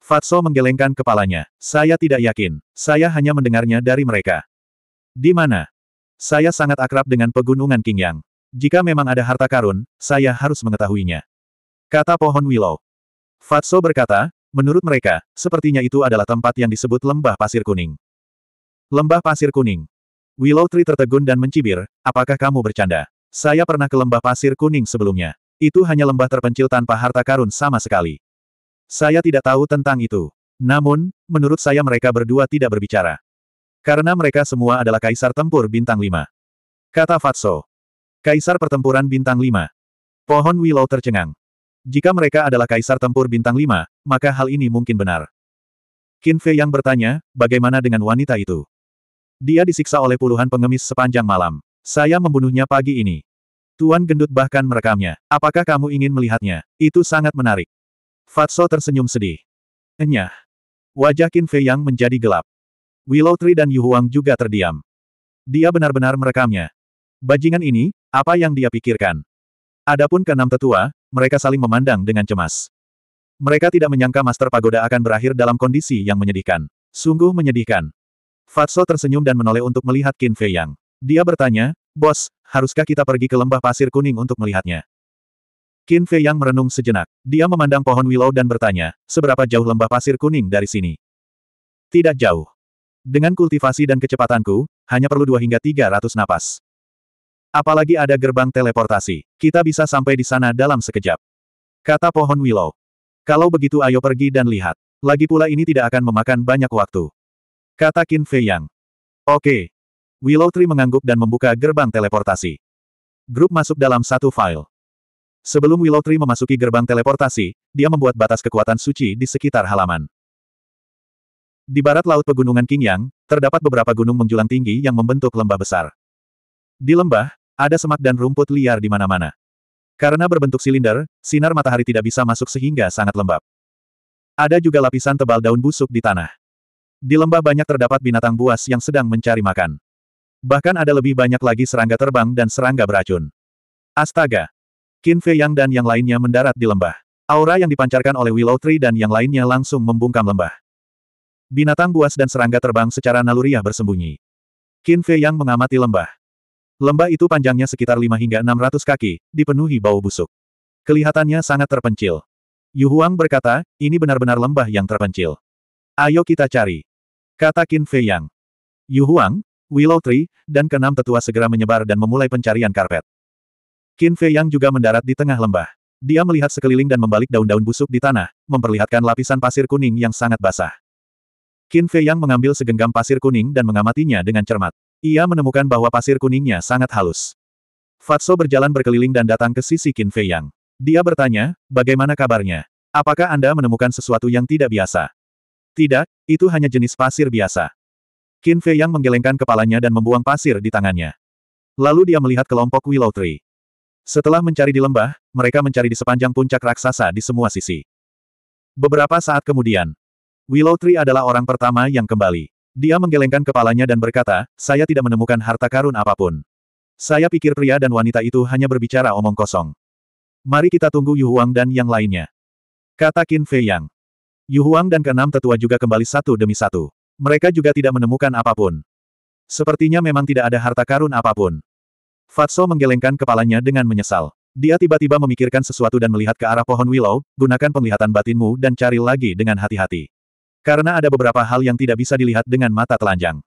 A: Fatso menggelengkan kepalanya. Saya tidak yakin. Saya hanya mendengarnya dari mereka. Di mana? Saya sangat akrab dengan pegunungan Qingyang. Jika memang ada harta karun, saya harus mengetahuinya. Kata pohon Willow. Fatso berkata, Menurut mereka, sepertinya itu adalah tempat yang disebut lembah pasir kuning. Lembah pasir kuning. Willow Tree tertegun dan mencibir, apakah kamu bercanda? Saya pernah ke lembah pasir kuning sebelumnya. Itu hanya lembah terpencil tanpa harta karun sama sekali. Saya tidak tahu tentang itu. Namun, menurut saya mereka berdua tidak berbicara. Karena mereka semua adalah kaisar tempur bintang 5. Kata Fatso. Kaisar pertempuran bintang 5. Pohon Willow tercengang. Jika mereka adalah kaisar tempur bintang lima, maka hal ini mungkin benar. Qin Fei yang bertanya, bagaimana dengan wanita itu? Dia disiksa oleh puluhan pengemis sepanjang malam. Saya membunuhnya pagi ini. Tuan Gendut bahkan merekamnya. Apakah kamu ingin melihatnya? Itu sangat menarik. Fatso tersenyum sedih. Enyah. Wajah Qin Fei yang menjadi gelap. Willow Tree dan Yu Huang juga terdiam. Dia benar-benar merekamnya. Bajingan ini, apa yang dia pikirkan? Adapun keenam tetua, mereka saling memandang dengan cemas. Mereka tidak menyangka Master Pagoda akan berakhir dalam kondisi yang menyedihkan. Sungguh menyedihkan. Fatso tersenyum dan menoleh untuk melihat Qin Fei Yang. Dia bertanya, Bos, haruskah kita pergi ke lembah pasir kuning untuk melihatnya? Qin Fei Yang merenung sejenak. Dia memandang pohon willow dan bertanya, seberapa jauh lembah pasir kuning dari sini? Tidak jauh. Dengan kultivasi dan kecepatanku, hanya perlu dua hingga tiga ratus napas. Apalagi ada gerbang teleportasi. Kita bisa sampai di sana dalam sekejap. Kata pohon Willow. Kalau begitu ayo pergi dan lihat. Lagi pula ini tidak akan memakan banyak waktu. Kata Qin Fei Yang. Oke. Willow Tree mengangguk dan membuka gerbang teleportasi. Grup masuk dalam satu file. Sebelum Willow Tree memasuki gerbang teleportasi, dia membuat batas kekuatan suci di sekitar halaman. Di barat laut pegunungan Qingyang, terdapat beberapa gunung menjulang tinggi yang membentuk lembah besar. Di lembah, ada semak dan rumput liar di mana-mana. Karena berbentuk silinder, sinar matahari tidak bisa masuk sehingga sangat lembab. Ada juga lapisan tebal daun busuk di tanah. Di lembah banyak terdapat binatang buas yang sedang mencari makan. Bahkan ada lebih banyak lagi serangga terbang dan serangga beracun. Astaga! Qin Fei Yang dan yang lainnya mendarat di lembah. Aura yang dipancarkan oleh Willow Tree dan yang lainnya langsung membungkam lembah. Binatang buas dan serangga terbang secara naluriah bersembunyi. Qin Fei Yang mengamati lembah. Lembah itu panjangnya sekitar 5 hingga 600 kaki, dipenuhi bau busuk. Kelihatannya sangat terpencil. Yu Huang berkata, ini benar-benar lembah yang terpencil. Ayo kita cari. Kata Qin Fei Yang. Yu Huang, Willow Tree, dan keenam tetua segera menyebar dan memulai pencarian karpet. Qin Fei Yang juga mendarat di tengah lembah. Dia melihat sekeliling dan membalik daun-daun busuk di tanah, memperlihatkan lapisan pasir kuning yang sangat basah. Qin Fei Yang mengambil segenggam pasir kuning dan mengamatinya dengan cermat. Ia menemukan bahwa pasir kuningnya sangat halus. Fatso berjalan berkeliling dan datang ke sisi Qin Fei Yang. Dia bertanya, bagaimana kabarnya? Apakah Anda menemukan sesuatu yang tidak biasa? Tidak, itu hanya jenis pasir biasa. Qin Fei Yang menggelengkan kepalanya dan membuang pasir di tangannya. Lalu dia melihat kelompok Willow Tree. Setelah mencari di lembah, mereka mencari di sepanjang puncak raksasa di semua sisi. Beberapa saat kemudian, Willow Tree adalah orang pertama yang kembali. Dia menggelengkan kepalanya dan berkata, saya tidak menemukan harta karun apapun. Saya pikir pria dan wanita itu hanya berbicara omong kosong. Mari kita tunggu Yu Huang dan yang lainnya. Kata Qin Fei Yang. Yu Huang dan keenam tetua juga kembali satu demi satu. Mereka juga tidak menemukan apapun. Sepertinya memang tidak ada harta karun apapun. Fatso menggelengkan kepalanya dengan menyesal. Dia tiba-tiba memikirkan sesuatu dan melihat ke arah pohon willow, gunakan penglihatan batinmu dan cari lagi dengan hati-hati. Karena ada beberapa hal yang tidak bisa dilihat dengan mata telanjang.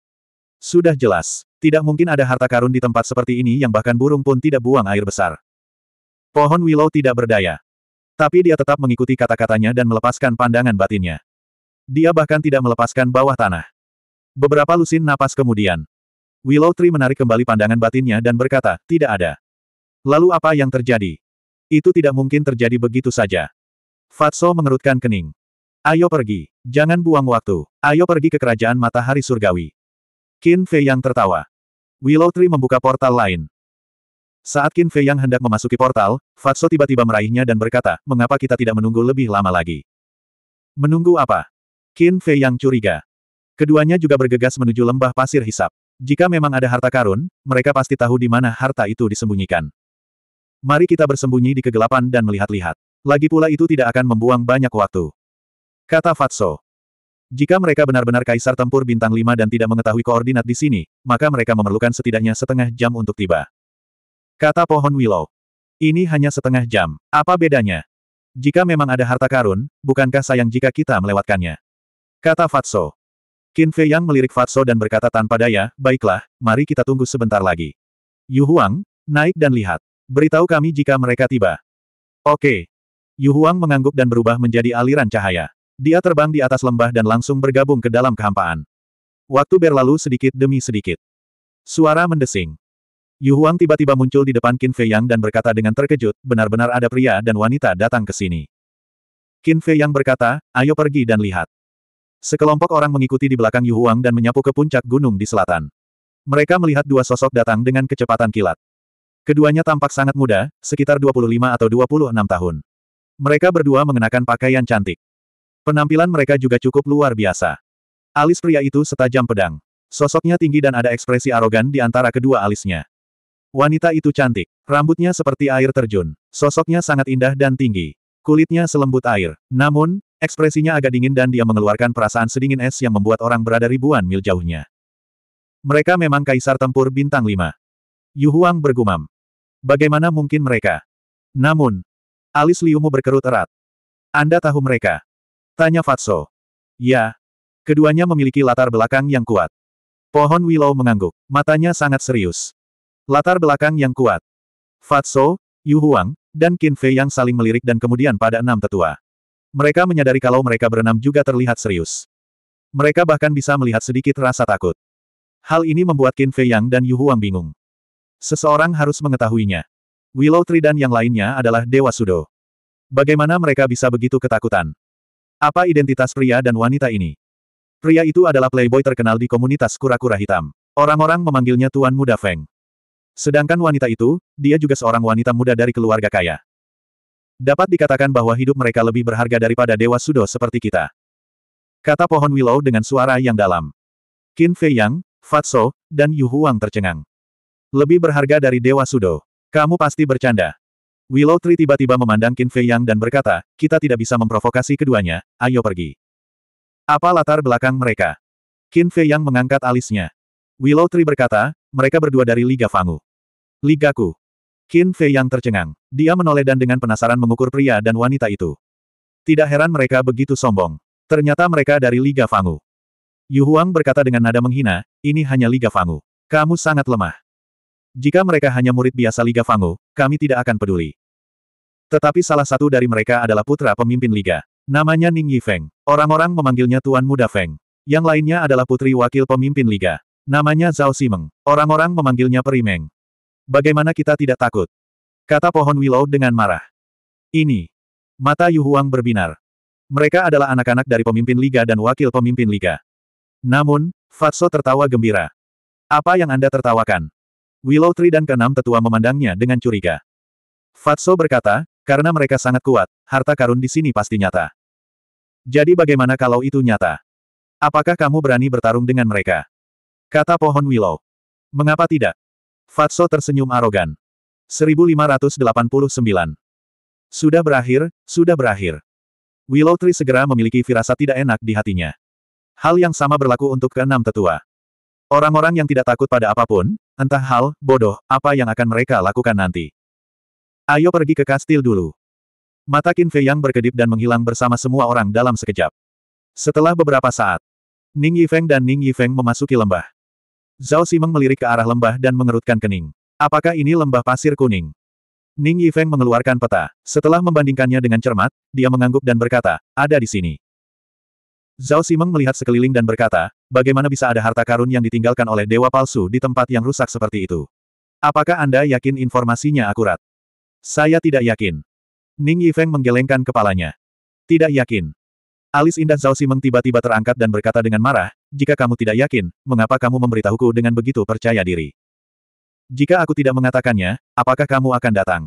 A: Sudah jelas, tidak mungkin ada harta karun di tempat seperti ini yang bahkan burung pun tidak buang air besar. Pohon willow tidak berdaya. Tapi dia tetap mengikuti kata-katanya dan melepaskan pandangan batinnya. Dia bahkan tidak melepaskan bawah tanah. Beberapa lusin napas kemudian. Willow Tree menarik kembali pandangan batinnya dan berkata, tidak ada. Lalu apa yang terjadi? Itu tidak mungkin terjadi begitu saja. Fatso mengerutkan kening. Ayo pergi. Jangan buang waktu. Ayo pergi ke kerajaan matahari surgawi. Qin Fei yang tertawa. Willow Tree membuka portal lain. Saat Qin Fei yang hendak memasuki portal, Fatso tiba-tiba meraihnya dan berkata, mengapa kita tidak menunggu lebih lama lagi? Menunggu apa? Qin Fei yang curiga. Keduanya juga bergegas menuju lembah pasir hisap. Jika memang ada harta karun, mereka pasti tahu di mana harta itu disembunyikan. Mari kita bersembunyi di kegelapan dan melihat-lihat. Lagi pula itu tidak akan membuang banyak waktu. Kata Fatso. Jika mereka benar-benar kaisar tempur bintang Lima dan tidak mengetahui koordinat di sini, maka mereka memerlukan setidaknya setengah jam untuk tiba. Kata pohon Willow. Ini hanya setengah jam. Apa bedanya? Jika memang ada harta karun, bukankah sayang jika kita melewatkannya? Kata Fatso. Qin Fei Yang melirik Fatso dan berkata tanpa daya, baiklah, mari kita tunggu sebentar lagi. Yu Huang, naik dan lihat. Beritahu kami jika mereka tiba. Oke. Yu Huang mengangguk dan berubah menjadi aliran cahaya. Dia terbang di atas lembah dan langsung bergabung ke dalam kehampaan. Waktu berlalu sedikit demi sedikit. Suara mendesing. Yu Huang tiba-tiba muncul di depan Qin Fei Yang dan berkata dengan terkejut, benar-benar ada pria dan wanita datang ke sini. Qin Fei Yang berkata, ayo pergi dan lihat. Sekelompok orang mengikuti di belakang Yu Huang dan menyapu ke puncak gunung di selatan. Mereka melihat dua sosok datang dengan kecepatan kilat. Keduanya tampak sangat muda, sekitar 25 atau 26 tahun. Mereka berdua mengenakan pakaian cantik. Penampilan mereka juga cukup luar biasa. Alis pria itu setajam pedang. Sosoknya tinggi dan ada ekspresi arogan di antara kedua alisnya. Wanita itu cantik. Rambutnya seperti air terjun. Sosoknya sangat indah dan tinggi. Kulitnya selembut air. Namun, ekspresinya agak dingin dan dia mengeluarkan perasaan sedingin es yang membuat orang berada ribuan mil jauhnya. Mereka memang kaisar tempur bintang lima. Yu Huang bergumam. Bagaimana mungkin mereka? Namun, alis Liumu berkerut erat. Anda tahu mereka. Tanya Fatso. Ya. Keduanya memiliki latar belakang yang kuat. Pohon Willow mengangguk. Matanya sangat serius. Latar belakang yang kuat. Fatso, Yu Huang, dan Qin Fei yang saling melirik dan kemudian pada enam tetua. Mereka menyadari kalau mereka berenam juga terlihat serius. Mereka bahkan bisa melihat sedikit rasa takut. Hal ini membuat Qin Fei Yang dan Yu Huang bingung. Seseorang harus mengetahuinya. Willow Tree dan yang lainnya adalah Dewa Sudo. Bagaimana mereka bisa begitu ketakutan? Apa identitas pria dan wanita ini? Pria itu adalah playboy terkenal di komunitas kura-kura hitam. Orang-orang memanggilnya Tuan Muda Feng. Sedangkan wanita itu, dia juga seorang wanita muda dari keluarga kaya. Dapat dikatakan bahwa hidup mereka lebih berharga daripada dewa sudo seperti kita. Kata pohon willow dengan suara yang dalam. Qin Fei Yang, Fatso, dan Yu Huang tercengang. Lebih berharga dari dewa sudo. Kamu pasti bercanda. Willow Tree tiba-tiba memandang Qin Fei Yang dan berkata, kita tidak bisa memprovokasi keduanya, ayo pergi. Apa latar belakang mereka? Qin Fei Yang mengangkat alisnya. Willow Tree berkata, mereka berdua dari Liga Fangu. Ligaku. Qin Fei Yang tercengang. Dia menoleh dan dengan penasaran mengukur pria dan wanita itu. Tidak heran mereka begitu sombong. Ternyata mereka dari Liga Fangu. Yu Huang berkata dengan nada menghina, ini hanya Liga Fangu. Kamu sangat lemah. Jika mereka hanya murid biasa Liga Fangu, kami tidak akan peduli. Tetapi salah satu dari mereka adalah putra pemimpin Liga. Namanya Ning Yifeng. Orang-orang memanggilnya Tuan Muda Feng. Yang lainnya adalah putri wakil pemimpin Liga. Namanya Zhao Simeng. Orang-orang memanggilnya Perimeng. Bagaimana kita tidak takut? Kata pohon Willow dengan marah. Ini. Mata Yu Huang berbinar. Mereka adalah anak-anak dari pemimpin Liga dan wakil pemimpin Liga. Namun, Fatso tertawa gembira. Apa yang Anda tertawakan? Willow Tree dan keenam tetua memandangnya dengan curiga. Fatso berkata, karena mereka sangat kuat, harta karun di sini pasti nyata. Jadi bagaimana kalau itu nyata? Apakah kamu berani bertarung dengan mereka? Kata pohon Willow. Mengapa tidak? Fatso tersenyum arogan. 1589. Sudah berakhir, sudah berakhir. Willow Tree segera memiliki firasat tidak enak di hatinya. Hal yang sama berlaku untuk keenam tetua. Orang-orang yang tidak takut pada apapun, entah hal, bodoh, apa yang akan mereka lakukan nanti. Ayo pergi ke kastil dulu. Mata Qin Fei yang berkedip dan menghilang bersama semua orang dalam sekejap. Setelah beberapa saat, Ning Yifeng dan Ning Yifeng memasuki lembah. Zhao Simeng melirik ke arah lembah dan mengerutkan kening. Apakah ini lembah pasir kuning? Ning Yifeng mengeluarkan peta. Setelah membandingkannya dengan cermat, dia mengangguk dan berkata, ada di sini. Zhao Simeng melihat sekeliling dan berkata, bagaimana bisa ada harta karun yang ditinggalkan oleh dewa palsu di tempat yang rusak seperti itu? Apakah Anda yakin informasinya akurat? Saya tidak yakin. Ning Yifeng menggelengkan kepalanya. Tidak yakin. Alis indah Zhao Simeng tiba-tiba terangkat dan berkata dengan marah, jika kamu tidak yakin, mengapa kamu memberitahuku dengan begitu percaya diri? Jika aku tidak mengatakannya, apakah kamu akan datang?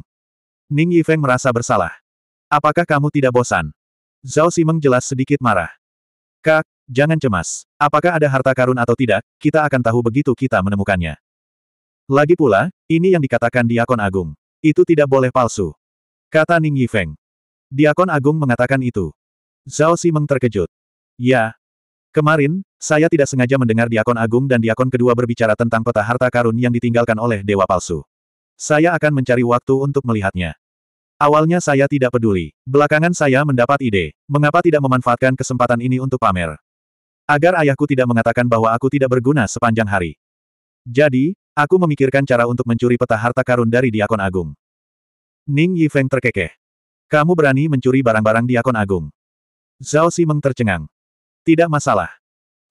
A: Ning Yifeng merasa bersalah. Apakah kamu tidak bosan? Zhao Simeng jelas sedikit marah. Kak, jangan cemas. Apakah ada harta karun atau tidak, kita akan tahu begitu kita menemukannya. Lagi pula, ini yang dikatakan Diakon Agung. Itu tidak boleh palsu. Kata Ning Yifeng. Diakon Agung mengatakan itu. Zhao Simeng terkejut. Ya. Kemarin, saya tidak sengaja mendengar Diakon Agung dan Diakon kedua berbicara tentang peta harta karun yang ditinggalkan oleh Dewa Palsu. Saya akan mencari waktu untuk melihatnya. Awalnya saya tidak peduli. Belakangan saya mendapat ide. Mengapa tidak memanfaatkan kesempatan ini untuk pamer? Agar ayahku tidak mengatakan bahwa aku tidak berguna sepanjang hari. Jadi, Aku memikirkan cara untuk mencuri peta harta karun dari Diakon Agung. Ning Yifeng terkekeh. Kamu berani mencuri barang-barang Diakon Agung. Zhao Simeng tercengang. Tidak masalah.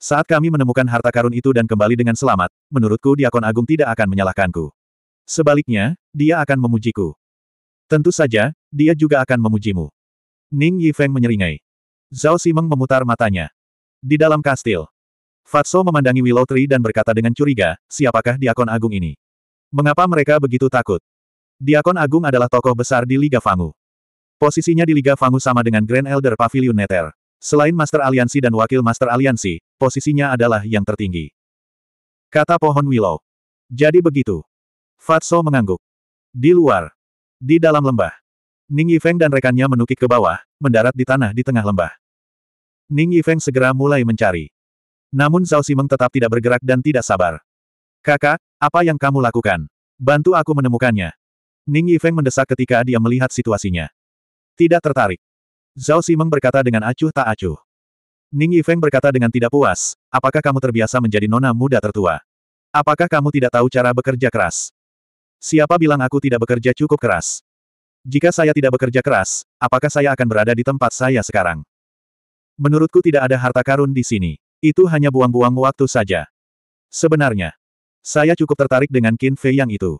A: Saat kami menemukan harta karun itu dan kembali dengan selamat, menurutku Diakon Agung tidak akan menyalahkanku. Sebaliknya, dia akan memujiku. Tentu saja, dia juga akan memujimu. Ning Yifeng menyeringai. Zhao Simeng memutar matanya. Di dalam kastil, Fatso memandangi Willow Tree dan berkata dengan curiga, siapakah Diakon Agung ini? Mengapa mereka begitu takut? Diakon Agung adalah tokoh besar di Liga Fangu. Posisinya di Liga Fangu sama dengan Grand Elder Pavilion Nether. Selain Master Aliansi dan Wakil Master Aliansi, posisinya adalah yang tertinggi. Kata pohon Willow. Jadi begitu. Fatso mengangguk. Di luar. Di dalam lembah. Ning Yifeng dan rekannya menukik ke bawah, mendarat di tanah di tengah lembah. Ning Yifeng segera mulai mencari. Namun Zhao Simeng tetap tidak bergerak dan tidak sabar. Kakak, apa yang kamu lakukan? Bantu aku menemukannya. Ning Yifeng mendesak ketika dia melihat situasinya. Tidak tertarik. Zhao Simeng berkata dengan acuh tak acuh. Ning Yifeng berkata dengan tidak puas, apakah kamu terbiasa menjadi nona muda tertua? Apakah kamu tidak tahu cara bekerja keras? Siapa bilang aku tidak bekerja cukup keras? Jika saya tidak bekerja keras, apakah saya akan berada di tempat saya sekarang? Menurutku tidak ada harta karun di sini. Itu hanya buang-buang waktu saja. Sebenarnya, saya cukup tertarik dengan Qin Fei Yang itu.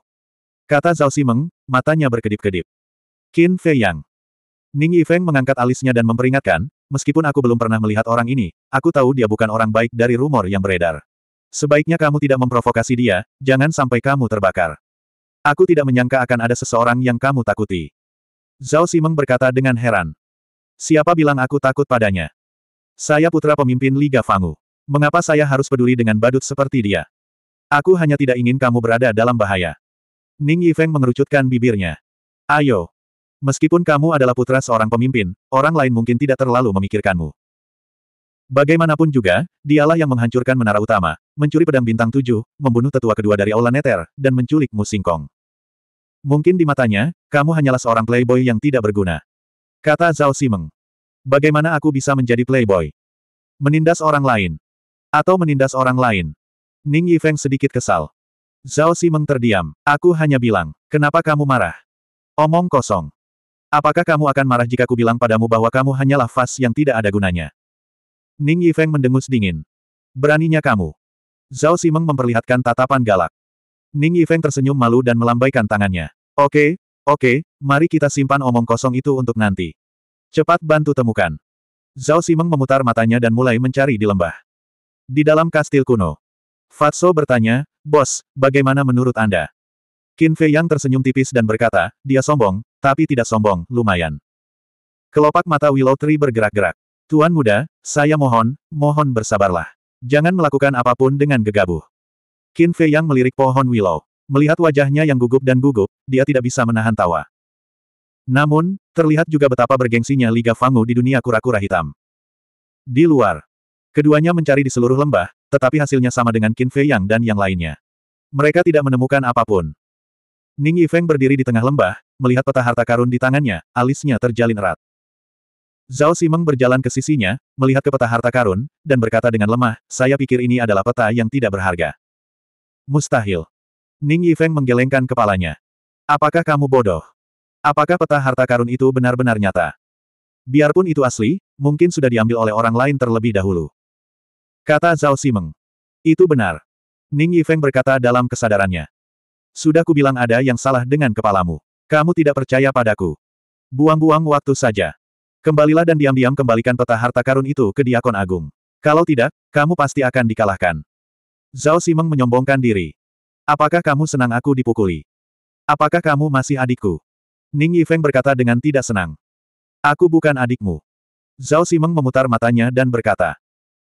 A: Kata Zhao Simeng, matanya berkedip-kedip. Qin Fei Yang. Ning Yifeng mengangkat alisnya dan memperingatkan, meskipun aku belum pernah melihat orang ini, aku tahu dia bukan orang baik dari rumor yang beredar. Sebaiknya kamu tidak memprovokasi dia, jangan sampai kamu terbakar. Aku tidak menyangka akan ada seseorang yang kamu takuti. Zhao Simeng berkata dengan heran. Siapa bilang aku takut padanya? Saya putra pemimpin Liga Fangu. Mengapa saya harus peduli dengan badut seperti dia? Aku hanya tidak ingin kamu berada dalam bahaya. Ning Yifeng mengerucutkan bibirnya. Ayo. Meskipun kamu adalah putra seorang pemimpin, orang lain mungkin tidak terlalu memikirkanmu. Bagaimanapun juga, dialah yang menghancurkan menara utama, mencuri pedang bintang tujuh, membunuh tetua kedua dari Aula Neter, dan menculik Musingkong. Mungkin di matanya, kamu hanyalah seorang playboy yang tidak berguna. Kata Zhao Simeng. Bagaimana aku bisa menjadi playboy? Menindas orang lain. Atau menindas orang lain. Ning Yifeng sedikit kesal. Zhao Simeng terdiam. Aku hanya bilang, kenapa kamu marah? Omong kosong. Apakah kamu akan marah jika ku bilang padamu bahwa kamu hanyalah fas yang tidak ada gunanya? Ning Yifeng mendengus dingin. Beraninya kamu. Zhao Simeng memperlihatkan tatapan galak. Ning Yifeng tersenyum malu dan melambaikan tangannya. Oke, okay, oke, okay, mari kita simpan omong kosong itu untuk nanti. Cepat bantu temukan. Zhao Simeng memutar matanya dan mulai mencari di lembah. Di dalam kastil kuno. Fatso bertanya, Bos, bagaimana menurut Anda? Qin Fei Yang tersenyum tipis dan berkata, dia sombong, tapi tidak sombong, lumayan. Kelopak mata Willow Tree bergerak-gerak. Tuan muda, saya mohon, mohon bersabarlah. Jangan melakukan apapun dengan gegabah. Qin Fei Yang melirik pohon Willow. Melihat wajahnya yang gugup dan gugup, dia tidak bisa menahan tawa. Namun, terlihat juga betapa bergengsinya Liga Fangu di dunia kura-kura hitam. Di luar, keduanya mencari di seluruh lembah, tetapi hasilnya sama dengan Qin Fei Yang dan yang lainnya. Mereka tidak menemukan apapun. Ning Yifeng berdiri di tengah lembah, melihat peta harta karun di tangannya, alisnya terjalin erat. Zhao Simeng berjalan ke sisinya, melihat ke peta harta karun, dan berkata dengan lemah, saya pikir ini adalah peta yang tidak berharga. Mustahil. Ning Yifeng menggelengkan kepalanya. Apakah kamu bodoh? Apakah peta harta karun itu benar-benar nyata? Biarpun itu asli, mungkin sudah diambil oleh orang lain terlebih dahulu. Kata Zhao Simeng. Itu benar. Ning Yifeng berkata dalam kesadarannya. Sudah kubilang ada yang salah dengan kepalamu. Kamu tidak percaya padaku. Buang-buang waktu saja. Kembalilah dan diam-diam kembalikan peta harta karun itu ke Diakon Agung. Kalau tidak, kamu pasti akan dikalahkan. Zhao Simeng menyombongkan diri. Apakah kamu senang aku dipukuli? Apakah kamu masih adikku? Ning Yifeng berkata dengan tidak senang. Aku bukan adikmu. Zhao Simeng memutar matanya dan berkata.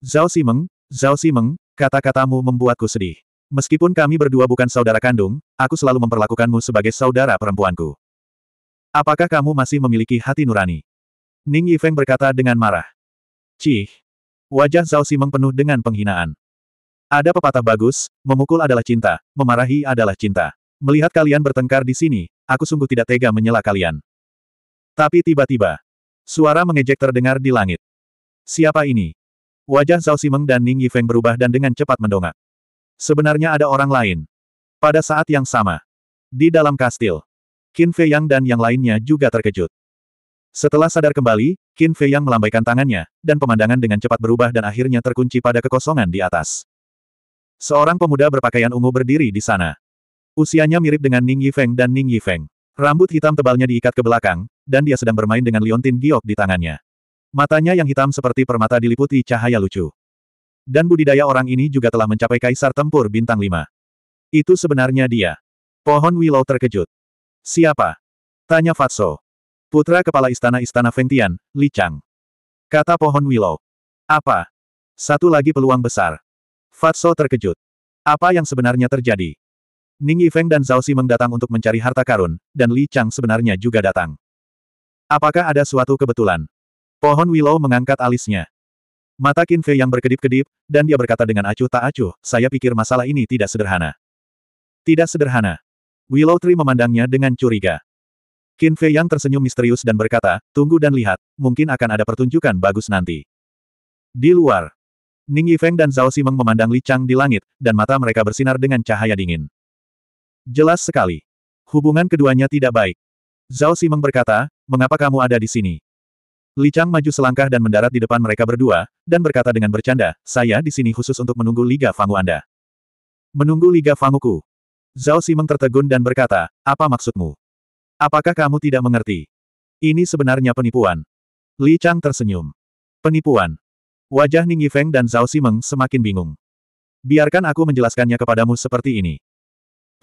A: Zhao Simeng, Zhao Simeng, kata-katamu membuatku sedih. Meskipun kami berdua bukan saudara kandung, aku selalu memperlakukanmu sebagai saudara perempuanku. Apakah kamu masih memiliki hati nurani? Ning Yifeng berkata dengan marah. Cih. Wajah Zhao Simeng penuh dengan penghinaan. Ada pepatah bagus, memukul adalah cinta, memarahi adalah cinta. Melihat kalian bertengkar di sini, Aku sungguh tidak tega menyela kalian. Tapi tiba-tiba, suara mengejek terdengar di langit. Siapa ini? Wajah Zhao Simeng dan Ning Yifeng berubah dan dengan cepat mendongak. Sebenarnya ada orang lain. Pada saat yang sama, di dalam kastil, Qin Fei Yang dan yang lainnya juga terkejut. Setelah sadar kembali, Qin Fei Yang melambaikan tangannya, dan pemandangan dengan cepat berubah dan akhirnya terkunci pada kekosongan di atas. Seorang pemuda berpakaian ungu berdiri di sana. Usianya mirip dengan Ning Yifeng dan Ning Yifeng. Rambut hitam tebalnya diikat ke belakang, dan dia sedang bermain dengan liontin giok di tangannya. Matanya yang hitam seperti permata diliputi cahaya lucu. Dan budidaya orang ini juga telah mencapai kaisar tempur bintang Lima. Itu sebenarnya dia. Pohon Willow terkejut. Siapa? Tanya Fatso. Putra kepala istana-istana Fengtian, Li Chang. Kata pohon Willow. Apa? Satu lagi peluang besar. Fatso terkejut. Apa yang sebenarnya terjadi? Ning Yifeng dan Zhao Simeng datang untuk mencari harta karun, dan Li Chang sebenarnya juga datang. Apakah ada suatu kebetulan? Pohon Willow mengangkat alisnya. Mata Qin Fei yang berkedip-kedip, dan dia berkata dengan acuh tak acuh, saya pikir masalah ini tidak sederhana. Tidak sederhana. Willow Tree memandangnya dengan curiga. Qin Fei yang tersenyum misterius dan berkata, tunggu dan lihat, mungkin akan ada pertunjukan bagus nanti. Di luar, Ning Yifeng dan Zhao Simeng memandang Li Chang di langit, dan mata mereka bersinar dengan cahaya dingin. Jelas sekali. Hubungan keduanya tidak baik. Zhao Simeng berkata, mengapa kamu ada di sini? Li Chang maju selangkah dan mendarat di depan mereka berdua, dan berkata dengan bercanda, saya di sini khusus untuk menunggu Liga Fangu Anda. Menunggu Liga Fanguku. Zhao Simeng tertegun dan berkata, apa maksudmu? Apakah kamu tidak mengerti? Ini sebenarnya penipuan. Li Chang tersenyum. Penipuan. Wajah Ning Yifeng dan Zhao Simeng semakin bingung. Biarkan aku menjelaskannya kepadamu seperti ini.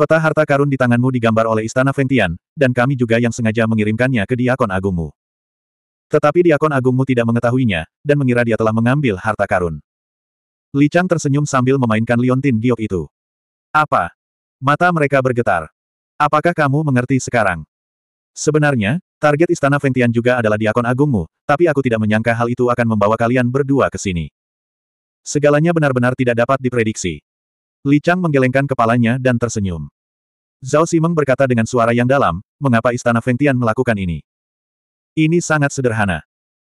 A: Peta harta karun di tanganmu digambar oleh Istana Fengtian, dan kami juga yang sengaja mengirimkannya ke Diakon Agungmu. Tetapi Diakon Agungmu tidak mengetahuinya, dan mengira dia telah mengambil harta karun. Li Chang tersenyum sambil memainkan liontin giok itu. Apa? Mata mereka bergetar. Apakah kamu mengerti sekarang? Sebenarnya, target Istana Fengtian juga adalah Diakon Agungmu, tapi aku tidak menyangka hal itu akan membawa kalian berdua ke sini. Segalanya benar-benar tidak dapat diprediksi. Li Chang menggelengkan kepalanya dan tersenyum. Zhao Simeng berkata dengan suara yang dalam, mengapa Istana Fengtian melakukan ini? Ini sangat sederhana.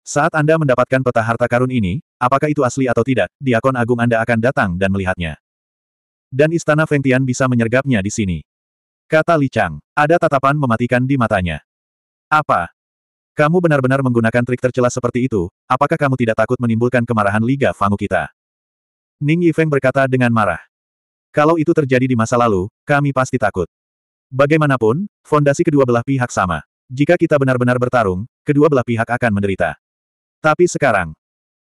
A: Saat Anda mendapatkan peta harta karun ini, apakah itu asli atau tidak, diakon agung Anda akan datang dan melihatnya. Dan Istana Fengtian bisa menyergapnya di sini. Kata Li Chang, ada tatapan mematikan di matanya. Apa? Kamu benar-benar menggunakan trik tercela seperti itu, apakah kamu tidak takut menimbulkan kemarahan Liga Fangu kita? Ning Yifeng berkata dengan marah. Kalau itu terjadi di masa lalu, kami pasti takut. Bagaimanapun, fondasi kedua belah pihak sama. Jika kita benar-benar bertarung, kedua belah pihak akan menderita. Tapi sekarang,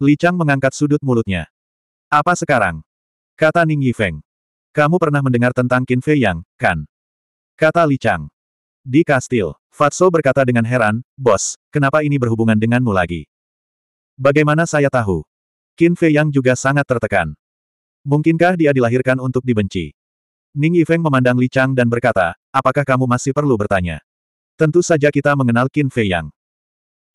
A: Li Chang mengangkat sudut mulutnya. Apa sekarang? Kata Ning Yifeng. Kamu pernah mendengar tentang Qin Fei Yang, kan? Kata Li Chang. Di kastil, Fatso berkata dengan heran, Bos, kenapa ini berhubungan denganmu lagi? Bagaimana saya tahu? Qin Fei Yang juga sangat tertekan. Mungkinkah dia dilahirkan untuk dibenci? Ning Yifeng memandang Li Chang dan berkata, apakah kamu masih perlu bertanya? Tentu saja kita mengenal Qin Fei Yang.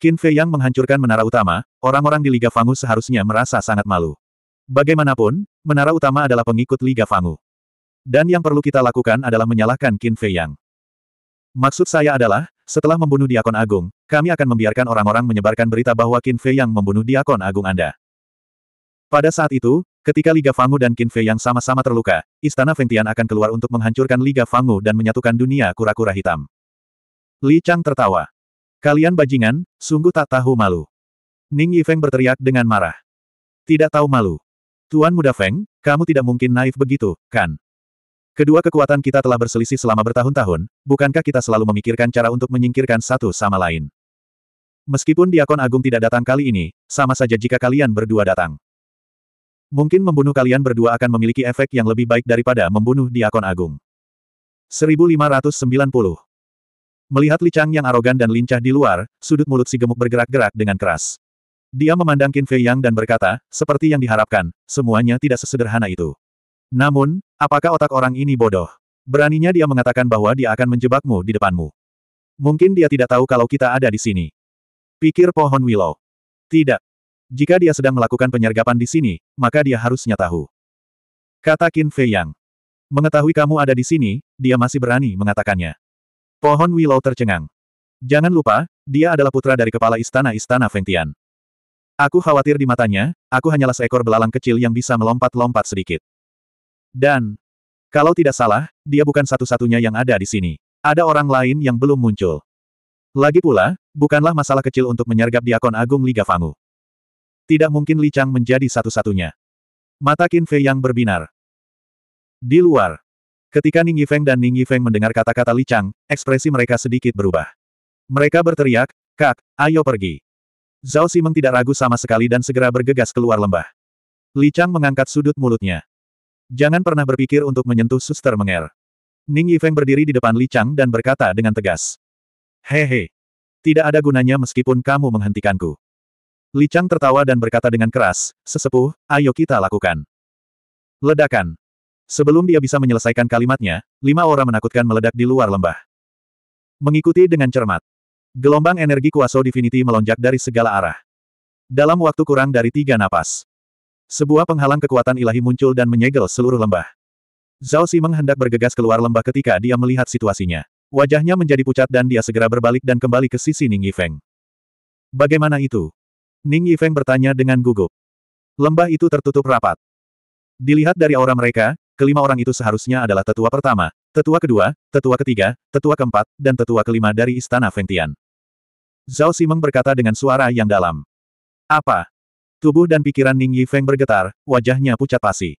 A: Qin Fei Yang menghancurkan menara utama, orang-orang di Liga Fangu seharusnya merasa sangat malu. Bagaimanapun, menara utama adalah pengikut Liga Fangu. Dan yang perlu kita lakukan adalah menyalahkan Qin Fei Yang. Maksud saya adalah, setelah membunuh Diakon Agung, kami akan membiarkan orang-orang menyebarkan berita bahwa Qin Fei Yang membunuh Diakon Agung Anda. Pada saat itu, Ketika Liga Fangu dan Qin Fei yang sama-sama terluka, Istana Fengtian akan keluar untuk menghancurkan Liga Fangu dan menyatukan dunia kura-kura hitam. Li Chang tertawa. Kalian bajingan, sungguh tak tahu malu. Ning Yifeng berteriak dengan marah. Tidak tahu malu. Tuan muda Feng, kamu tidak mungkin naif begitu, kan? Kedua kekuatan kita telah berselisih selama bertahun-tahun, bukankah kita selalu memikirkan cara untuk menyingkirkan satu sama lain? Meskipun Diakon Agung tidak datang kali ini, sama saja jika kalian berdua datang. Mungkin membunuh kalian berdua akan memiliki efek yang lebih baik daripada membunuh Diakon Agung. 1590 Melihat Li yang arogan dan lincah di luar, sudut mulut si gemuk bergerak-gerak dengan keras. Dia memandang Qin Fei Yang dan berkata, seperti yang diharapkan, semuanya tidak sesederhana itu. Namun, apakah otak orang ini bodoh? Beraninya dia mengatakan bahwa dia akan menjebakmu di depanmu. Mungkin dia tidak tahu kalau kita ada di sini. Pikir pohon willow. Tidak. Jika dia sedang melakukan penyergapan di sini, maka dia harusnya tahu. Kata Qin Fei Yang. Mengetahui kamu ada di sini, dia masih berani mengatakannya. Pohon Willow tercengang. Jangan lupa, dia adalah putra dari kepala istana-istana Feng Tian. Aku khawatir di matanya, aku hanyalah seekor belalang kecil yang bisa melompat-lompat sedikit. Dan, kalau tidak salah, dia bukan satu-satunya yang ada di sini. Ada orang lain yang belum muncul. Lagi pula, bukanlah masalah kecil untuk menyergap diakon agung Liga Fangu. Tidak mungkin Li Chang menjadi satu-satunya. Mata Qin Fei yang berbinar. Di luar. Ketika Ning Yifeng dan Ning Yifeng mendengar kata-kata Li Chang, ekspresi mereka sedikit berubah. Mereka berteriak, Kak, ayo pergi. Zhao Simeng tidak ragu sama sekali dan segera bergegas keluar lembah. Li Chang mengangkat sudut mulutnya. Jangan pernah berpikir untuk menyentuh suster menger. Ning Yifeng berdiri di depan Li Chang dan berkata dengan tegas. Hehe. Tidak ada gunanya meskipun kamu menghentikanku. Li Chang tertawa dan berkata dengan keras, sesepuh, ayo kita lakukan. Ledakan. Sebelum dia bisa menyelesaikan kalimatnya, lima orang menakutkan meledak di luar lembah. Mengikuti dengan cermat. Gelombang energi kuaso divinity melonjak dari segala arah. Dalam waktu kurang dari tiga napas. Sebuah penghalang kekuatan ilahi muncul dan menyegel seluruh lembah. Zhao Si menghendak bergegas keluar lembah ketika dia melihat situasinya. Wajahnya menjadi pucat dan dia segera berbalik dan kembali ke sisi Ning Yifeng. Bagaimana itu? Ning Yifeng bertanya dengan gugup. Lembah itu tertutup rapat. Dilihat dari aura mereka, kelima orang itu seharusnya adalah tetua pertama, tetua kedua, tetua ketiga, tetua keempat, dan tetua kelima dari Istana Fengtian. Zhao Simeng berkata dengan suara yang dalam. Apa? Tubuh dan pikiran Ning Yifeng bergetar, wajahnya pucat pasi.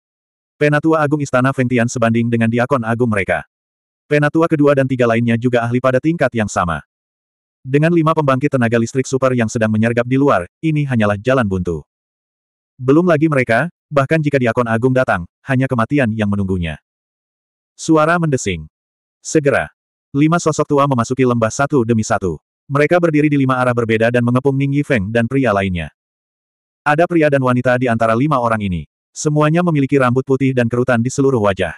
A: Penatua Agung Istana Fengtian sebanding dengan Diakon Agung mereka. Penatua kedua dan tiga lainnya juga ahli pada tingkat yang sama. Dengan lima pembangkit tenaga listrik super yang sedang menyergap di luar, ini hanyalah jalan buntu. Belum lagi mereka, bahkan jika diakon agung datang, hanya kematian yang menunggunya. Suara mendesing. Segera. Lima sosok tua memasuki lembah satu demi satu. Mereka berdiri di lima arah berbeda dan mengepung Ning Yifeng dan pria lainnya. Ada pria dan wanita di antara lima orang ini. Semuanya memiliki rambut putih dan kerutan di seluruh wajah.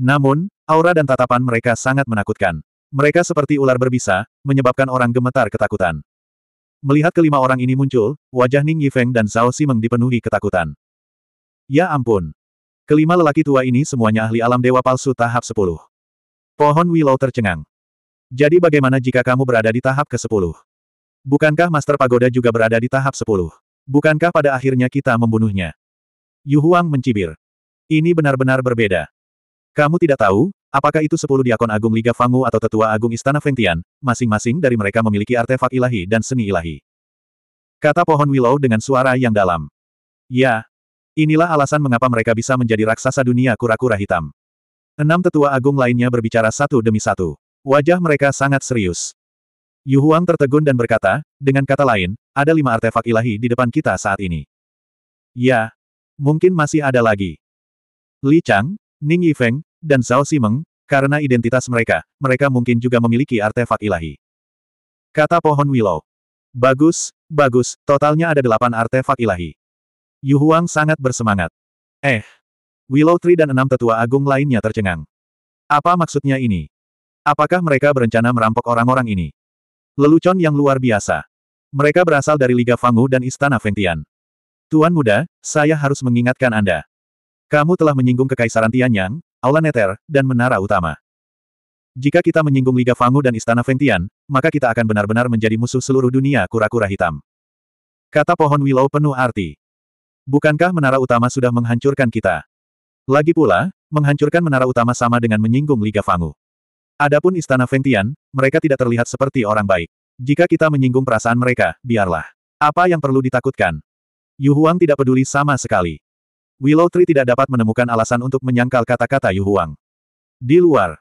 A: Namun, aura dan tatapan mereka sangat menakutkan. Mereka seperti ular berbisa, menyebabkan orang gemetar ketakutan. Melihat kelima orang ini muncul, wajah Ning Yifeng dan Zhao Simeng dipenuhi ketakutan. Ya ampun. Kelima lelaki tua ini semuanya ahli alam dewa palsu tahap 10. Pohon Willow tercengang. Jadi bagaimana jika kamu berada di tahap ke-10? Bukankah Master Pagoda juga berada di tahap 10? Bukankah pada akhirnya kita membunuhnya? Yu Huang mencibir. Ini benar-benar berbeda. Kamu tidak tahu, apakah itu sepuluh diakon agung Liga Fangu atau tetua agung Istana Fengtian, masing-masing dari mereka memiliki artefak ilahi dan seni ilahi. Kata pohon Willow dengan suara yang dalam. Ya, inilah alasan mengapa mereka bisa menjadi raksasa dunia kura-kura hitam. Enam tetua agung lainnya berbicara satu demi satu. Wajah mereka sangat serius. Yu Huang tertegun dan berkata, dengan kata lain, ada lima artefak ilahi di depan kita saat ini. Ya, mungkin masih ada lagi. Li Chang, Ning Yifeng, dan Zhao Simeng, karena identitas mereka, mereka mungkin juga memiliki artefak ilahi. Kata pohon Willow. Bagus, bagus, totalnya ada delapan artefak ilahi. Yu Huang sangat bersemangat. Eh. Willow Tree dan enam tetua agung lainnya tercengang. Apa maksudnya ini? Apakah mereka berencana merampok orang-orang ini? Lelucon yang luar biasa. Mereka berasal dari Liga Fangu dan Istana Fengtian. Tuan muda, saya harus mengingatkan Anda. Kamu telah menyinggung Kekaisaran Tianyang, Aula Neter, dan Menara Utama. Jika kita menyinggung Liga Fangu dan Istana Fengtian, maka kita akan benar-benar menjadi musuh seluruh dunia kura-kura hitam. Kata pohon Willow penuh arti. Bukankah Menara Utama sudah menghancurkan kita? Lagi pula, menghancurkan Menara Utama sama dengan menyinggung Liga Fangu. Adapun Istana Fengtian, mereka tidak terlihat seperti orang baik. Jika kita menyinggung perasaan mereka, biarlah. Apa yang perlu ditakutkan? Yu Huang tidak peduli sama sekali. Willow Tree tidak dapat menemukan alasan untuk menyangkal kata-kata Yu Huang. Di luar,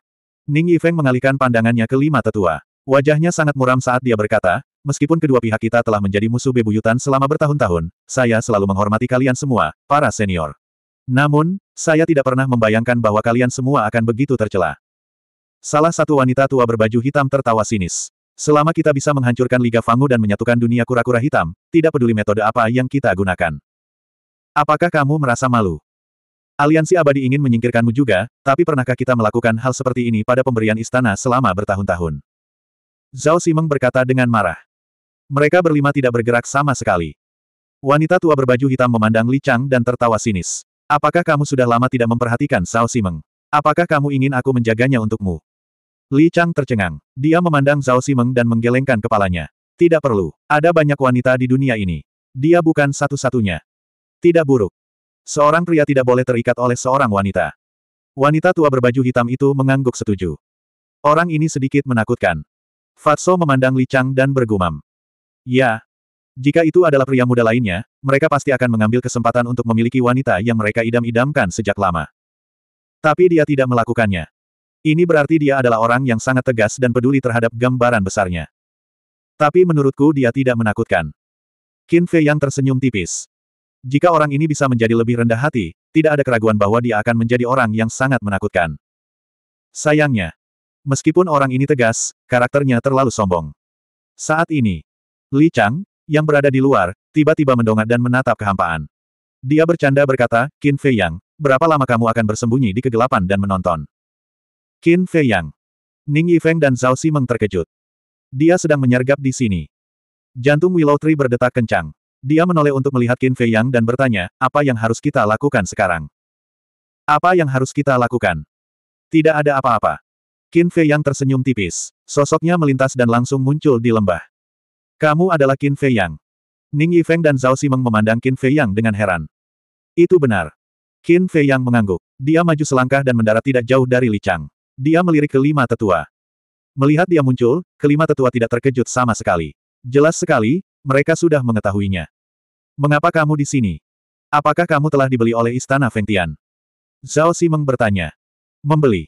A: Ning Yifeng mengalihkan pandangannya ke lima tetua. Wajahnya sangat muram saat dia berkata, meskipun kedua pihak kita telah menjadi musuh bebuyutan selama bertahun-tahun, saya selalu menghormati kalian semua, para senior. Namun, saya tidak pernah membayangkan bahwa kalian semua akan begitu tercela. Salah satu wanita tua berbaju hitam tertawa sinis. Selama kita bisa menghancurkan Liga Fangu dan menyatukan dunia kura-kura hitam, tidak peduli metode apa yang kita gunakan. Apakah kamu merasa malu? Aliansi abadi ingin menyingkirkanmu juga, tapi pernahkah kita melakukan hal seperti ini pada pemberian istana selama bertahun-tahun? Zhao Simeng berkata dengan marah. Mereka berlima tidak bergerak sama sekali. Wanita tua berbaju hitam memandang Li Chang dan tertawa sinis. Apakah kamu sudah lama tidak memperhatikan Zhao Simeng? Apakah kamu ingin aku menjaganya untukmu? Li Chang tercengang. Dia memandang Zhao Simeng dan menggelengkan kepalanya. Tidak perlu. Ada banyak wanita di dunia ini. Dia bukan satu-satunya. Tidak buruk. Seorang pria tidak boleh terikat oleh seorang wanita. Wanita tua berbaju hitam itu mengangguk setuju. Orang ini sedikit menakutkan. Fatso memandang licang dan bergumam. Ya. Jika itu adalah pria muda lainnya, mereka pasti akan mengambil kesempatan untuk memiliki wanita yang mereka idam-idamkan sejak lama. Tapi dia tidak melakukannya. Ini berarti dia adalah orang yang sangat tegas dan peduli terhadap gambaran besarnya. Tapi menurutku dia tidak menakutkan. Qin Fei yang tersenyum tipis. Jika orang ini bisa menjadi lebih rendah hati, tidak ada keraguan bahwa dia akan menjadi orang yang sangat menakutkan. Sayangnya, meskipun orang ini tegas, karakternya terlalu sombong. Saat ini, Li Chang, yang berada di luar, tiba-tiba mendongak dan menatap kehampaan. Dia bercanda berkata, Qin Fei Yang, berapa lama kamu akan bersembunyi di kegelapan dan menonton? Qin Fei Yang. Ning Yifeng dan Zhao Si terkejut. Dia sedang menyergap di sini. Jantung Willow Tree berdetak kencang. Dia menoleh untuk melihat Qin Fei Yang dan bertanya, apa yang harus kita lakukan sekarang? Apa yang harus kita lakukan? Tidak ada apa-apa. Qin Fei Yang tersenyum tipis. Sosoknya melintas dan langsung muncul di lembah. Kamu adalah Qin Fei Yang. Ning Yifeng dan Zhao Ximeng memandang Qin Fei Yang dengan heran. Itu benar. Qin Fei Yang mengangguk. Dia maju selangkah dan mendarat tidak jauh dari Li Chang. Dia melirik kelima tetua. Melihat dia muncul, kelima tetua tidak terkejut sama sekali. Jelas sekali, mereka sudah mengetahuinya. Mengapa kamu di sini? Apakah kamu telah dibeli oleh Istana Fengtian? Zhao Simeng bertanya. Membeli.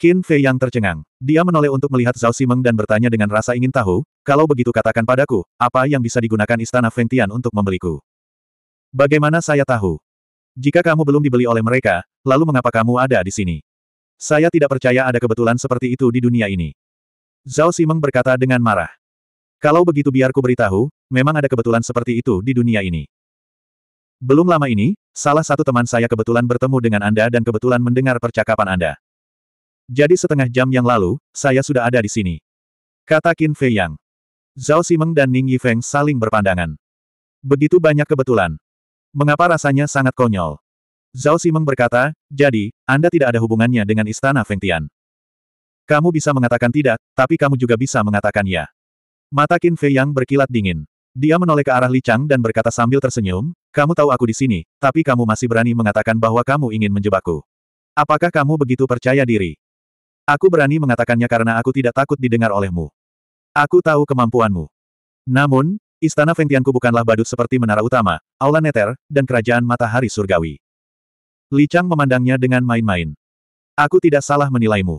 A: Qin Fei yang tercengang. Dia menoleh untuk melihat Zhao Simeng dan bertanya dengan rasa ingin tahu, kalau begitu katakan padaku, apa yang bisa digunakan Istana Fengtian untuk membeliku? Bagaimana saya tahu? Jika kamu belum dibeli oleh mereka, lalu mengapa kamu ada di sini? Saya tidak percaya ada kebetulan seperti itu di dunia ini. Zhao Simeng berkata dengan marah. Kalau begitu biarku beritahu, memang ada kebetulan seperti itu di dunia ini. Belum lama ini, salah satu teman saya kebetulan bertemu dengan Anda dan kebetulan mendengar percakapan Anda. Jadi setengah jam yang lalu, saya sudah ada di sini. Kata Qin Fei Yang. Zhao Simeng dan Ning Yifeng saling berpandangan. Begitu banyak kebetulan. Mengapa rasanya sangat konyol? Zhao Simeng berkata, jadi, Anda tidak ada hubungannya dengan Istana Feng Tian. Kamu bisa mengatakan tidak, tapi kamu juga bisa mengatakan ya. Mata Qin Fei yang berkilat dingin. Dia menoleh ke arah Li Chang dan berkata sambil tersenyum, kamu tahu aku di sini, tapi kamu masih berani mengatakan bahwa kamu ingin menjebakku. Apakah kamu begitu percaya diri? Aku berani mengatakannya karena aku tidak takut didengar olehmu. Aku tahu kemampuanmu. Namun, Istana Fengtianku bukanlah badut seperti menara utama, aula neter, dan kerajaan matahari surgawi. Li Chang memandangnya dengan main-main. Aku tidak salah menilaimu.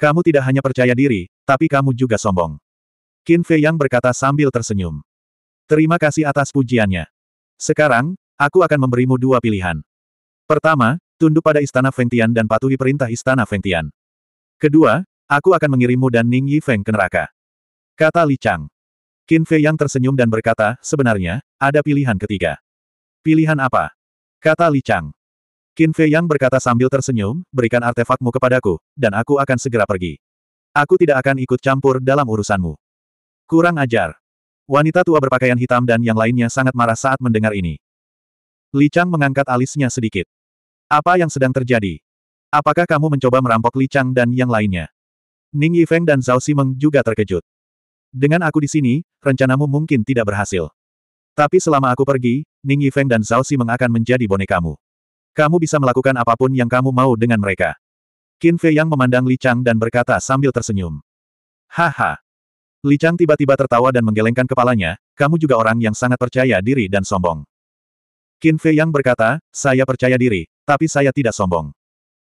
A: Kamu tidak hanya percaya diri, tapi kamu juga sombong. Qin Fei Yang berkata sambil tersenyum. Terima kasih atas pujiannya. Sekarang, aku akan memberimu dua pilihan. Pertama, tunduk pada Istana Fengtian dan patuhi perintah Istana Fengtian. Kedua, aku akan mengirimmu dan Ning Yi Feng ke neraka. Kata Li Chang. Qin Fei Yang tersenyum dan berkata, sebenarnya, ada pilihan ketiga. Pilihan apa? Kata Li Chang. Qin Fei Yang berkata sambil tersenyum, berikan artefakmu kepadaku, dan aku akan segera pergi. Aku tidak akan ikut campur dalam urusanmu. Kurang ajar. Wanita tua berpakaian hitam dan yang lainnya sangat marah saat mendengar ini. Li Chang mengangkat alisnya sedikit. Apa yang sedang terjadi? Apakah kamu mencoba merampok Li Chang dan yang lainnya? Ning Yifeng dan Zhao Simeng juga terkejut. Dengan aku di sini, rencanamu mungkin tidak berhasil. Tapi selama aku pergi, Ning Yifeng dan Zhao Simeng akan menjadi bonekamu. Kamu bisa melakukan apapun yang kamu mau dengan mereka. Qin Fei yang memandang Li Chang dan berkata sambil tersenyum. Haha, Li Chang tiba-tiba tertawa dan menggelengkan kepalanya, kamu juga orang yang sangat percaya diri dan sombong. Qin Fei Yang berkata, saya percaya diri, tapi saya tidak sombong.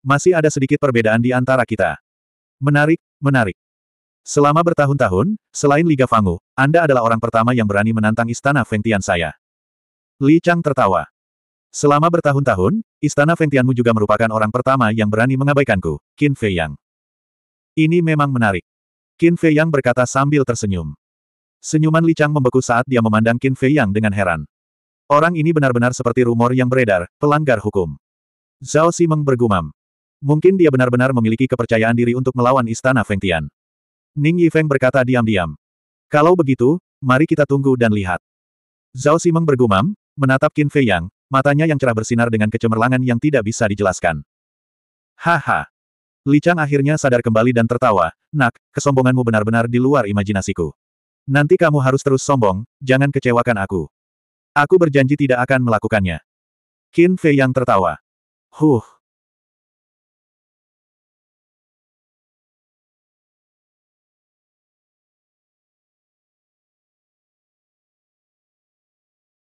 A: Masih ada sedikit perbedaan di antara kita. Menarik, menarik. Selama bertahun-tahun, selain Liga Fangu, Anda adalah orang pertama yang berani menantang istana Feng Tian saya. Li Chang tertawa. Selama bertahun-tahun, istana Feng Tianmu juga merupakan orang pertama yang berani mengabaikanku, Qin Fei Yang. Ini memang menarik. Qin Fei Yang berkata sambil tersenyum. Senyuman licang membeku saat dia memandang Qin Fei Yang dengan heran. Orang ini benar-benar seperti rumor yang beredar, pelanggar hukum. Zhao Si bergumam. Mungkin dia benar-benar memiliki kepercayaan diri untuk melawan istana Feng Tian. Ning Yi Feng berkata diam-diam. Kalau begitu, mari kita tunggu dan lihat. Zhao Si bergumam, menatap Qin Fei Yang, matanya yang cerah bersinar dengan kecemerlangan yang tidak bisa dijelaskan. Haha, Li Chang akhirnya sadar kembali dan tertawa, Nak, kesombonganmu benar-benar di luar imajinasiku. Nanti kamu harus terus sombong, jangan kecewakan aku. Aku berjanji tidak akan melakukannya. Qin Fei yang tertawa. Huh,